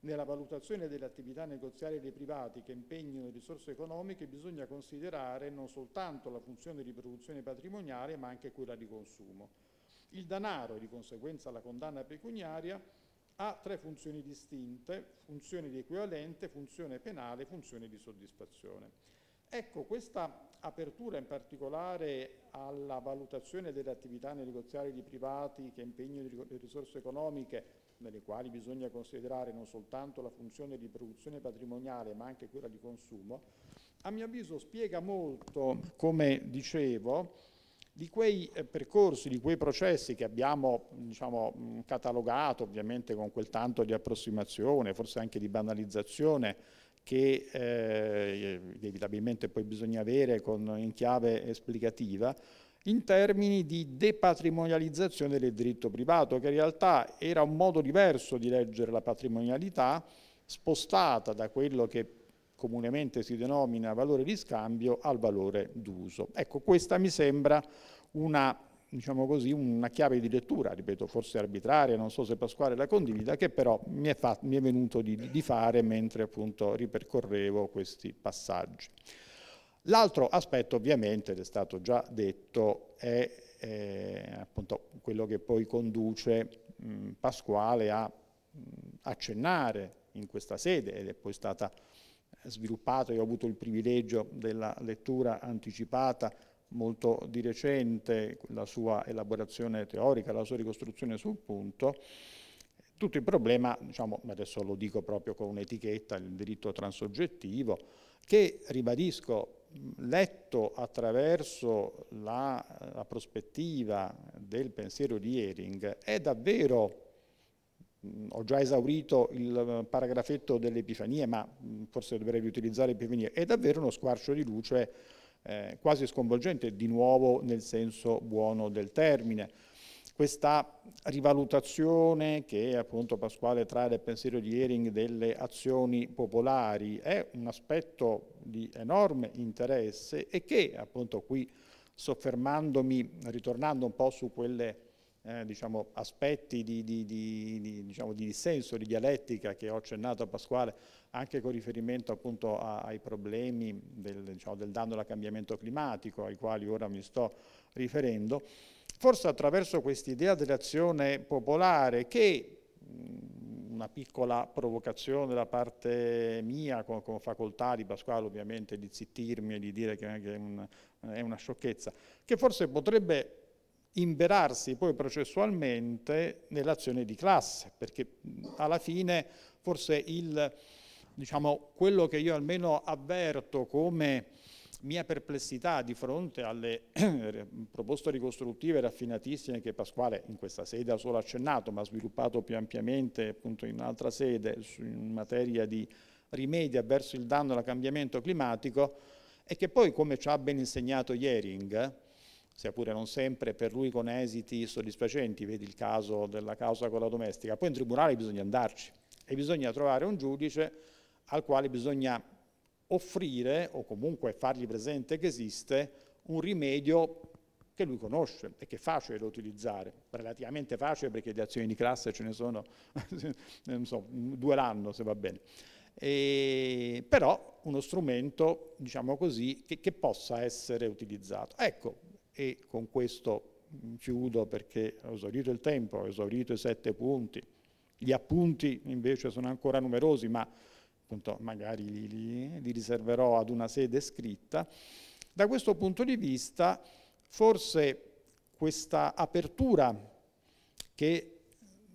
Nella valutazione delle attività negoziali dei privati che impegnano risorse economiche bisogna considerare non soltanto la funzione di produzione patrimoniale ma anche quella di consumo. Il danaro, e di conseguenza la condanna pecuniaria, ha tre funzioni distinte, funzione di equivalente, funzione penale, funzione di soddisfazione. Ecco, questa apertura in particolare alla valutazione delle attività negoziali di privati che impegnano le risorse economiche, nelle quali bisogna considerare non soltanto la funzione di produzione patrimoniale ma anche quella di consumo, a mio avviso spiega molto, come dicevo, di quei eh, percorsi, di quei processi che abbiamo diciamo, catalogato ovviamente con quel tanto di approssimazione, forse anche di banalizzazione, che eh, inevitabilmente poi bisogna avere con, in chiave esplicativa, in termini di depatrimonializzazione del diritto privato, che in realtà era un modo diverso di leggere la patrimonialità, spostata da quello che comunemente si denomina valore di scambio al valore d'uso. Ecco, questa mi sembra una, diciamo così, una chiave di lettura, ripeto, forse arbitraria, non so se Pasquale la condivida, che però mi è, fatto, mi è venuto di, di fare mentre appunto ripercorrevo questi passaggi. L'altro aspetto ovviamente, ed è stato già detto, è eh, appunto quello che poi conduce mh, Pasquale a mh, accennare in questa sede ed è poi stata sviluppato, io ho avuto il privilegio della lettura anticipata molto di recente, la sua elaborazione teorica, la sua ricostruzione sul punto, tutto il problema, diciamo, adesso lo dico proprio con un'etichetta, il diritto transoggettivo, che ribadisco letto attraverso la, la prospettiva del pensiero di Ehring è davvero ho già esaurito il eh, paragrafetto delle epifanie, ma forse dovrei riutilizzare epifanie, è davvero uno squarcio di luce eh, quasi sconvolgente, di nuovo nel senso buono del termine. Questa rivalutazione che appunto Pasquale trae dal pensiero di Ehring delle azioni popolari è un aspetto di enorme interesse e che appunto qui soffermandomi, ritornando un po' su quelle eh, diciamo, aspetti di, di, di, di, diciamo, di dissenso, di dialettica che ho accennato a Pasquale, anche con riferimento appunto a, ai problemi del, diciamo, del danno al cambiamento climatico, ai quali ora mi sto riferendo, forse attraverso quest'idea dell'azione popolare che una piccola provocazione da parte mia con, con facoltà di Pasquale ovviamente di zittirmi e di dire che è, un, è una sciocchezza, che forse potrebbe imperarsi poi processualmente nell'azione di classe, perché alla fine forse il, diciamo, quello che io almeno avverto come mia perplessità di fronte alle proposte ricostruttive raffinatissime che Pasquale in questa sede ha solo accennato, ma ha sviluppato più ampiamente appunto in un'altra sede in materia di rimedia verso il danno al cambiamento climatico, e che poi, come ci ha ben insegnato Jering, sia pure non sempre per lui con esiti soddisfacenti, vedi il caso della causa con la domestica. Poi in tribunale bisogna andarci e bisogna trovare un giudice al quale bisogna offrire o comunque fargli presente che esiste un rimedio che lui conosce e che è facile da utilizzare, relativamente facile perché le azioni di classe ce ne sono so, due l'anno se va bene. E, però uno strumento, diciamo così, che, che possa essere utilizzato. Ecco, e con questo mm, chiudo perché ho esaurito il tempo, ho esaurito i sette punti. Gli appunti invece sono ancora numerosi, ma appunto, magari li, li, li riserverò ad una sede scritta. Da questo punto di vista, forse questa apertura che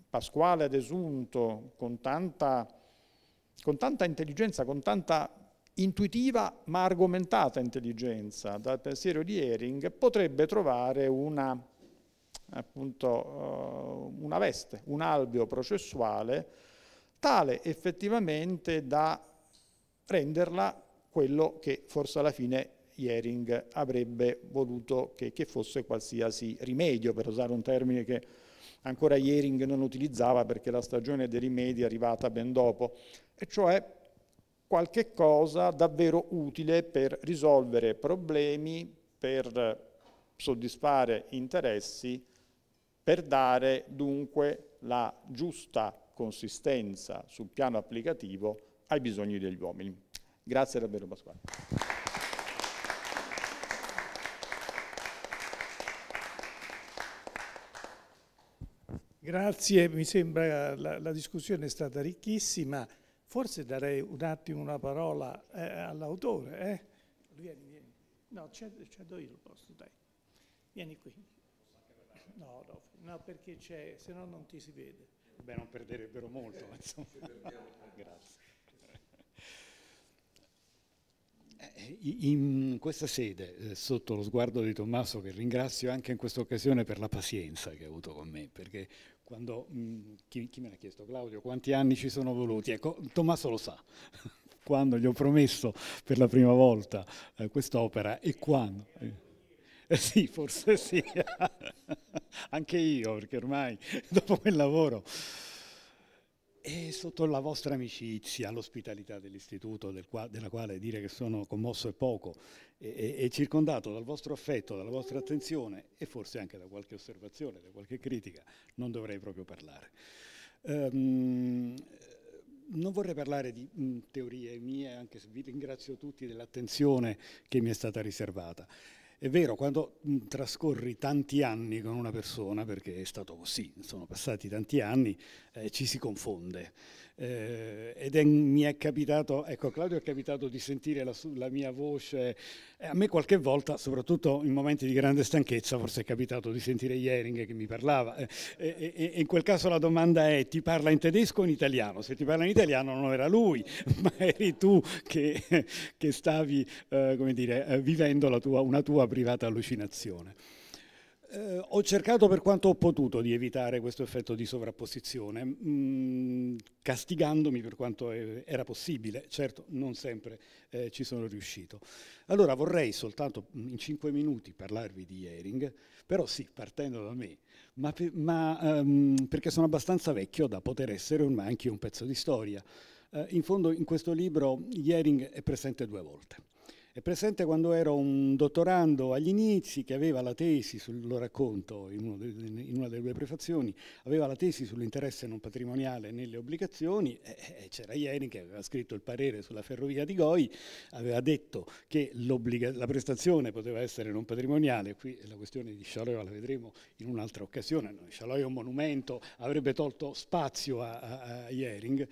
Pasquale ha desunto con tanta, con tanta intelligenza, con tanta intuitiva ma argomentata intelligenza dal pensiero di Ehring potrebbe trovare una, appunto, eh, una veste, un alveo processuale tale effettivamente da renderla quello che forse alla fine Ehring avrebbe voluto che, che fosse qualsiasi rimedio, per usare un termine che ancora Ehring non utilizzava perché la stagione dei rimedi è arrivata ben dopo, e cioè qualche cosa davvero utile per risolvere problemi, per soddisfare interessi, per dare dunque la giusta consistenza sul piano applicativo ai bisogni degli uomini. Grazie davvero Pasquale. Grazie, mi sembra la, la discussione è stata ricchissima. Forse darei un attimo una parola eh, all'autore. Eh? Vieni, vieni. No, cedo io il posto, dai. Vieni qui. No, no, no perché c'è, se no non ti si vede. Beh, non perderebbero molto, ma insomma. Grazie. Eh, in questa sede, eh, sotto lo sguardo di Tommaso, che ringrazio anche in questa occasione per la pazienza che ha avuto con me, perché quando, mh, mm, chi, chi, me l'ha chiesto? Claudio, quanti anni ci sono voluti? Ecco, Tommaso lo sa, quando gli ho promesso per la prima volta eh, quest'opera e quando... Eh, sì, forse sì, anche io, perché ormai dopo quel lavoro... E sotto la vostra amicizia, l'ospitalità dell'istituto, del qua, della quale dire che sono commosso è poco, e, e, circondato dal vostro affetto, dalla vostra attenzione e forse anche da qualche osservazione, da qualche critica, non dovrei proprio parlare. Um, non vorrei parlare di mh, teorie mie, anche se vi ringrazio tutti dell'attenzione che mi è stata riservata. È vero, quando trascorri tanti anni con una persona, perché è stato così, sono passati tanti anni, eh, ci si confonde eh, ed è, mi è capitato, ecco Claudio è capitato di sentire la, la mia voce, eh, a me qualche volta, soprattutto in momenti di grande stanchezza, forse è capitato di sentire Jering che mi parlava, eh, e, in quel caso la domanda è ti parla in tedesco o in italiano? Se ti parla in italiano non era lui, ma eri tu che, che stavi, eh, come dire, eh, vivendo tua, una tua privata allucinazione. Eh, ho cercato per quanto ho potuto di evitare questo effetto di sovrapposizione, mh, mm, castigandomi per quanto è, era possibile. Certo, non sempre eh, ci sono riuscito. Allora vorrei soltanto mm, in cinque minuti parlarvi di Ehring, però sì, partendo da me, ma, ma um, perché sono abbastanza vecchio da poter essere ormai anche un pezzo di storia. Eh, in fondo in questo libro Ehring è presente due volte. È presente quando ero un dottorando agli inizi che aveva la tesi, sul, lo racconto in, de, in, una delle due prefazioni, aveva la tesi sull'interesse non patrimoniale nelle obbligazioni e, e c'era Ieri che aveva scritto il parere sulla ferrovia di Goi, aveva detto che la prestazione poteva essere non patrimoniale, qui la questione di Scialoio la vedremo in un'altra occasione, no, Scialoio è un monumento, avrebbe tolto spazio a, a, a Iering.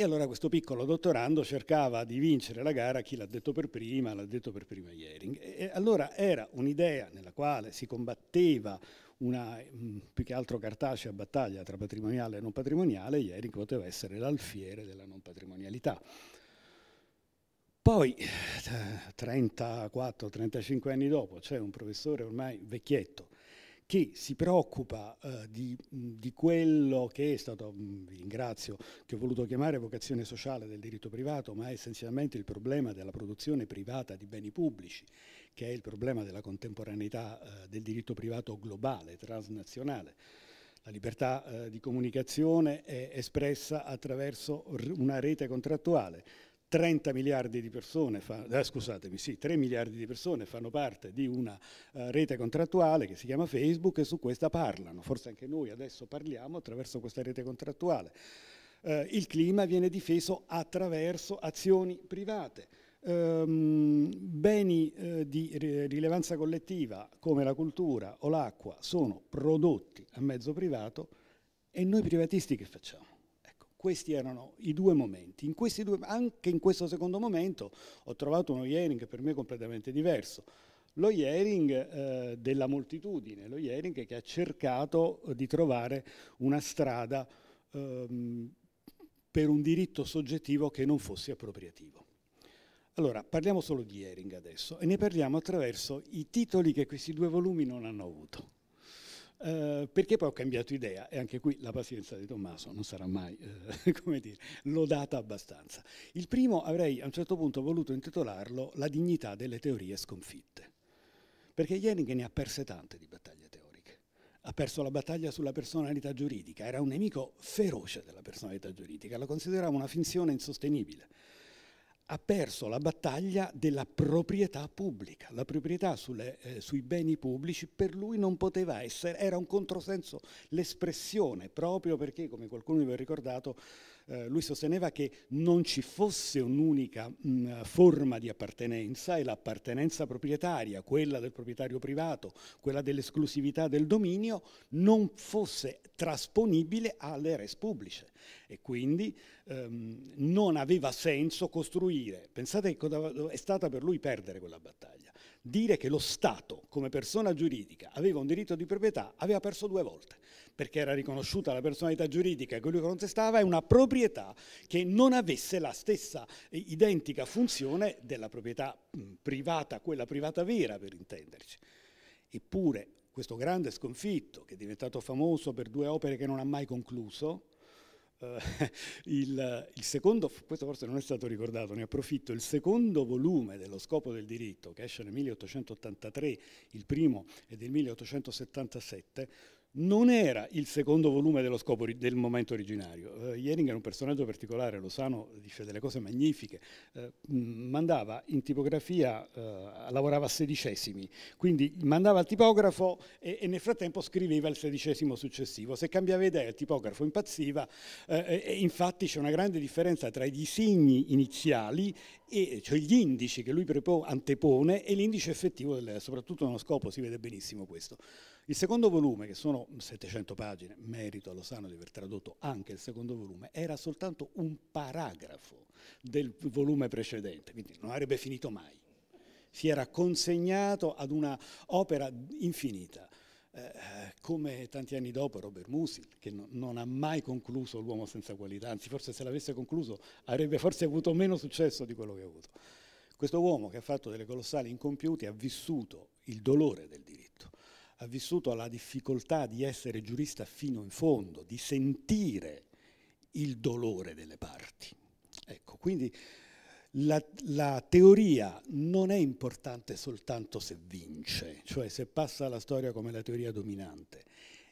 E allora questo piccolo dottorando cercava di vincere la gara chi l'ha detto per prima, l'ha detto per prima Jering. E allora era un'idea nella quale si combatteva una mm, più che altro cartacea battaglia tra patrimoniale e non patrimoniale, Jering poteva essere l'alfiere della non patrimonialità. Poi, 34-35 eh, anni dopo, c'è un professore ormai vecchietto che si preoccupa eh, di, di, quello che è stato, vi ringrazio, che ho voluto chiamare vocazione sociale del diritto privato, ma è essenzialmente il problema della produzione privata di beni pubblici, che è il problema della contemporaneità eh, del diritto privato globale, transnazionale. La libertà eh, di comunicazione è espressa attraverso una rete contrattuale 30 miliardi di persone, fa, eh, scusatemi, sì, 3 miliardi di persone fanno parte di una uh, rete contrattuale che si chiama Facebook e su questa parlano, forse anche noi adesso parliamo attraverso questa rete contrattuale. Uh, il clima viene difeso attraverso azioni private. Um, beni uh, di rilevanza collettiva come la cultura o l'acqua sono prodotti a mezzo privato e noi privatisti che facciamo? Questi erano i due momenti. In due, anche in questo secondo momento ho trovato uno hearing per me completamente diverso. Lo hearing eh, della moltitudine, lo hearing che ha cercato eh, di trovare una strada ehm, per un diritto soggettivo che non fosse appropriativo. Allora, parliamo solo di Ehring adesso e ne parliamo attraverso i titoli che questi due volumi non hanno avuto. Eh, perché poi ho cambiato idea e anche qui la pazienza di Tommaso non sarà mai, eh, come dire, lodata abbastanza. Il primo avrei a un certo punto voluto intitolarlo La dignità delle teorie sconfitte, perché Jelinek ne ha perse tante di battaglie teoriche ha perso la battaglia sulla personalità giuridica, era un nemico feroce della personalità giuridica, la considerava una finzione insostenibile ha perso la battaglia della proprietà pubblica. La proprietà sulle, eh, sui beni pubblici per lui non poteva essere, era un controsenso l'espressione, proprio perché, come qualcuno vi ha ricordato, eh, lui sosteneva che non ci fosse un'unica mh, mm, forma di appartenenza e l'appartenenza proprietaria, quella del proprietario privato, quella dell'esclusività del dominio, non fosse trasponibile alle res pubbliche e quindi ehm, non aveva senso costruire. Pensate che è stata per lui perdere quella battaglia dire che lo Stato come persona giuridica aveva un diritto di proprietà aveva perso due volte, perché era riconosciuta la personalità giuridica che lui contestava è una proprietà che non avesse la stessa eh, identica funzione della proprietà mm, privata, quella privata vera per intenderci. Eppure questo grande sconfitto, che è diventato famoso per due opere che non ha mai concluso, eh, il, il, secondo, questo forse non è stato ricordato, ne approfitto, il secondo volume dello scopo del diritto, che esce nel 1883, il primo è del 1877, non era il secondo volume dello scopo del momento originario. Eh, Jering era un personaggio particolare, lo sanno, dice delle cose magnifiche, eh, mandava in tipografia, eh, lavorava a sedicesimi, quindi mandava al tipografo e, e, nel frattempo scriveva il sedicesimo successivo. Se cambiava idea il tipografo impazziva, eh, e infatti c'è una grande differenza tra i disegni iniziali e cioè gli indici che lui antepone e l'indice effettivo, del, soprattutto nello scopo, si vede benissimo questo. Il secondo volume, che sono 700 pagine, merito a sano di aver tradotto anche il secondo volume, era soltanto un paragrafo del volume precedente, quindi non avrebbe finito mai. Si era consegnato ad una opera infinita. Eh, come tanti anni dopo Robert Musil, che no, non ha mai concluso L'uomo senza qualità, anzi forse se l'avesse concluso avrebbe forse avuto meno successo di quello che ha avuto. Questo uomo che ha fatto delle colossali incompiute ha vissuto il dolore del diritto ha vissuto la difficoltà di essere giurista fino in fondo, di sentire il dolore delle parti. Ecco, quindi la, la, teoria non è importante soltanto se vince, cioè se passa alla storia come la teoria dominante,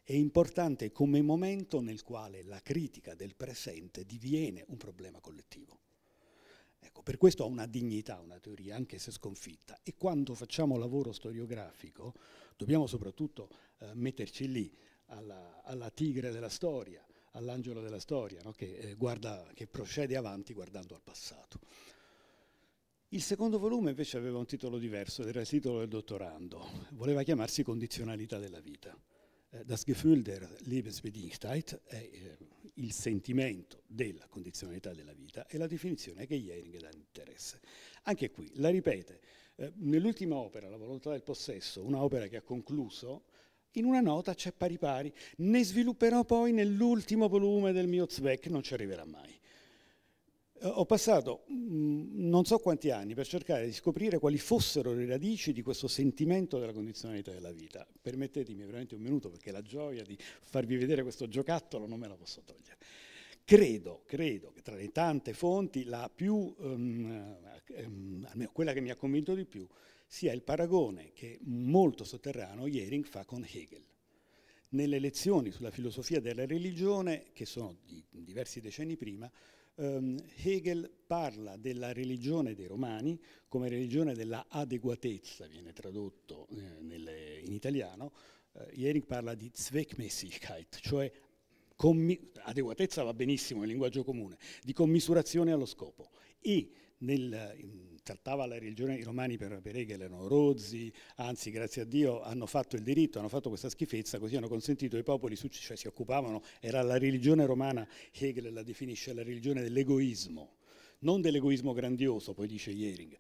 è importante come momento nel quale la critica del presente diviene un problema collettivo. Ecco, per questo ha una dignità una teoria, anche se sconfitta. E quando facciamo lavoro storiografico, dobbiamo soprattutto eh, metterci lì alla, alla, tigre della storia, all'angelo della storia, no? che, eh, guarda, che procede avanti guardando al passato. Il secondo volume invece aveva un titolo diverso, era il titolo del dottorando, voleva chiamarsi Condizionalità della vita. Eh, das Gefühl der Lebensbedingtheit è eh, il sentimento della condizionalità della vita e la definizione che Jering dà interesse. Anche qui la ripete eh, nell'ultima opera, La volontà del possesso, un'opera che ha concluso, in una nota c'è pari pari, ne svilupperò poi nell'ultimo volume del mio Zweck, non ci arriverà mai. Eh, ho passato mh, mm, non so quanti anni per cercare di scoprire quali fossero le radici di questo sentimento della condizionalità della vita. Permettetemi veramente un minuto perché la gioia di farvi vedere questo giocattolo non me la posso togliere. Credo, credo che tra le tante fonti, la più, um, um, almeno quella che mi ha convinto di più, sia il paragone che molto sotterraneo Jering fa con Hegel. Nelle lezioni sulla filosofia della religione, che sono di diversi decenni prima, um, Hegel parla della religione dei Romani come religione della adeguatezza, viene tradotto eh, nelle, in italiano, eh, Jering parla di Zweckmäßigkeit, cioè adeguatezza va benissimo nel linguaggio comune, di commisurazione allo scopo. E nel, trattava la religione i romani per, per Hegel erano rozzi, anzi grazie a Dio hanno fatto il diritto, hanno fatto questa schifezza, così hanno consentito ai popoli, cioè si occupavano, era la religione romana, Hegel la definisce la religione dell'egoismo, non dell'egoismo grandioso, poi dice Jering,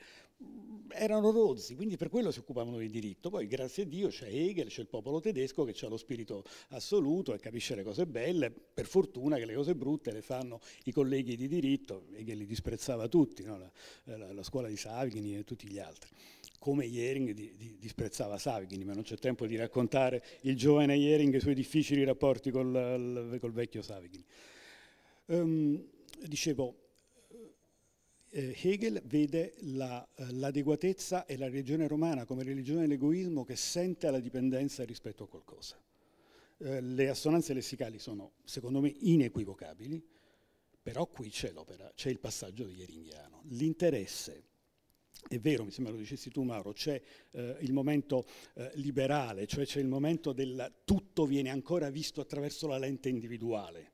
erano rozzi, quindi per quello si occupavano di diritto. Poi, grazie a Dio, c'è Hegel, c'è il popolo tedesco che ha lo spirito assoluto e capisce le cose belle. Per fortuna che le cose brutte le fanno i colleghi di diritto, Hegel li disprezzava tutti, no? la, la, la, scuola di Savigny e tutti gli altri. Come Jering di, di, disprezzava Savigny, ma non c'è tempo di raccontare il giovane Jering e i suoi difficili rapporti col, col vecchio Savigny. Um, dicevo, eh, Hegel vede l'adeguatezza la, eh, e la religione romana come religione dell'egoismo che sente la dipendenza rispetto a qualcosa. Eh, le assonanze lessicali sono, secondo me, inequivocabili, però qui c'è l'opera, c'è il passaggio di Ieringhiano. L'interesse è vero, mi sembra lo dicessi tu Mauro, c'è eh, il momento eh, liberale, cioè c'è il momento del tutto viene ancora visto attraverso la lente individuale.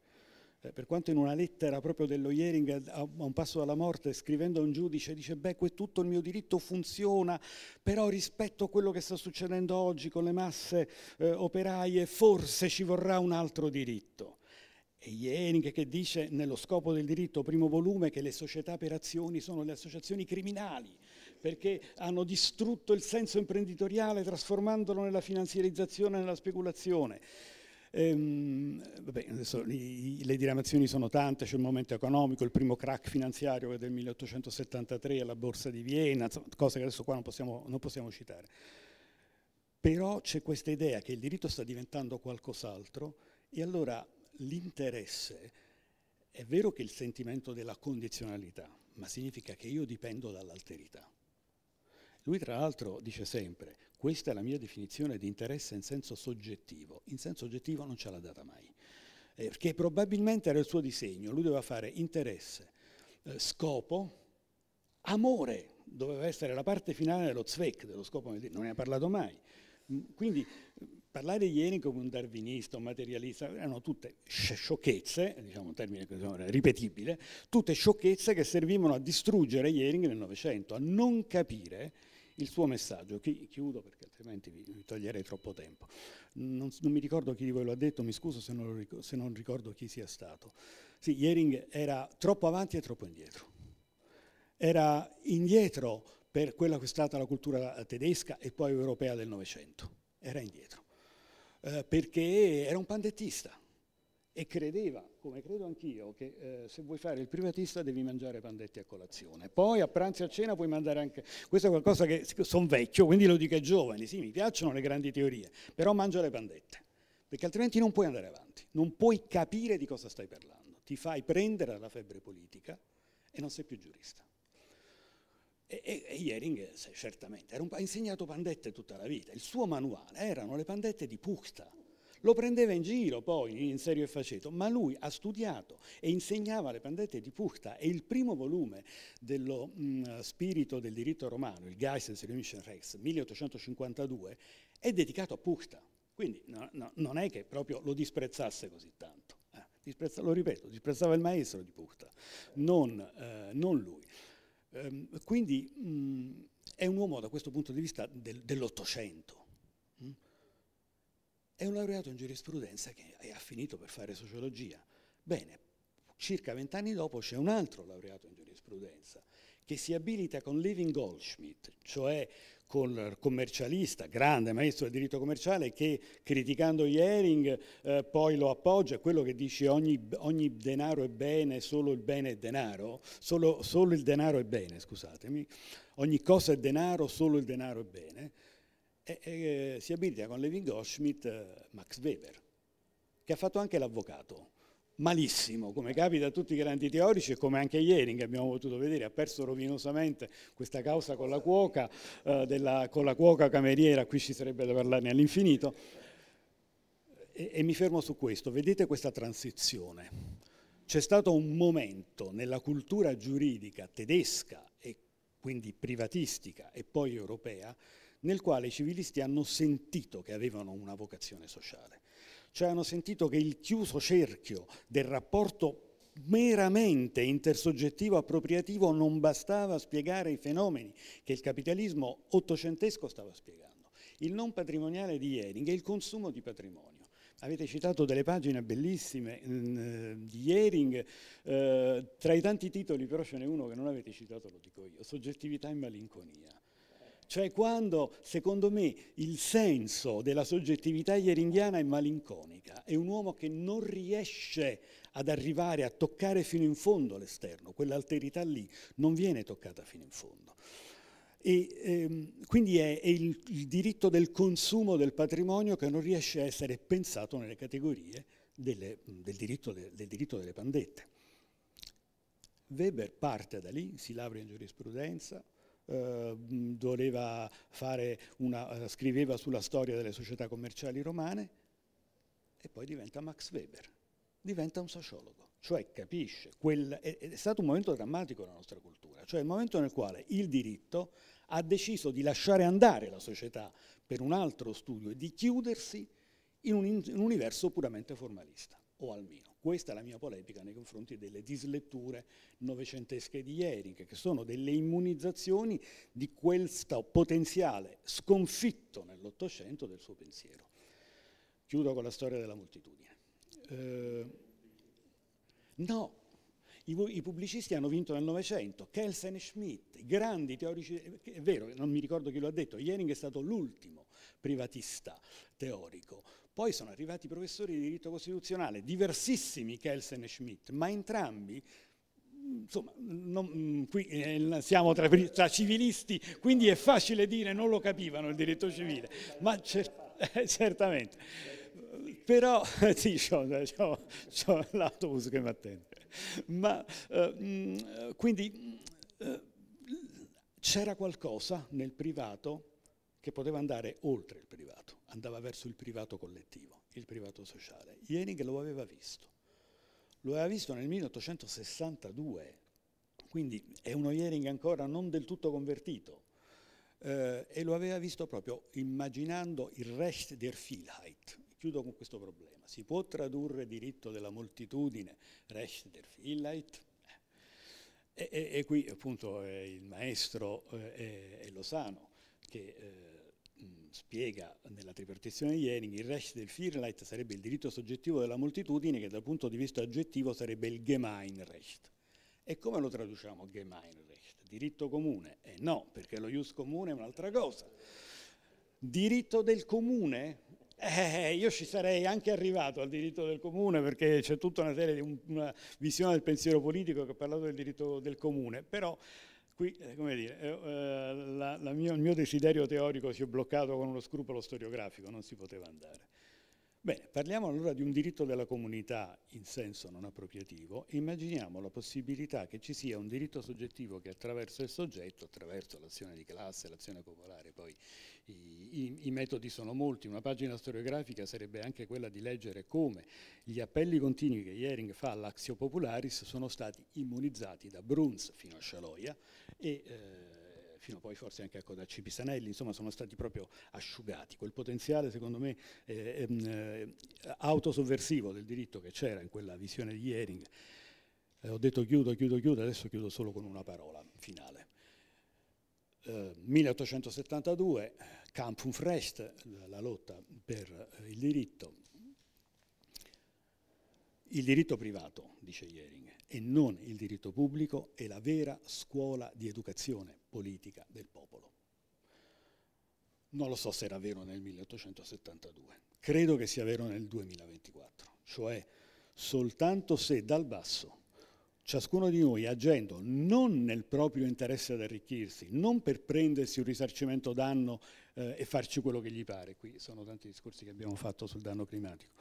Eh, per quanto in una lettera proprio dello Jering eh, a, un passo dalla morte, scrivendo a un giudice, dice, beh, tutto il mio diritto funziona, però rispetto a quello che sta succedendo oggi con le masse eh, operaie, forse ci vorrà un altro diritto. E Jering che dice nello scopo del diritto primo volume che le società per azioni sono le associazioni criminali perché hanno distrutto il senso imprenditoriale trasformandolo nella finanziarizzazione e nella speculazione. Ehm, vabbè, adesso, i, le diramazioni sono tante, c'è il momento economico, il primo crack finanziario che è del 1873 alla borsa di Vienna, cose che adesso qua non possiamo, non possiamo citare. Però c'è questa idea che il diritto sta diventando qualcos'altro e allora l'interesse, è vero che il sentimento della condizionalità, ma significa che io dipendo dall'alterità. Lui tra l'altro dice sempre, questa è la mia definizione di interesse in senso soggettivo, in senso oggettivo non ce l'ha data mai, eh, che probabilmente era il suo disegno, lui doveva fare interesse, eh, scopo, amore, doveva essere la parte finale dello zweck, dello scopo, non ne ha parlato mai. Mm, quindi eh, parlare ieri come un darwinista, un materialista, erano tutte sciocchezze, diciamo un termine che ripetibile, tutte sciocchezze che servivano a distruggere Jering nel Novecento, a non capire il suo messaggio. Chi, chiudo perché altrimenti vi toglierei troppo tempo. Non, non, mi ricordo chi di voi l'ha detto, mi scuso se non, ricordo, se non ricordo chi sia stato. Sì, Jering era troppo avanti e troppo indietro. Era indietro per quella che è stata la cultura tedesca e poi europea del Novecento. Era indietro. Eh, perché era un pandettista e credeva come credo anch'io, che eh, se vuoi fare il privatista devi mangiare pandetti a colazione. Poi a pranzo e a cena puoi mandare anche... Questo è qualcosa che sono vecchio, quindi lo dico ai giovani, sì, mi piacciono le grandi teorie, però mangia le pandette, perché altrimenti non puoi andare avanti, non puoi capire di cosa stai parlando. Ti fai prendere dalla febbre politica e non sei più giurista. E, e, e Jering, certamente, un, ha insegnato pandette tutta la vita. Il suo manuale erano le pandette di Puchta, lo prendeva in giro poi, in serio e faceto, ma lui ha studiato e insegnava le pandette di Puchta e il primo volume dello mh, mm, spirito del diritto romano, il Geisens Commission Rex, 1852, è dedicato a Puchta. Quindi no, no, non è che proprio lo disprezzasse così tanto. Eh, lo ripeto, disprezzava il maestro di Puchta, non, eh, non lui. Ehm, quindi mh, mm, è un uomo da questo punto di vista del, dell'Ottocento è un laureato in giurisprudenza che ha finito per fare sociologia. Bene, circa vent'anni dopo c'è un altro laureato in giurisprudenza che si abilita con Living Goldschmidt, cioè col commercialista, grande maestro del diritto commerciale, che criticando Iering eh, poi lo appoggia, quello che dice ogni, ogni, denaro è bene, solo il bene è denaro, solo, solo il denaro è bene, scusatemi, ogni cosa è denaro, solo il denaro è bene e, e eh, si abilita con Levin Goldschmidt eh, Max Weber, che ha fatto anche l'avvocato. Malissimo, come capita a tutti i grandi teorici e come anche ieri che abbiamo potuto vedere, ha perso rovinosamente questa causa con la cuoca, eh, della, con la cuoca cameriera, qui ci sarebbe da parlarne all'infinito. E, e mi fermo su questo, vedete questa transizione. C'è stato un momento nella cultura giuridica tedesca e quindi privatistica e poi europea nel quale i civilisti hanno sentito che avevano una vocazione sociale, cioè hanno sentito che il chiuso cerchio del rapporto meramente intersoggettivo appropriativo non bastava a spiegare i fenomeni che il capitalismo ottocentesco stava spiegando. Il non patrimoniale di Jering è il consumo di patrimonio. Avete citato delle pagine bellissime mm, eh, di Jering, eh, tra i tanti titoli però ce n'è uno che non avete citato, lo dico io, Soggettività e malinconia. Cioè quando, secondo me, il senso della soggettività ierindiana è malinconica, è un uomo che non riesce ad arrivare a toccare fino in fondo l'esterno, quell'alterità lì non viene toccata fino in fondo. E, ehm, quindi è, è il, il diritto del consumo del patrimonio che non riesce a essere pensato nelle categorie delle, del, diritto de, del, diritto delle pandette. Weber parte da lì, si laurea in giurisprudenza, Ehm, doveva fare una, eh, scriveva sulla storia delle società commerciali romane e poi diventa Max Weber, diventa un sociologo, cioè capisce, quel, è, è stato un momento drammatico nella nostra cultura, cioè il momento nel quale il diritto ha deciso di lasciare andare la società per un altro studio e di chiudersi in un, in un universo puramente formalista, o almeno questa è la mia polemica nei confronti delle disletture novecentesche di ieri, che sono delle immunizzazioni di questo potenziale sconfitto nell'Ottocento del suo pensiero. Chiudo con la storia della moltitudine. Eh, no, i, i, pubblicisti hanno vinto nel Novecento, Kelsen e Schmidt, i grandi teorici, eh, è vero, non mi ricordo chi lo ha detto, Jering è stato l'ultimo privatista teorico, poi sono arrivati professori di diritto costituzionale, diversissimi Kelsen e Schmidt, ma entrambi insomma, non, mm, qui eh, siamo tra, tra, civilisti, quindi è facile dire non lo capivano il diritto civile, ma cer eh, certamente. Però sì, c'ho, l'autobus che mi attende. Ma eh, mm, quindi eh, c'era qualcosa nel privato che poteva andare oltre il privato, andava verso il privato collettivo, il privato sociale. Jering lo aveva visto, lo aveva visto nel 1862, quindi è uno Jering ancora non del tutto convertito, eh, e lo aveva visto proprio immaginando il Recht der Vielheit. Chiudo con questo problema. Si può tradurre diritto della moltitudine, Recht der Vielheit? Eh. E, e, e qui appunto eh, il maestro eh, è, eh, è Lozano che eh, spiega nella tripartizione di Jering, il Recht del Firlight sarebbe il diritto soggettivo della moltitudine che dal punto di vista aggettivo sarebbe il Gemeinrecht. E come lo traduciamo Gemeinrecht? Diritto comune? Eh no, perché lo ius comune è un'altra cosa. Diritto del comune? Eh, io ci sarei anche arrivato al diritto del comune perché c'è tutta una serie di una visione del pensiero politico che ha parlato del diritto del comune, però Qui, eh, come dire, eh, eh, la, la mio, il mio desiderio teorico si è bloccato con uno scrupolo storiografico, non si poteva andare. Bene, parliamo allora di un diritto della comunità in senso non appropriativo immaginiamo la possibilità che ci sia un diritto soggettivo che attraverso il soggetto, attraverso l'azione di classe, l'azione popolare, poi i, i, i, metodi sono molti, una pagina storiografica sarebbe anche quella di leggere come gli appelli continui che Jering fa all'Axio Popularis sono stati immunizzati da Bruns fino a Scialoia e... Eh, fino poi forse anche ecco, dal Cipisanelli, insomma sono stati proprio asciugati. Quel potenziale secondo me eh, ehm, eh, autosovversivo del diritto che c'era in quella visione di Iering, eh, ho detto chiudo, chiudo, chiudo, adesso chiudo solo con una parola finale. 1872, eh, Kampf Recht, la lotta per eh, il diritto, il diritto privato, dice Iering, e non il diritto pubblico è la vera scuola di educazione politica del popolo. Non lo so se era vero nel 1872, credo che sia vero nel 2024, cioè soltanto se dal basso ciascuno di noi agendo non nel proprio interesse ad arricchirsi, non per prendersi un risarcimento danno eh, e farci quello che gli pare, qui sono tanti discorsi che abbiamo fatto sul danno climatico,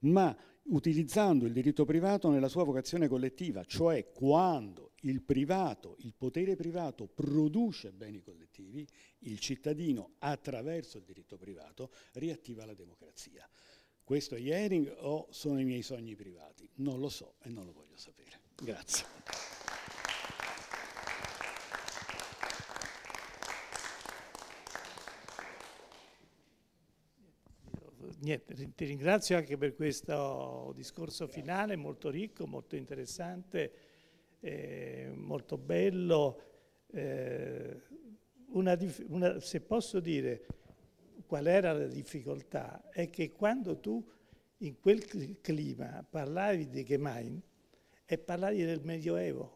ma utilizzando il diritto privato nella sua vocazione collettiva, cioè quando il privato, il potere privato produce beni collettivi, il cittadino attraverso il diritto privato riattiva la democrazia. Questo è Iering o sono i miei sogni privati? Non lo so e non lo voglio sapere. Grazie. niente, ti ringrazio anche per questo discorso finale, molto ricco, molto interessante, eh, molto bello. Eh, una, una, se posso dire qual era la difficoltà, è che quando tu in quel clima parlavi di Gemein e parlavi del Medioevo,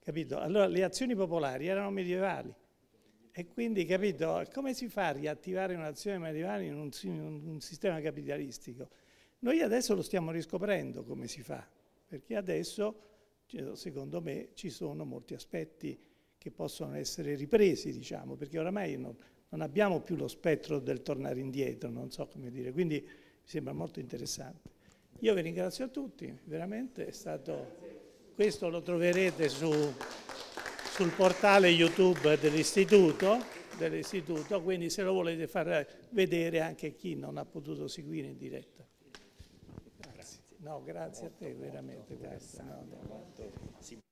capito? Allora le azioni popolari erano medievali, e quindi, capito, come si fa a riattivare un'azione medievale in un, in un sistema capitalistico? Noi adesso lo stiamo riscoprendo come si fa, perché adesso, secondo me, ci sono molti aspetti che possono essere ripresi, diciamo, perché oramai non, non abbiamo più lo spettro del tornare indietro, non so come dire, quindi mi sembra molto interessante. Io vi ringrazio a tutti, veramente è stato... Questo lo troverete su sul portale YouTube dell'istituto, dell quindi se lo volete far vedere anche chi non ha potuto seguire in diretta. Grazie. No, grazie molto, a te, veramente. Grazie.